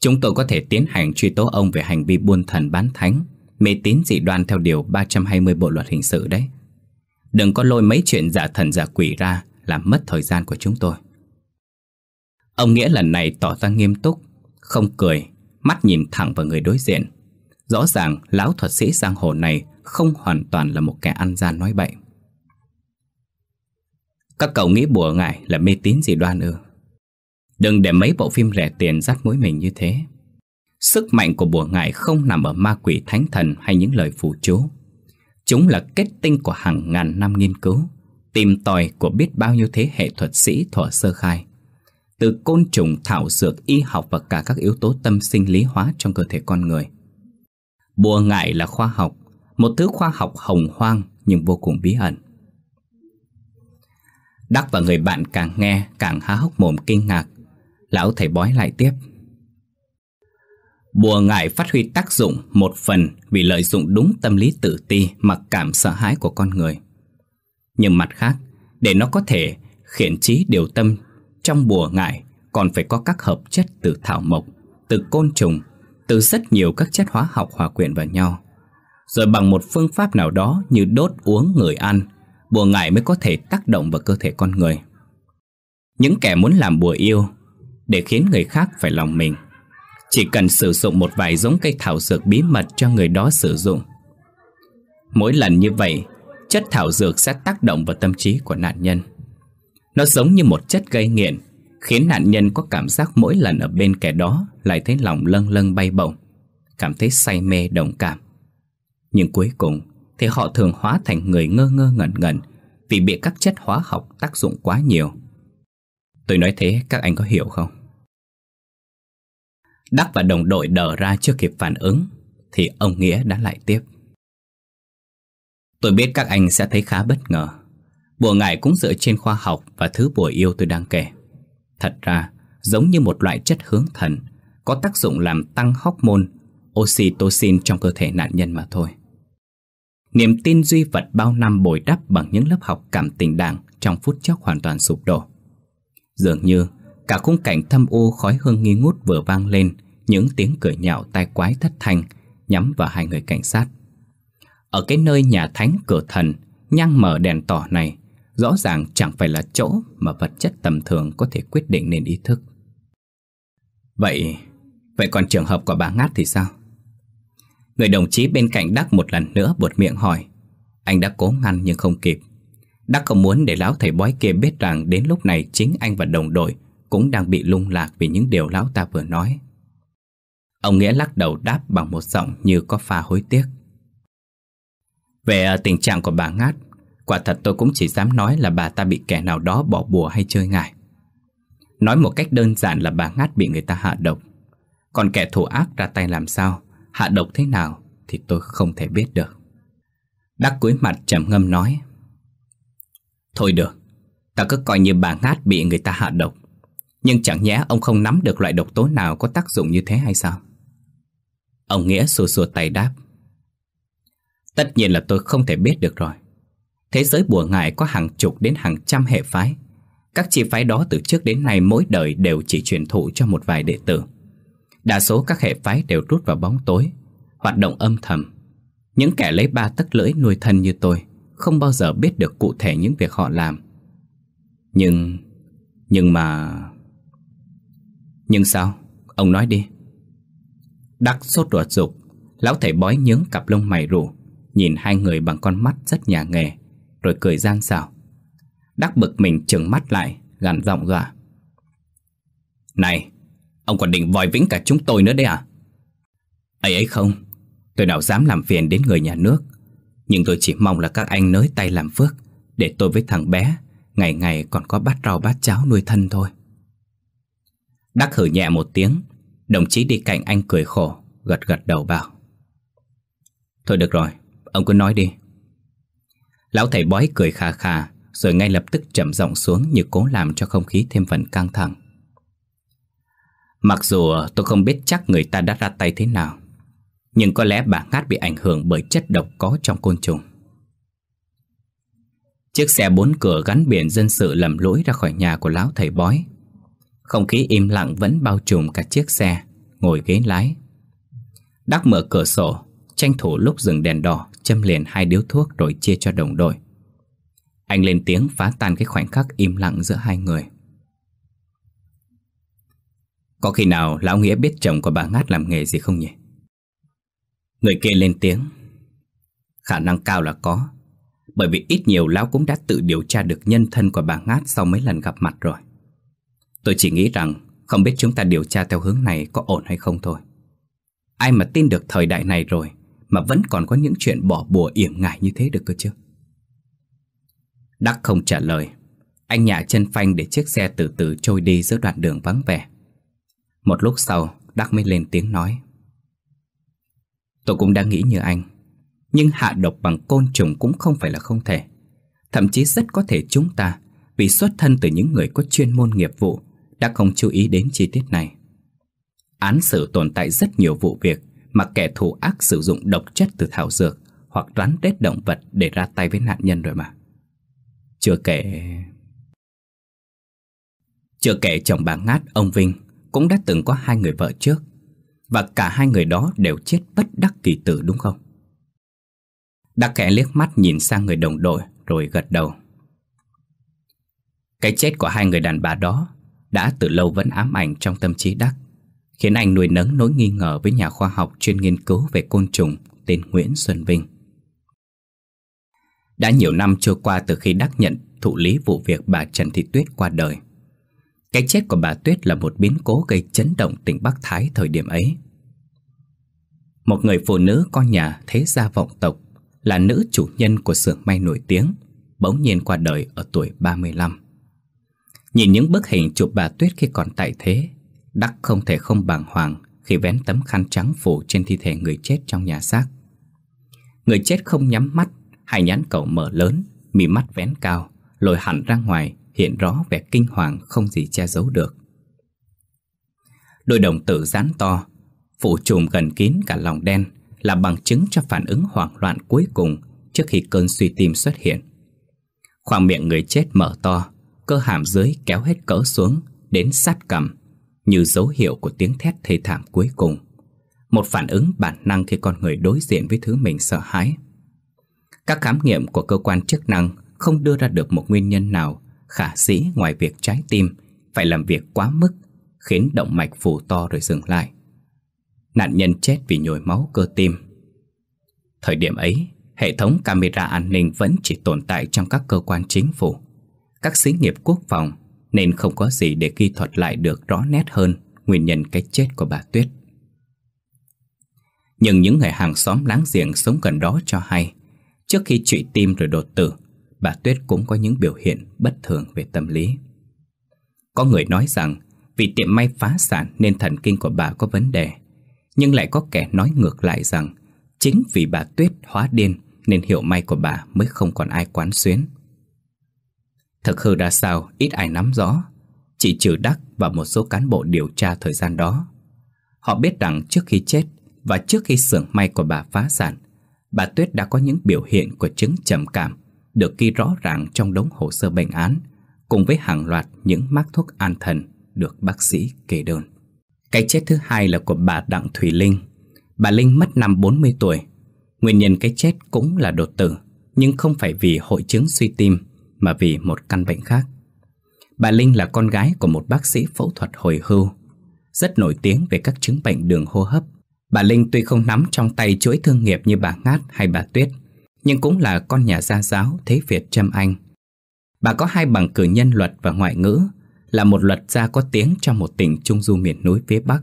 Chúng tôi có thể tiến hành truy tố ông Về hành vi buôn thần bán thánh Mê tín dị đoan theo điều 320 bộ luật hình sự đấy Đừng có lôi mấy chuyện giả thần giả quỷ ra Làm mất thời gian của chúng tôi Ông Nghĩa lần này tỏ ra nghiêm túc Không cười Mắt nhìn thẳng vào người đối diện Rõ ràng lão thuật sĩ giang hồ này Không hoàn toàn là một kẻ ăn gian nói bậy các cậu nghĩ bùa ngải là mê tín gì đoan ư Đừng để mấy bộ phim rẻ tiền dắt mũi mình như thế Sức mạnh của bùa ngải không nằm ở ma quỷ thánh thần hay những lời phù chú Chúng là kết tinh của hàng ngàn năm nghiên cứu Tìm tòi của biết bao nhiêu thế hệ thuật sĩ thuở sơ khai Từ côn trùng, thảo dược, y học và cả các yếu tố tâm sinh lý hóa trong cơ thể con người Bùa ngải là khoa học Một thứ khoa học hồng hoang nhưng vô cùng bí ẩn Đắc và người bạn càng nghe càng há hốc mồm kinh ngạc. Lão thầy bói lại tiếp. Bùa ngải phát huy tác dụng một phần vì lợi dụng đúng tâm lý tự ti mặc cảm sợ hãi của con người. Nhưng mặt khác, để nó có thể khiển trí điều tâm trong bùa ngải còn phải có các hợp chất từ thảo mộc, từ côn trùng, từ rất nhiều các chất hóa học hòa quyện vào nhau. Rồi bằng một phương pháp nào đó như đốt uống người ăn bùa ngải mới có thể tác động vào cơ thể con người. Những kẻ muốn làm bùa yêu để khiến người khác phải lòng mình, chỉ cần sử dụng một vài giống cây thảo dược bí mật cho người đó sử dụng. Mỗi lần như vậy, chất thảo dược sẽ tác động vào tâm trí của nạn nhân. Nó giống như một chất gây nghiện, khiến nạn nhân có cảm giác mỗi lần ở bên kẻ đó lại thấy lòng lâng lâng bay bổng, cảm thấy say mê đồng cảm. Nhưng cuối cùng, thì họ thường hóa thành người ngơ ngơ ngẩn ngẩn vì bị các chất hóa học tác dụng quá nhiều. Tôi nói thế các anh có hiểu không? Đắc và đồng đội đờ ra chưa kịp phản ứng thì ông Nghĩa đã lại tiếp. Tôi biết các anh sẽ thấy khá bất ngờ. Bùa ngải cũng dựa trên khoa học và thứ bùa yêu tôi đang kể. Thật ra, giống như một loại chất hướng thần, có tác dụng làm tăng hormone oxytocin trong cơ thể nạn nhân mà thôi. Niềm tin duy vật bao năm bồi đắp bằng những lớp học cảm tình đảng trong phút chốc hoàn toàn sụp đổ. Dường như, cả khung cảnh thâm u khói hương nghi ngút vừa vang lên, những tiếng cười nhạo tai quái thất thanh nhắm vào hai người cảnh sát. Ở cái nơi nhà thánh cửa thần, nhang mở đèn tỏ này, rõ ràng chẳng phải là chỗ mà vật chất tầm thường có thể quyết định nên ý thức. Vậy, vậy còn trường hợp của bà Ngát thì sao? Người đồng chí bên cạnh Đắc một lần nữa buột miệng hỏi Anh đã cố ngăn nhưng không kịp Đắc không muốn để lão thầy bói kia biết rằng Đến lúc này chính anh và đồng đội Cũng đang bị lung lạc vì những điều lão ta vừa nói Ông Nghĩa lắc đầu đáp bằng một giọng như có pha hối tiếc Về à, tình trạng của bà Ngát Quả thật tôi cũng chỉ dám nói là bà ta bị kẻ nào đó bỏ bùa hay chơi ngải Nói một cách đơn giản là bà Ngát bị người ta hạ độc Còn kẻ thủ ác ra tay làm sao Hạ độc thế nào thì tôi không thể biết được Đắc cuối mặt trầm ngâm nói Thôi được Ta cứ coi như bà ngát bị người ta hạ độc Nhưng chẳng nhẽ ông không nắm được loại độc tố nào có tác dụng như thế hay sao Ông Nghĩa xua xua tay đáp Tất nhiên là tôi không thể biết được rồi Thế giới bùa ngải có hàng chục đến hàng trăm hệ phái Các chi phái đó từ trước đến nay mỗi đời đều chỉ truyền thụ cho một vài đệ tử Đa số các hệ phái đều rút vào bóng tối Hoạt động âm thầm Những kẻ lấy ba tấc lưỡi nuôi thân như tôi Không bao giờ biết được cụ thể những việc họ làm Nhưng... Nhưng mà... Nhưng sao? Ông nói đi Đắc sốt ruột dục Lão thầy bói nhướng cặp lông mày rủ Nhìn hai người bằng con mắt rất nhà nghề Rồi cười gian xào Đắc bực mình chừng mắt lại Gằn giọng dọa Này Ông còn định vòi vĩnh cả chúng tôi nữa đấy à ấy ấy không Tôi nào dám làm phiền đến người nhà nước Nhưng tôi chỉ mong là các anh nới tay làm phước Để tôi với thằng bé Ngày ngày còn có bát rau bát cháo nuôi thân thôi Đắc hử nhẹ một tiếng Đồng chí đi cạnh anh cười khổ Gật gật đầu bảo Thôi được rồi, ông cứ nói đi Lão thầy bói cười khà khà Rồi ngay lập tức chậm giọng xuống Như cố làm cho không khí thêm phần căng thẳng Mặc dù tôi không biết chắc người ta đã ra tay thế nào Nhưng có lẽ bà ngát bị ảnh hưởng bởi chất độc có trong côn trùng Chiếc xe bốn cửa gắn biển dân sự lầm lỗi ra khỏi nhà của lão thầy bói Không khí im lặng vẫn bao trùm cả chiếc xe Ngồi ghế lái Đắc mở cửa sổ Tranh thủ lúc dừng đèn đỏ Châm liền hai điếu thuốc rồi chia cho đồng đội Anh lên tiếng phá tan cái khoảnh khắc im lặng giữa hai người có khi nào Lão Nghĩa biết chồng của bà Ngát làm nghề gì không nhỉ? Người kia lên tiếng Khả năng cao là có Bởi vì ít nhiều Lão cũng đã tự điều tra được nhân thân của bà Ngát sau mấy lần gặp mặt rồi Tôi chỉ nghĩ rằng không biết chúng ta điều tra theo hướng này có ổn hay không thôi Ai mà tin được thời đại này rồi Mà vẫn còn có những chuyện bỏ bùa yểm ngại như thế được cơ chứ Đắc không trả lời Anh nhả chân phanh để chiếc xe từ từ trôi đi giữa đoạn đường vắng vẻ một lúc sau, Đắc mới lên tiếng nói. Tôi cũng đang nghĩ như anh, nhưng hạ độc bằng côn trùng cũng không phải là không thể. Thậm chí rất có thể chúng ta, vì xuất thân từ những người có chuyên môn nghiệp vụ, đã không chú ý đến chi tiết này. Án xử tồn tại rất nhiều vụ việc mà kẻ thù ác sử dụng độc chất từ thảo dược hoặc rắn đết động vật để ra tay với nạn nhân rồi mà. Chưa kể... Chưa kể chồng bà ngát ông Vinh cũng đã từng có hai người vợ trước Và cả hai người đó đều chết bất đắc kỳ tử đúng không? Đắc khẽ liếc mắt nhìn sang người đồng đội rồi gật đầu Cái chết của hai người đàn bà đó đã từ lâu vẫn ám ảnh trong tâm trí Đắc Khiến anh nuôi nấng nỗi nghi ngờ với nhà khoa học chuyên nghiên cứu về côn trùng tên Nguyễn Xuân Vinh Đã nhiều năm trôi qua từ khi Đắc nhận thụ lý vụ việc bà Trần Thị Tuyết qua đời cái chết của bà Tuyết là một biến cố gây chấn động tỉnh Bắc Thái thời điểm ấy. Một người phụ nữ con nhà thế gia vọng tộc là nữ chủ nhân của xưởng may nổi tiếng, bỗng nhiên qua đời ở tuổi 35. Nhìn những bức hình chụp bà Tuyết khi còn tại thế, Đắc không thể không bàng hoàng khi vén tấm khăn trắng phủ trên thi thể người chết trong nhà xác. Người chết không nhắm mắt, hay nhãn cầu mở lớn, mí mắt vén cao, lồi hẳn ra ngoài hiện rõ vẻ kinh hoàng không gì che giấu được. Đôi đồng tử dán to, phủ trùm gần kín cả lòng đen là bằng chứng cho phản ứng hoảng loạn cuối cùng trước khi cơn suy tim xuất hiện. Khoang miệng người chết mở to, cơ hàm dưới kéo hết cỡ xuống đến sát cằm, như dấu hiệu của tiếng thét thê thảm cuối cùng. Một phản ứng bản năng khi con người đối diện với thứ mình sợ hãi. Các khám nghiệm của cơ quan chức năng không đưa ra được một nguyên nhân nào khả sĩ ngoài việc trái tim phải làm việc quá mức khiến động mạch phù to rồi dừng lại. Nạn nhân chết vì nhồi máu cơ tim. Thời điểm ấy, hệ thống camera an ninh vẫn chỉ tồn tại trong các cơ quan chính phủ, các xí nghiệp quốc phòng nên không có gì để ghi thuật lại được rõ nét hơn nguyên nhân cái chết của bà Tuyết. Nhưng những người hàng xóm láng giềng sống gần đó cho hay, trước khi trụy tim rồi đột tử, bà Tuyết cũng có những biểu hiện bất thường về tâm lý. Có người nói rằng vì tiệm may phá sản nên thần kinh của bà có vấn đề, nhưng lại có kẻ nói ngược lại rằng chính vì bà Tuyết hóa điên nên hiệu may của bà mới không còn ai quán xuyến. Thực hư ra sao ít ai nắm rõ, chỉ trừ Đắc và một số cán bộ điều tra thời gian đó. Họ biết rằng trước khi chết và trước khi xưởng may của bà phá sản, bà Tuyết đã có những biểu hiện của chứng trầm cảm được ghi rõ ràng trong đống hồ sơ bệnh án cùng với hàng loạt những mác thuốc an thần được bác sĩ kê đơn. Cái chết thứ hai là của bà Đặng Thủy Linh. Bà Linh mất năm 40 tuổi. Nguyên nhân cái chết cũng là đột tử, nhưng không phải vì hội chứng suy tim mà vì một căn bệnh khác. Bà Linh là con gái của một bác sĩ phẫu thuật hồi hưu, rất nổi tiếng về các chứng bệnh đường hô hấp. Bà Linh tuy không nắm trong tay chuỗi thương nghiệp như bà Ngát hay bà Tuyết, nhưng cũng là con nhà gia giáo thế Việt Trâm Anh. Bà có hai bằng cử nhân luật và ngoại ngữ, là một luật gia có tiếng trong một tỉnh trung du miền núi phía Bắc.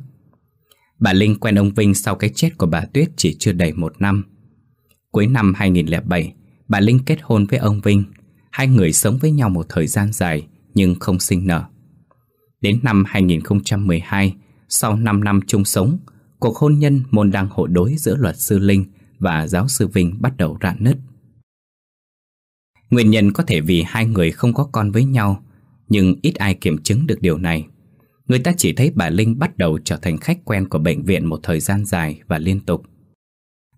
Bà Linh quen ông Vinh sau cái chết của bà Tuyết chỉ chưa đầy một năm. Cuối năm 2007, bà Linh kết hôn với ông Vinh. Hai người sống với nhau một thời gian dài nhưng không sinh nở. Đến năm 2012, sau 5 năm chung sống, cuộc hôn nhân môn đăng hộ đối giữa luật sư Linh và giáo sư Vinh bắt đầu rạn nứt. Nguyên nhân có thể vì hai người không có con với nhau, nhưng ít ai kiểm chứng được điều này. Người ta chỉ thấy bà Linh bắt đầu trở thành khách quen của bệnh viện một thời gian dài và liên tục.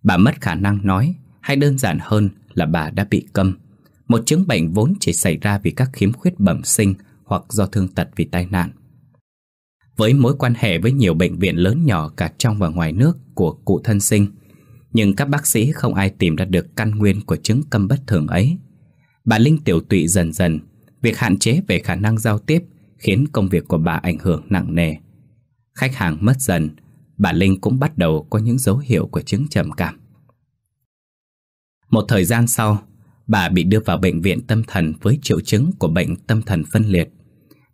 Bà mất khả năng nói, hay đơn giản hơn là bà đã bị câm. Một chứng bệnh vốn chỉ xảy ra vì các khiếm khuyết bẩm sinh hoặc do thương tật vì tai nạn. Với mối quan hệ với nhiều bệnh viện lớn nhỏ cả trong và ngoài nước của cụ thân sinh, nhưng các bác sĩ không ai tìm ra được căn nguyên của chứng câm bất thường ấy Bà Linh tiểu tụy dần dần Việc hạn chế về khả năng giao tiếp Khiến công việc của bà ảnh hưởng nặng nề Khách hàng mất dần Bà Linh cũng bắt đầu có những dấu hiệu của chứng trầm cảm Một thời gian sau Bà bị đưa vào bệnh viện tâm thần với triệu chứng của bệnh tâm thần phân liệt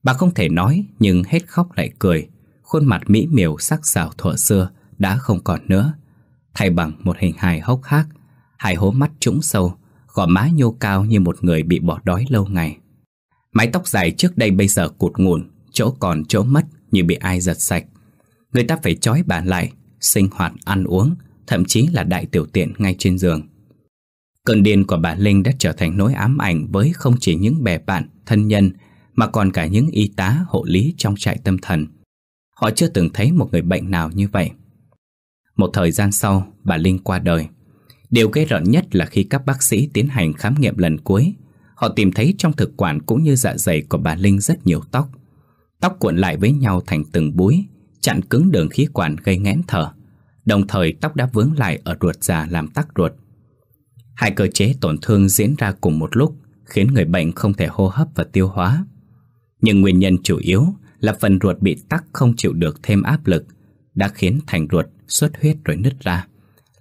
Bà không thể nói nhưng hết khóc lại cười Khuôn mặt mỹ miều sắc sảo thuở xưa đã không còn nữa thay bằng một hình hài hốc hác, hai hố mắt trũng sâu, gò má nhô cao như một người bị bỏ đói lâu ngày. Mái tóc dài trước đây bây giờ cụt ngủn, chỗ còn chỗ mất như bị ai giật sạch. Người ta phải trói bà lại, sinh hoạt ăn uống, thậm chí là đại tiểu tiện ngay trên giường. Cơn điên của bà Linh đã trở thành nỗi ám ảnh với không chỉ những bè bạn, thân nhân, mà còn cả những y tá, hộ lý trong trại tâm thần. Họ chưa từng thấy một người bệnh nào như vậy. Một thời gian sau, bà Linh qua đời. Điều ghê rợn nhất là khi các bác sĩ tiến hành khám nghiệm lần cuối, họ tìm thấy trong thực quản cũng như dạ dày của bà Linh rất nhiều tóc. Tóc cuộn lại với nhau thành từng búi, chặn cứng đường khí quản gây nghẽn thở. Đồng thời tóc đã vướng lại ở ruột già làm tắc ruột. Hai cơ chế tổn thương diễn ra cùng một lúc, khiến người bệnh không thể hô hấp và tiêu hóa. Nhưng nguyên nhân chủ yếu là phần ruột bị tắc không chịu được thêm áp lực, đã khiến thành ruột xuất huyết rồi nứt ra,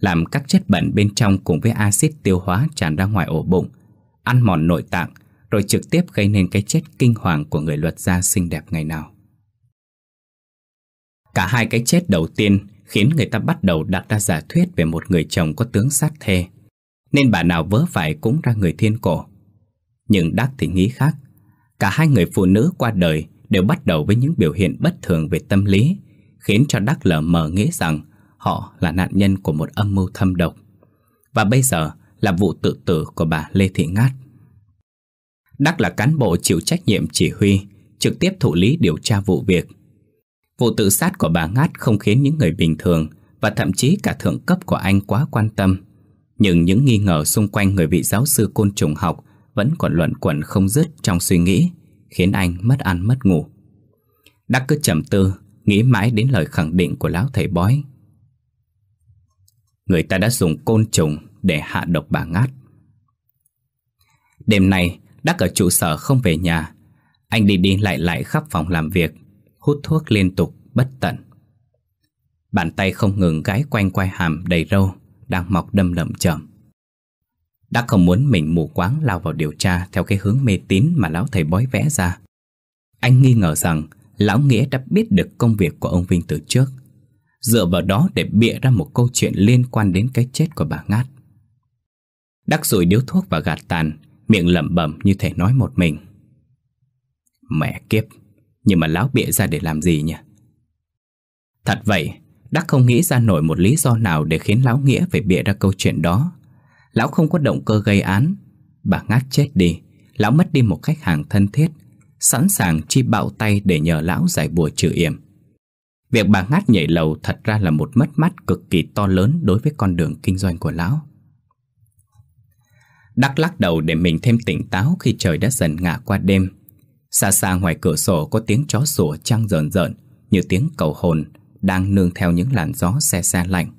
làm các chất bẩn bên trong cùng với axit tiêu hóa tràn ra ngoài ổ bụng, ăn mòn nội tạng, rồi trực tiếp gây nên cái chết kinh hoàng của người luật gia xinh đẹp ngày nào. Cả hai cái chết đầu tiên khiến người ta bắt đầu đặt ra giả thuyết về một người chồng có tướng sát thê, nên bà nào vớ phải cũng ra người thiên cổ. Nhưng Đắc thì nghĩ khác, cả hai người phụ nữ qua đời đều bắt đầu với những biểu hiện bất thường về tâm lý, khiến cho Đắc lờ mờ nghĩ rằng họ là nạn nhân của một âm mưu thâm độc. Và bây giờ là vụ tự tử của bà Lê Thị Ngát. Đắc là cán bộ chịu trách nhiệm chỉ huy, trực tiếp thụ lý điều tra vụ việc. Vụ tự sát của bà Ngát không khiến những người bình thường và thậm chí cả thượng cấp của anh quá quan tâm. Nhưng những nghi ngờ xung quanh người vị giáo sư côn trùng học vẫn còn luận quẩn không dứt trong suy nghĩ, khiến anh mất ăn mất ngủ. Đắc cứ trầm tư, nghĩ mãi đến lời khẳng định của lão thầy bói Người ta đã dùng côn trùng để hạ độc bà Ngát Đêm nay Đắc ở trụ sở không về nhà Anh đi đi lại lại khắp phòng làm việc Hút thuốc liên tục bất tận Bàn tay không ngừng gái quanh quai hàm đầy râu Đang mọc đâm lậm chậm Đắc không muốn mình mù quáng lao vào điều tra Theo cái hướng mê tín mà lão thầy bói vẽ ra Anh nghi ngờ rằng Lão Nghĩa đã biết được công việc của ông Vinh từ trước dựa vào đó để bịa ra một câu chuyện liên quan đến cái chết của bà Ngát. Đắc rồi điếu thuốc và gạt tàn, miệng lẩm bẩm như thể nói một mình. Mẹ kiếp, nhưng mà lão bịa ra để làm gì nhỉ? Thật vậy, Đắc không nghĩ ra nổi một lý do nào để khiến Lão Nghĩa phải bịa ra câu chuyện đó. Lão không có động cơ gây án. Bà ngát chết đi, Lão mất đi một khách hàng thân thiết, sẵn sàng chi bạo tay để nhờ Lão giải bùa trừ yểm. Việc bà Ngát nhảy lầu thật ra là một mất mát cực kỳ to lớn đối với con đường kinh doanh của lão. Đắc lắc đầu để mình thêm tỉnh táo khi trời đã dần ngả qua đêm. Xa xa ngoài cửa sổ có tiếng chó sủa trăng rờn rợn như tiếng cầu hồn đang nương theo những làn gió xe xe lạnh.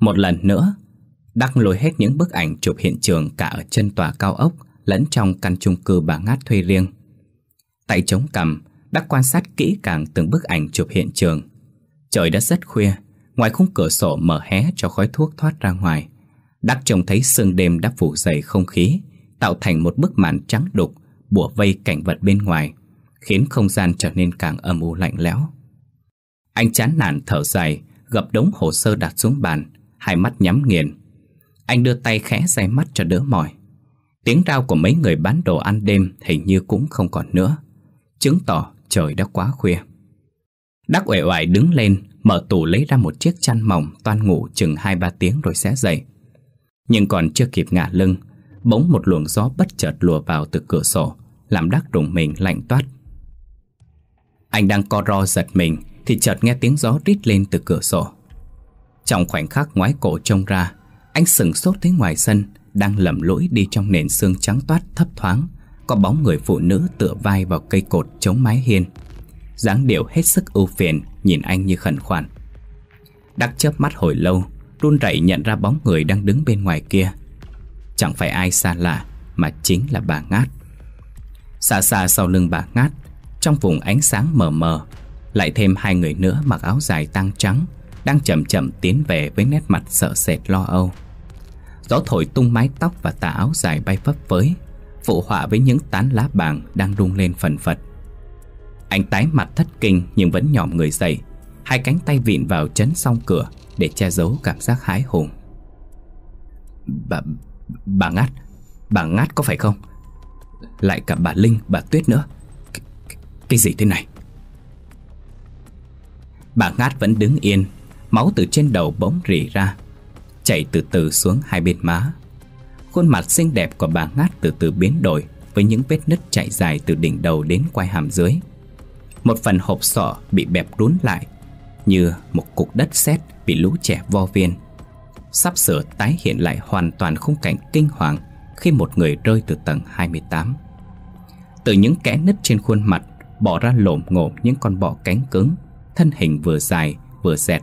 Một lần nữa, Đắc lôi hết những bức ảnh chụp hiện trường cả ở chân tòa cao ốc lẫn trong căn chung cư bà Ngát thuê riêng. Tay chống cầm, đã quan sát kỹ càng từng bức ảnh chụp hiện trường. Trời đã rất khuya, ngoài khung cửa sổ mở hé cho khói thuốc thoát ra ngoài. Đắc trông thấy sương đêm đã phủ dày không khí, tạo thành một bức màn trắng đục, bủa vây cảnh vật bên ngoài, khiến không gian trở nên càng âm u lạnh lẽo. Anh chán nản thở dài, gập đống hồ sơ đặt xuống bàn, hai mắt nhắm nghiền. Anh đưa tay khẽ day mắt cho đỡ mỏi. Tiếng rao của mấy người bán đồ ăn đêm hình như cũng không còn nữa, chứng tỏ trời đã quá khuya. Đắc uể oải đứng lên, mở tủ lấy ra một chiếc chăn mỏng toan ngủ chừng 2-3 tiếng rồi sẽ dậy. Nhưng còn chưa kịp ngả lưng, bỗng một luồng gió bất chợt lùa vào từ cửa sổ, làm Đắc rùng mình lạnh toát. Anh đang co ro giật mình thì chợt nghe tiếng gió rít lên từ cửa sổ. Trong khoảnh khắc ngoái cổ trông ra, anh sừng sốt thấy ngoài sân đang lầm lũi đi trong nền xương trắng toát thấp thoáng có bóng người phụ nữ tựa vai vào cây cột chống mái hiên dáng điệu hết sức ưu phiền nhìn anh như khẩn khoản đắc chớp mắt hồi lâu run rẩy nhận ra bóng người đang đứng bên ngoài kia chẳng phải ai xa lạ mà chính là bà ngát xa xa sau lưng bà ngát trong vùng ánh sáng mờ mờ lại thêm hai người nữa mặc áo dài tang trắng đang chậm chậm tiến về với nét mặt sợ sệt lo âu gió thổi tung mái tóc và tà áo dài bay phấp phới phụ họa với những tán lá bàng đang rung lên phần phật. Anh tái mặt thất kinh nhưng vẫn nhòm người dậy, hai cánh tay vịn vào chấn song cửa để che giấu cảm giác hái hùng. Bà, bà ngát bà ngát có phải không? Lại cả bà Linh, bà Tuyết nữa. C cái gì thế này? Bà ngát vẫn đứng yên Máu từ trên đầu bỗng rỉ ra Chảy từ từ xuống hai bên má Khuôn mặt xinh đẹp của bà ngát từ từ biến đổi với những vết nứt chạy dài từ đỉnh đầu đến quai hàm dưới. Một phần hộp sọ bị bẹp rún lại như một cục đất sét bị lũ trẻ vo viên. Sắp sửa tái hiện lại hoàn toàn khung cảnh kinh hoàng khi một người rơi từ tầng 28. Từ những kẽ nứt trên khuôn mặt bỏ ra lổm ngộm những con bọ cánh cứng, thân hình vừa dài vừa dẹt,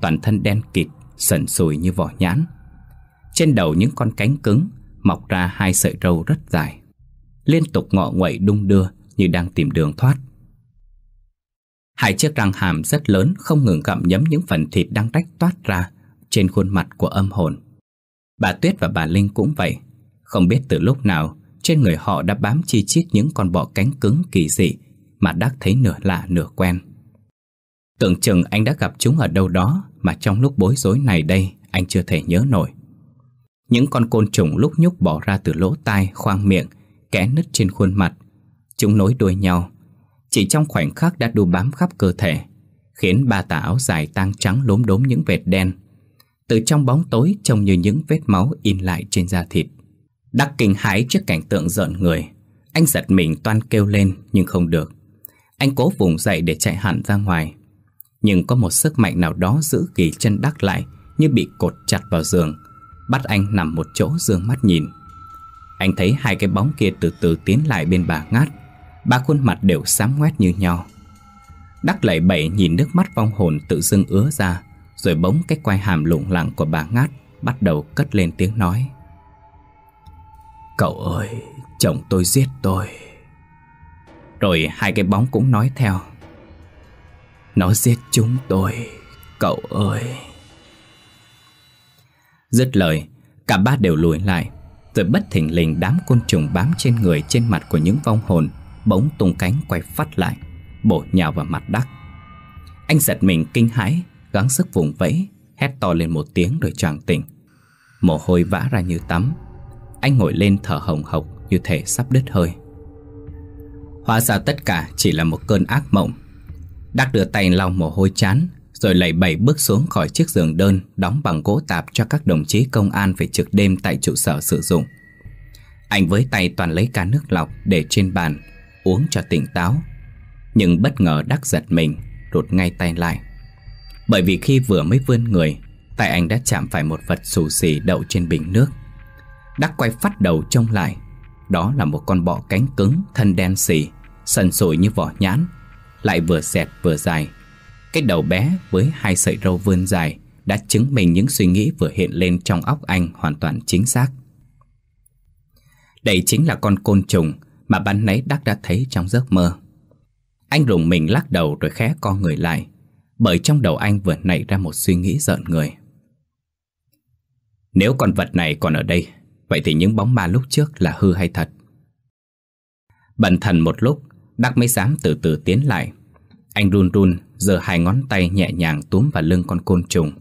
toàn thân đen kịt, sần sùi như vỏ nhãn. Trên đầu những con cánh cứng Mọc ra hai sợi râu rất dài Liên tục ngọ nguậy đung đưa Như đang tìm đường thoát Hai chiếc răng hàm rất lớn Không ngừng gặm nhấm những phần thịt đang rách toát ra Trên khuôn mặt của âm hồn Bà Tuyết và bà Linh cũng vậy Không biết từ lúc nào Trên người họ đã bám chi chít những con bọ cánh cứng kỳ dị Mà Đắc thấy nửa lạ nửa quen Tưởng chừng anh đã gặp chúng ở đâu đó Mà trong lúc bối rối này đây Anh chưa thể nhớ nổi những con côn trùng lúc nhúc bỏ ra từ lỗ tai, khoang miệng, kẽ nứt trên khuôn mặt. Chúng nối đuôi nhau. Chỉ trong khoảnh khắc đã đu bám khắp cơ thể, khiến ba tà áo dài tang trắng lốm đốm những vệt đen. Từ trong bóng tối trông như những vết máu in lại trên da thịt. Đắc kinh hãi trước cảnh tượng rợn người. Anh giật mình toan kêu lên nhưng không được. Anh cố vùng dậy để chạy hẳn ra ngoài. Nhưng có một sức mạnh nào đó giữ kỳ chân Đắc lại như bị cột chặt vào giường Bắt anh nằm một chỗ dương mắt nhìn Anh thấy hai cái bóng kia từ từ tiến lại bên bà ngát Ba khuôn mặt đều xám ngoét như nhau Đắc lại bẩy nhìn nước mắt vong hồn tự dưng ứa ra Rồi bóng cái quai hàm lụng lặng của bà ngát Bắt đầu cất lên tiếng nói Cậu ơi, chồng tôi giết tôi Rồi hai cái bóng cũng nói theo Nó giết chúng tôi, cậu ơi Dứt lời, cả ba đều lùi lại, rồi bất thình lình đám côn trùng bám trên người trên mặt của những vong hồn bỗng tung cánh quay phát lại, bổ nhào vào mặt đắc. Anh giật mình kinh hãi, gắng sức vùng vẫy, hét to lên một tiếng rồi choàng tỉnh. Mồ hôi vã ra như tắm. Anh ngồi lên thở hồng hộc như thể sắp đứt hơi. Hóa ra tất cả chỉ là một cơn ác mộng. Đắc đưa tay lau mồ hôi chán rồi lẩy bảy bước xuống khỏi chiếc giường đơn đóng bằng gỗ tạp cho các đồng chí công an phải trực đêm tại trụ sở sử dụng. Anh với tay toàn lấy cả nước lọc để trên bàn, uống cho tỉnh táo. Nhưng bất ngờ đắc giật mình, rụt ngay tay lại. Bởi vì khi vừa mới vươn người, tay anh đã chạm phải một vật xù xì đậu trên bình nước. Đắc quay phát đầu trông lại, đó là một con bọ cánh cứng, thân đen xì, sần sùi như vỏ nhãn, lại vừa xẹt vừa dài, cái đầu bé với hai sợi râu vươn dài đã chứng minh những suy nghĩ vừa hiện lên trong óc anh hoàn toàn chính xác. Đây chính là con côn trùng mà ban nãy Đắc đã thấy trong giấc mơ. Anh rùng mình lắc đầu rồi khẽ co người lại, bởi trong đầu anh vừa nảy ra một suy nghĩ giận người. Nếu con vật này còn ở đây, vậy thì những bóng ma lúc trước là hư hay thật? Bần thần một lúc, Đắc mới dám từ từ tiến lại. Anh run run Giờ hai ngón tay nhẹ nhàng túm vào lưng con côn trùng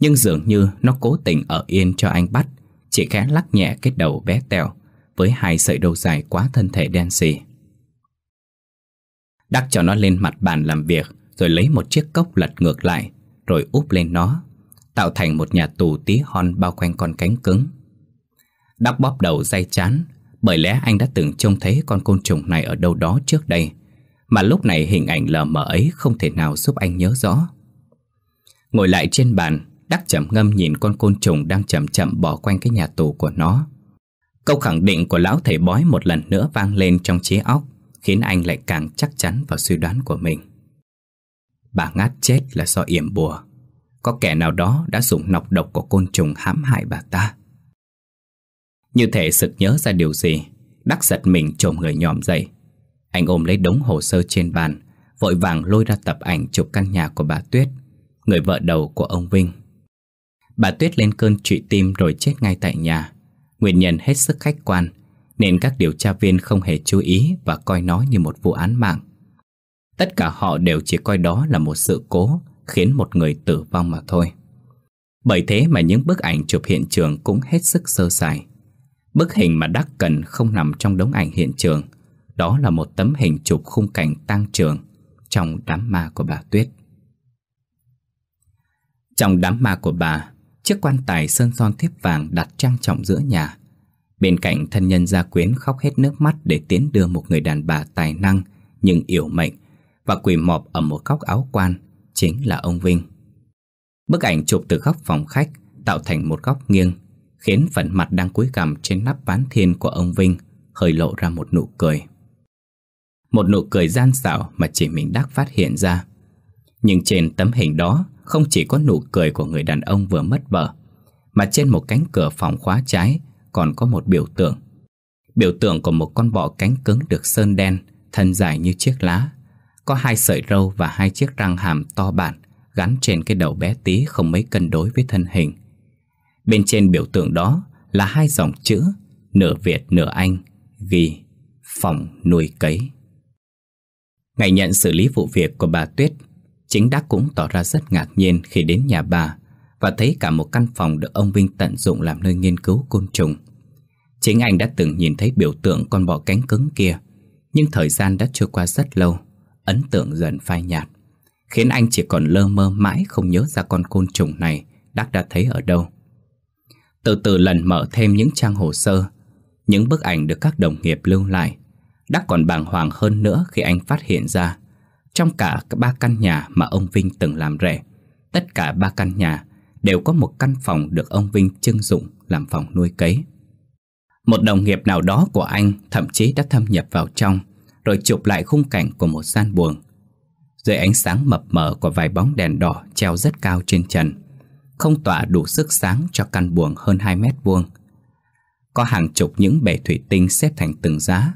Nhưng dường như nó cố tình ở yên cho anh bắt Chỉ khẽ lắc nhẹ cái đầu bé tèo Với hai sợi đầu dài quá thân thể đen xì Đắc cho nó lên mặt bàn làm việc Rồi lấy một chiếc cốc lật ngược lại Rồi úp lên nó Tạo thành một nhà tù tí hon bao quanh con cánh cứng Đắc bóp đầu day chán Bởi lẽ anh đã từng trông thấy con côn trùng này ở đâu đó trước đây mà lúc này hình ảnh lờ mờ ấy không thể nào giúp anh nhớ rõ Ngồi lại trên bàn Đắc chậm ngâm nhìn con côn trùng đang chậm chậm bỏ quanh cái nhà tù của nó Câu khẳng định của lão thầy bói một lần nữa vang lên trong trí óc Khiến anh lại càng chắc chắn vào suy đoán của mình Bà ngát chết là do yểm bùa Có kẻ nào đó đã dùng nọc độc của côn trùng hãm hại bà ta Như thể sực nhớ ra điều gì Đắc giật mình trồm người nhòm dậy anh ôm lấy đống hồ sơ trên bàn Vội vàng lôi ra tập ảnh chụp căn nhà của bà Tuyết Người vợ đầu của ông Vinh Bà Tuyết lên cơn trụy tim rồi chết ngay tại nhà Nguyên nhân hết sức khách quan Nên các điều tra viên không hề chú ý Và coi nó như một vụ án mạng Tất cả họ đều chỉ coi đó là một sự cố Khiến một người tử vong mà thôi Bởi thế mà những bức ảnh chụp hiện trường Cũng hết sức sơ sài Bức hình mà Đắc cần không nằm trong đống ảnh hiện trường đó là một tấm hình chụp khung cảnh tang trường Trong đám ma của bà Tuyết Trong đám ma của bà Chiếc quan tài sơn son thiếp vàng đặt trang trọng giữa nhà Bên cạnh thân nhân gia quyến khóc hết nước mắt Để tiến đưa một người đàn bà tài năng Nhưng yếu mệnh Và quỳ mọp ở một góc áo quan Chính là ông Vinh Bức ảnh chụp từ góc phòng khách Tạo thành một góc nghiêng Khiến phần mặt đang cúi gằm trên nắp ván thiên của ông Vinh Hơi lộ ra một nụ cười một nụ cười gian xảo mà chỉ mình Đắc phát hiện ra Nhưng trên tấm hình đó Không chỉ có nụ cười của người đàn ông vừa mất vợ Mà trên một cánh cửa phòng khóa trái Còn có một biểu tượng Biểu tượng của một con bọ cánh cứng được sơn đen Thân dài như chiếc lá Có hai sợi râu và hai chiếc răng hàm to bản Gắn trên cái đầu bé tí không mấy cân đối với thân hình Bên trên biểu tượng đó là hai dòng chữ Nửa Việt nửa Anh Ghi Phòng nuôi cấy Ngày nhận xử lý vụ việc của bà Tuyết, chính Đắc cũng tỏ ra rất ngạc nhiên khi đến nhà bà và thấy cả một căn phòng được ông Vinh tận dụng làm nơi nghiên cứu côn trùng. Chính anh đã từng nhìn thấy biểu tượng con bọ cánh cứng kia, nhưng thời gian đã trôi qua rất lâu, ấn tượng dần phai nhạt, khiến anh chỉ còn lơ mơ mãi không nhớ ra con côn trùng này Đắc đã thấy ở đâu. Từ từ lần mở thêm những trang hồ sơ, những bức ảnh được các đồng nghiệp lưu lại Đắc còn bàng hoàng hơn nữa khi anh phát hiện ra Trong cả ba căn nhà mà ông Vinh từng làm rẻ Tất cả ba căn nhà đều có một căn phòng được ông Vinh trưng dụng làm phòng nuôi cấy Một đồng nghiệp nào đó của anh thậm chí đã thâm nhập vào trong Rồi chụp lại khung cảnh của một gian buồng Dưới ánh sáng mập mờ của vài bóng đèn đỏ treo rất cao trên trần Không tỏa đủ sức sáng cho căn buồng hơn 2 mét vuông Có hàng chục những bể thủy tinh xếp thành từng giá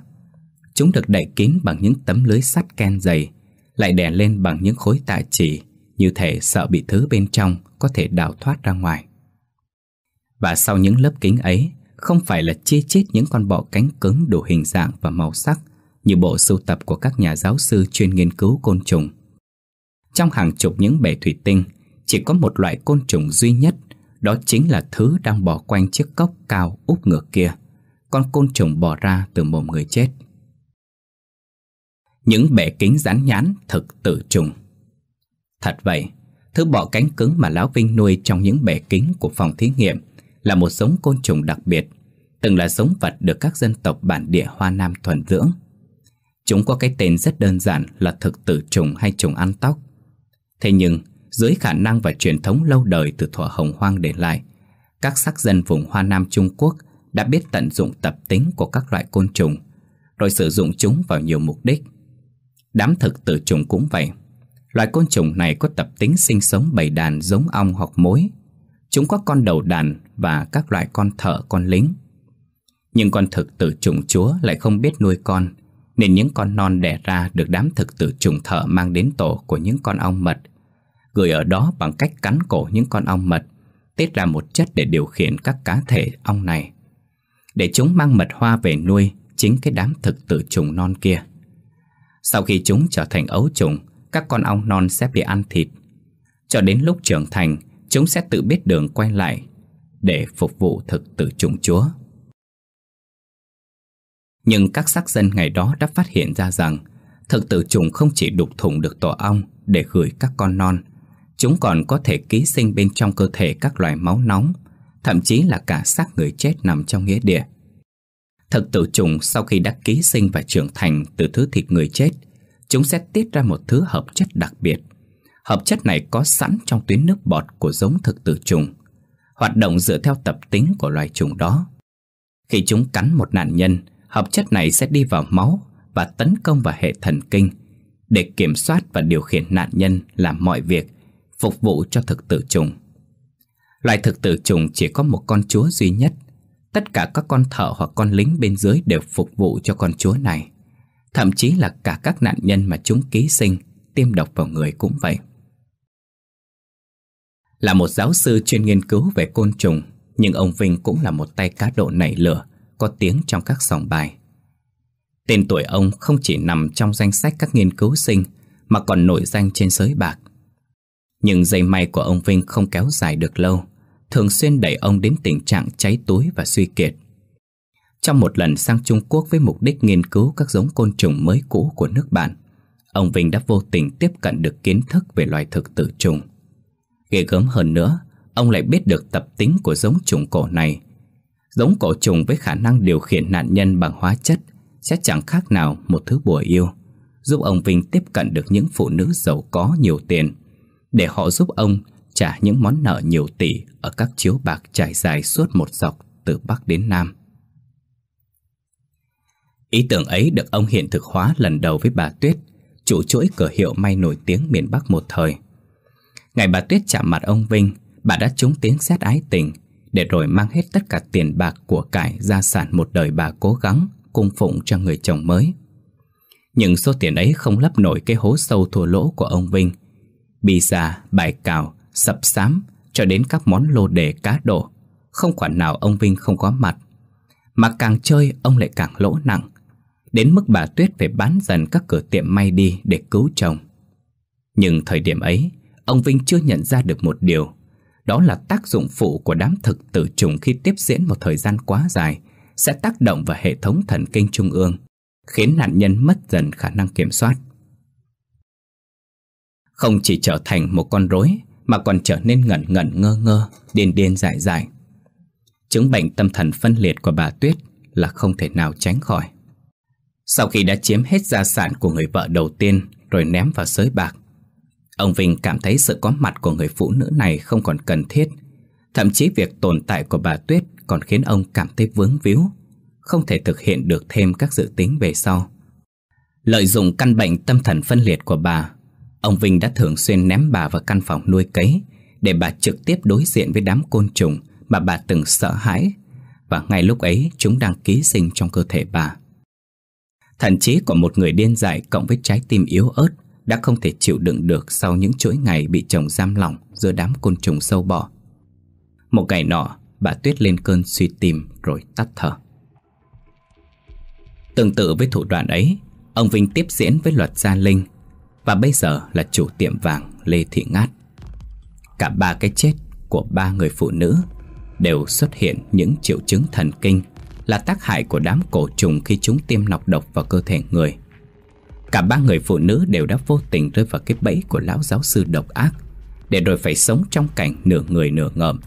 Chúng được đậy kín bằng những tấm lưới sắt ken dày Lại đè lên bằng những khối tạ chỉ Như thể sợ bị thứ bên trong Có thể đào thoát ra ngoài Và sau những lớp kính ấy Không phải là chia chết những con bọ cánh cứng Đủ hình dạng và màu sắc Như bộ sưu tập của các nhà giáo sư Chuyên nghiên cứu côn trùng Trong hàng chục những bể thủy tinh Chỉ có một loại côn trùng duy nhất Đó chính là thứ đang bò quanh chiếc cốc cao úp ngược kia Con côn trùng bò ra từ mồm người chết những bẻ kính rán nhán thực tử trùng Thật vậy, thứ bọ cánh cứng mà Lão Vinh nuôi trong những bẻ kính của phòng thí nghiệm là một giống côn trùng đặc biệt, từng là giống vật được các dân tộc bản địa Hoa Nam thuần dưỡng. Chúng có cái tên rất đơn giản là thực tử trùng hay trùng ăn tóc. Thế nhưng, dưới khả năng và truyền thống lâu đời từ thuở Hồng Hoang để lại, các sắc dân vùng Hoa Nam Trung Quốc đã biết tận dụng tập tính của các loại côn trùng, rồi sử dụng chúng vào nhiều mục đích – Đám thực tử trùng cũng vậy Loài côn trùng này có tập tính sinh sống bầy đàn giống ong hoặc mối Chúng có con đầu đàn và các loại con thợ con lính Nhưng con thực tử trùng chúa lại không biết nuôi con Nên những con non đẻ ra được đám thực tử trùng thợ mang đến tổ của những con ong mật Gửi ở đó bằng cách cắn cổ những con ong mật Tiết ra một chất để điều khiển các cá thể ong này Để chúng mang mật hoa về nuôi chính cái đám thực tử trùng non kia sau khi chúng trở thành ấu trùng, các con ong non sẽ bị ăn thịt. Cho đến lúc trưởng thành, chúng sẽ tự biết đường quay lại để phục vụ thực tử trùng chúa. Nhưng các xác dân ngày đó đã phát hiện ra rằng thực tử trùng không chỉ đục thủng được tổ ong để gửi các con non, chúng còn có thể ký sinh bên trong cơ thể các loài máu nóng, thậm chí là cả xác người chết nằm trong nghĩa địa. Thực tử trùng sau khi đã ký sinh và trưởng thành từ thứ thịt người chết, chúng sẽ tiết ra một thứ hợp chất đặc biệt. Hợp chất này có sẵn trong tuyến nước bọt của giống thực tử trùng, hoạt động dựa theo tập tính của loài trùng đó. Khi chúng cắn một nạn nhân, hợp chất này sẽ đi vào máu và tấn công vào hệ thần kinh để kiểm soát và điều khiển nạn nhân làm mọi việc, phục vụ cho thực tử trùng. Loài thực tử trùng chỉ có một con chúa duy nhất – Tất cả các con thợ hoặc con lính bên dưới đều phục vụ cho con chúa này Thậm chí là cả các nạn nhân mà chúng ký sinh Tiêm độc vào người cũng vậy Là một giáo sư chuyên nghiên cứu về côn trùng Nhưng ông Vinh cũng là một tay cá độ nảy lửa Có tiếng trong các sòng bài Tên tuổi ông không chỉ nằm trong danh sách các nghiên cứu sinh Mà còn nổi danh trên giới bạc Nhưng dây may của ông Vinh không kéo dài được lâu thường xuyên đẩy ông đến tình trạng cháy túi và suy kiệt. Trong một lần sang Trung Quốc với mục đích nghiên cứu các giống côn trùng mới cũ của nước bạn, ông Vinh đã vô tình tiếp cận được kiến thức về loài thực tử trùng. Ghê gớm hơn nữa, ông lại biết được tập tính của giống trùng cổ này. Giống cổ trùng với khả năng điều khiển nạn nhân bằng hóa chất sẽ chẳng khác nào một thứ bùa yêu, giúp ông Vinh tiếp cận được những phụ nữ giàu có nhiều tiền, để họ giúp ông trả những món nợ nhiều tỷ ở các chiếu bạc trải dài suốt một dọc từ Bắc đến Nam. Ý tưởng ấy được ông hiện thực hóa lần đầu với bà Tuyết, chủ chuỗi cửa hiệu may nổi tiếng miền Bắc một thời. Ngày bà Tuyết chạm mặt ông Vinh, bà đã trúng tiếng xét ái tình, để rồi mang hết tất cả tiền bạc của cải gia sản một đời bà cố gắng cung phụng cho người chồng mới. Nhưng số tiền ấy không lấp nổi cái hố sâu thua lỗ của ông Vinh. Bì già, bài cào, sập sám cho đến các món lô đề cá độ. Không khoản nào ông Vinh không có mặt. Mà càng chơi ông lại càng lỗ nặng. Đến mức bà Tuyết phải bán dần các cửa tiệm may đi để cứu chồng. Nhưng thời điểm ấy, ông Vinh chưa nhận ra được một điều. Đó là tác dụng phụ của đám thực tử trùng khi tiếp diễn một thời gian quá dài sẽ tác động vào hệ thống thần kinh trung ương, khiến nạn nhân mất dần khả năng kiểm soát. Không chỉ trở thành một con rối mà còn trở nên ngẩn ngẩn ngơ ngơ, điên điên dại dại. Chứng bệnh tâm thần phân liệt của bà Tuyết là không thể nào tránh khỏi. Sau khi đã chiếm hết gia sản của người vợ đầu tiên rồi ném vào sới bạc, ông Vinh cảm thấy sự có mặt của người phụ nữ này không còn cần thiết. Thậm chí việc tồn tại của bà Tuyết còn khiến ông cảm thấy vướng víu, không thể thực hiện được thêm các dự tính về sau. Lợi dụng căn bệnh tâm thần phân liệt của bà Ông Vinh đã thường xuyên ném bà vào căn phòng nuôi cấy để bà trực tiếp đối diện với đám côn trùng mà bà từng sợ hãi và ngay lúc ấy chúng đang ký sinh trong cơ thể bà. Thậm chí của một người điên dại cộng với trái tim yếu ớt đã không thể chịu đựng được sau những chuỗi ngày bị chồng giam lỏng giữa đám côn trùng sâu bọ. Một ngày nọ, bà Tuyết lên cơn suy tim rồi tắt thở. Tương tự với thủ đoạn ấy, ông Vinh tiếp diễn với luật gia Linh và bây giờ là chủ tiệm vàng Lê Thị Ngát Cả ba cái chết của ba người phụ nữ Đều xuất hiện những triệu chứng thần kinh Là tác hại của đám cổ trùng khi chúng tiêm nọc độc vào cơ thể người Cả ba người phụ nữ đều đã vô tình rơi vào cái bẫy của lão giáo sư độc ác Để rồi phải sống trong cảnh nửa người nửa ngợm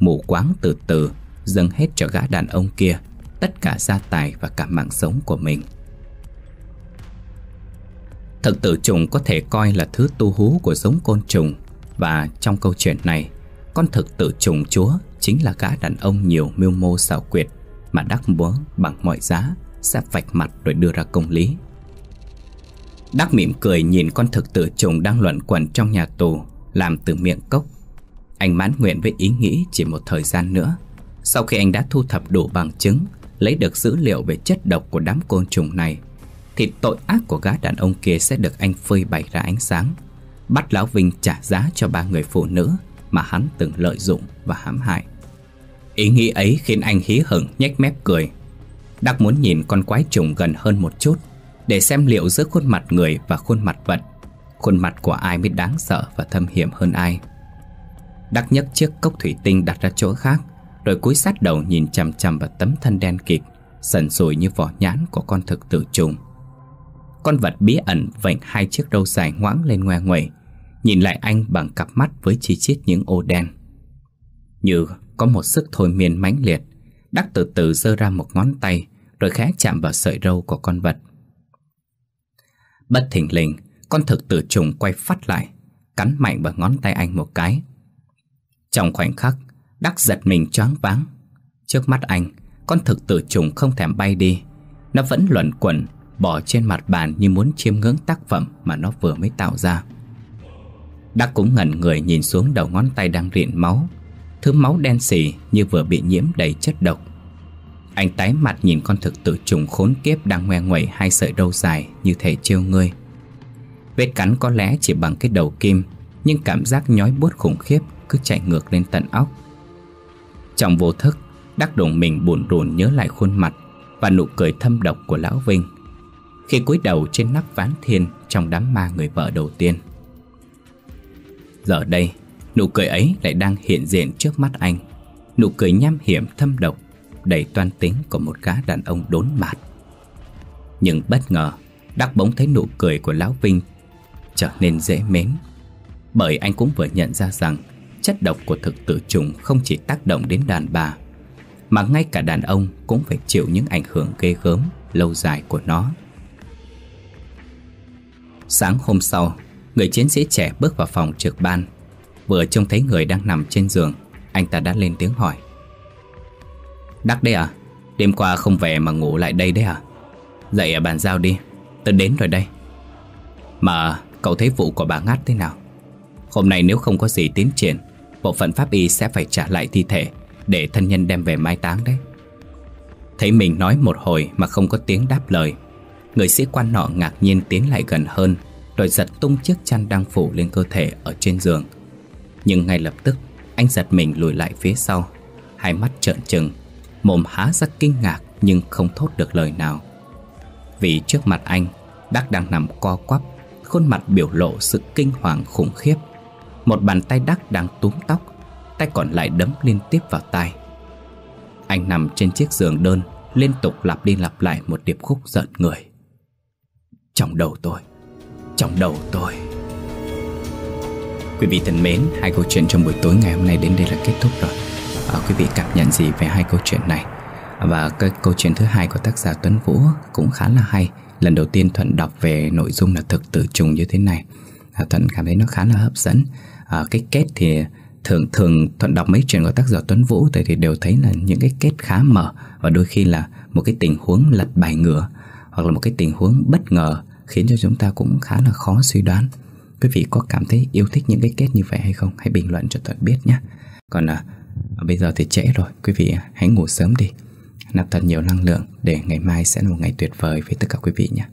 Mù quáng từ từ dâng hết cho gã đàn ông kia Tất cả gia tài và cả mạng sống của mình Thực tử trùng có thể coi là thứ tu hú của giống côn trùng Và trong câu chuyện này Con thực tử trùng chúa chính là gã đàn ông nhiều mưu mô xảo quyệt Mà đắc múa bằng mọi giá sẽ vạch mặt rồi đưa ra công lý Đắc mỉm cười nhìn con thực tử trùng đang luẩn quẩn trong nhà tù Làm từ miệng cốc Anh mãn nguyện với ý nghĩ chỉ một thời gian nữa Sau khi anh đã thu thập đủ bằng chứng Lấy được dữ liệu về chất độc của đám côn trùng này thì tội ác của gã đàn ông kia sẽ được anh phơi bày ra ánh sáng, bắt Lão Vinh trả giá cho ba người phụ nữ mà hắn từng lợi dụng và hãm hại. Ý nghĩ ấy khiến anh hí hửng nhếch mép cười. Đắc muốn nhìn con quái trùng gần hơn một chút để xem liệu giữa khuôn mặt người và khuôn mặt vật, khuôn mặt của ai mới đáng sợ và thâm hiểm hơn ai. Đắc nhấc chiếc cốc thủy tinh đặt ra chỗ khác, rồi cúi sát đầu nhìn chằm chằm vào tấm thân đen kịt, sần sùi như vỏ nhãn của con thực tử trùng. Con vật bí ẩn vệnh hai chiếc râu dài ngoãng lên ngoe nguẩy Nhìn lại anh bằng cặp mắt với chi chít những ô đen Như có một sức thôi miên mãnh liệt Đắc từ từ giơ ra một ngón tay Rồi khẽ chạm vào sợi râu của con vật Bất thình lình Con thực tử trùng quay phát lại Cắn mạnh vào ngón tay anh một cái Trong khoảnh khắc Đắc giật mình choáng váng Trước mắt anh Con thực tử trùng không thèm bay đi Nó vẫn luẩn quẩn Bỏ trên mặt bàn như muốn chiêm ngưỡng tác phẩm Mà nó vừa mới tạo ra Đắc cũng ngẩn người nhìn xuống đầu ngón tay đang rịn máu Thứ máu đen xì như vừa bị nhiễm đầy chất độc Anh tái mặt nhìn con thực tử trùng khốn kiếp Đang ngoe ngoẩy hai sợi râu dài như thể trêu ngươi Vết cắn có lẽ chỉ bằng cái đầu kim Nhưng cảm giác nhói buốt khủng khiếp Cứ chạy ngược lên tận óc Trong vô thức Đắc đụng mình buồn rùn nhớ lại khuôn mặt Và nụ cười thâm độc của Lão Vinh khi cúi đầu trên nắp ván thiên trong đám ma người vợ đầu tiên. Giờ đây, nụ cười ấy lại đang hiện diện trước mắt anh. Nụ cười nham hiểm thâm độc, đầy toan tính của một gã đàn ông đốn mạt. Nhưng bất ngờ, Đắc bỗng thấy nụ cười của Lão Vinh trở nên dễ mến. Bởi anh cũng vừa nhận ra rằng chất độc của thực tử trùng không chỉ tác động đến đàn bà, mà ngay cả đàn ông cũng phải chịu những ảnh hưởng ghê gớm lâu dài của nó. Sáng hôm sau, người chiến sĩ trẻ bước vào phòng trực ban. Vừa trông thấy người đang nằm trên giường, anh ta đã lên tiếng hỏi. Đắc đấy à? Đêm qua không về mà ngủ lại đây đấy à? Dậy ở bàn giao đi, tớ đến rồi đây. Mà cậu thấy vụ của bà ngát thế nào? Hôm nay nếu không có gì tiến triển, bộ phận pháp y sẽ phải trả lại thi thể để thân nhân đem về mai táng đấy. Thấy mình nói một hồi mà không có tiếng đáp lời Người sĩ quan nọ ngạc nhiên tiến lại gần hơn Rồi giật tung chiếc chăn đang phủ lên cơ thể ở trên giường Nhưng ngay lập tức Anh giật mình lùi lại phía sau Hai mắt trợn trừng Mồm há ra kinh ngạc nhưng không thốt được lời nào Vì trước mặt anh Đắc đang nằm co quắp Khuôn mặt biểu lộ sự kinh hoàng khủng khiếp Một bàn tay Đắc đang túm tóc Tay còn lại đấm liên tiếp vào tay Anh nằm trên chiếc giường đơn Liên tục lặp đi lặp lại một điệp khúc giận người trong đầu tôi trong đầu tôi Quý vị thân mến, hai câu chuyện trong buổi tối ngày hôm nay đến đây là kết thúc rồi à, Quý vị cảm nhận gì về hai câu chuyện này? Và cái câu chuyện thứ hai của tác giả Tuấn Vũ cũng khá là hay Lần đầu tiên Thuận đọc về nội dung là thực tử trùng như thế này à, Thuận cảm thấy nó khá là hấp dẫn à, Cái kết thì thường thường Thuận đọc mấy chuyện của tác giả Tuấn Vũ thì, thì đều thấy là những cái kết khá mở Và đôi khi là một cái tình huống lật bài ngửa hoặc là một cái tình huống bất ngờ khiến cho chúng ta cũng khá là khó suy đoán. Quý vị có cảm thấy yêu thích những cái kết như vậy hay không? Hãy bình luận cho tôi biết nhé. Còn à, bây giờ thì trễ rồi, quý vị à, hãy ngủ sớm đi. Nạp thật nhiều năng lượng để ngày mai sẽ là một ngày tuyệt vời với tất cả quý vị nhé.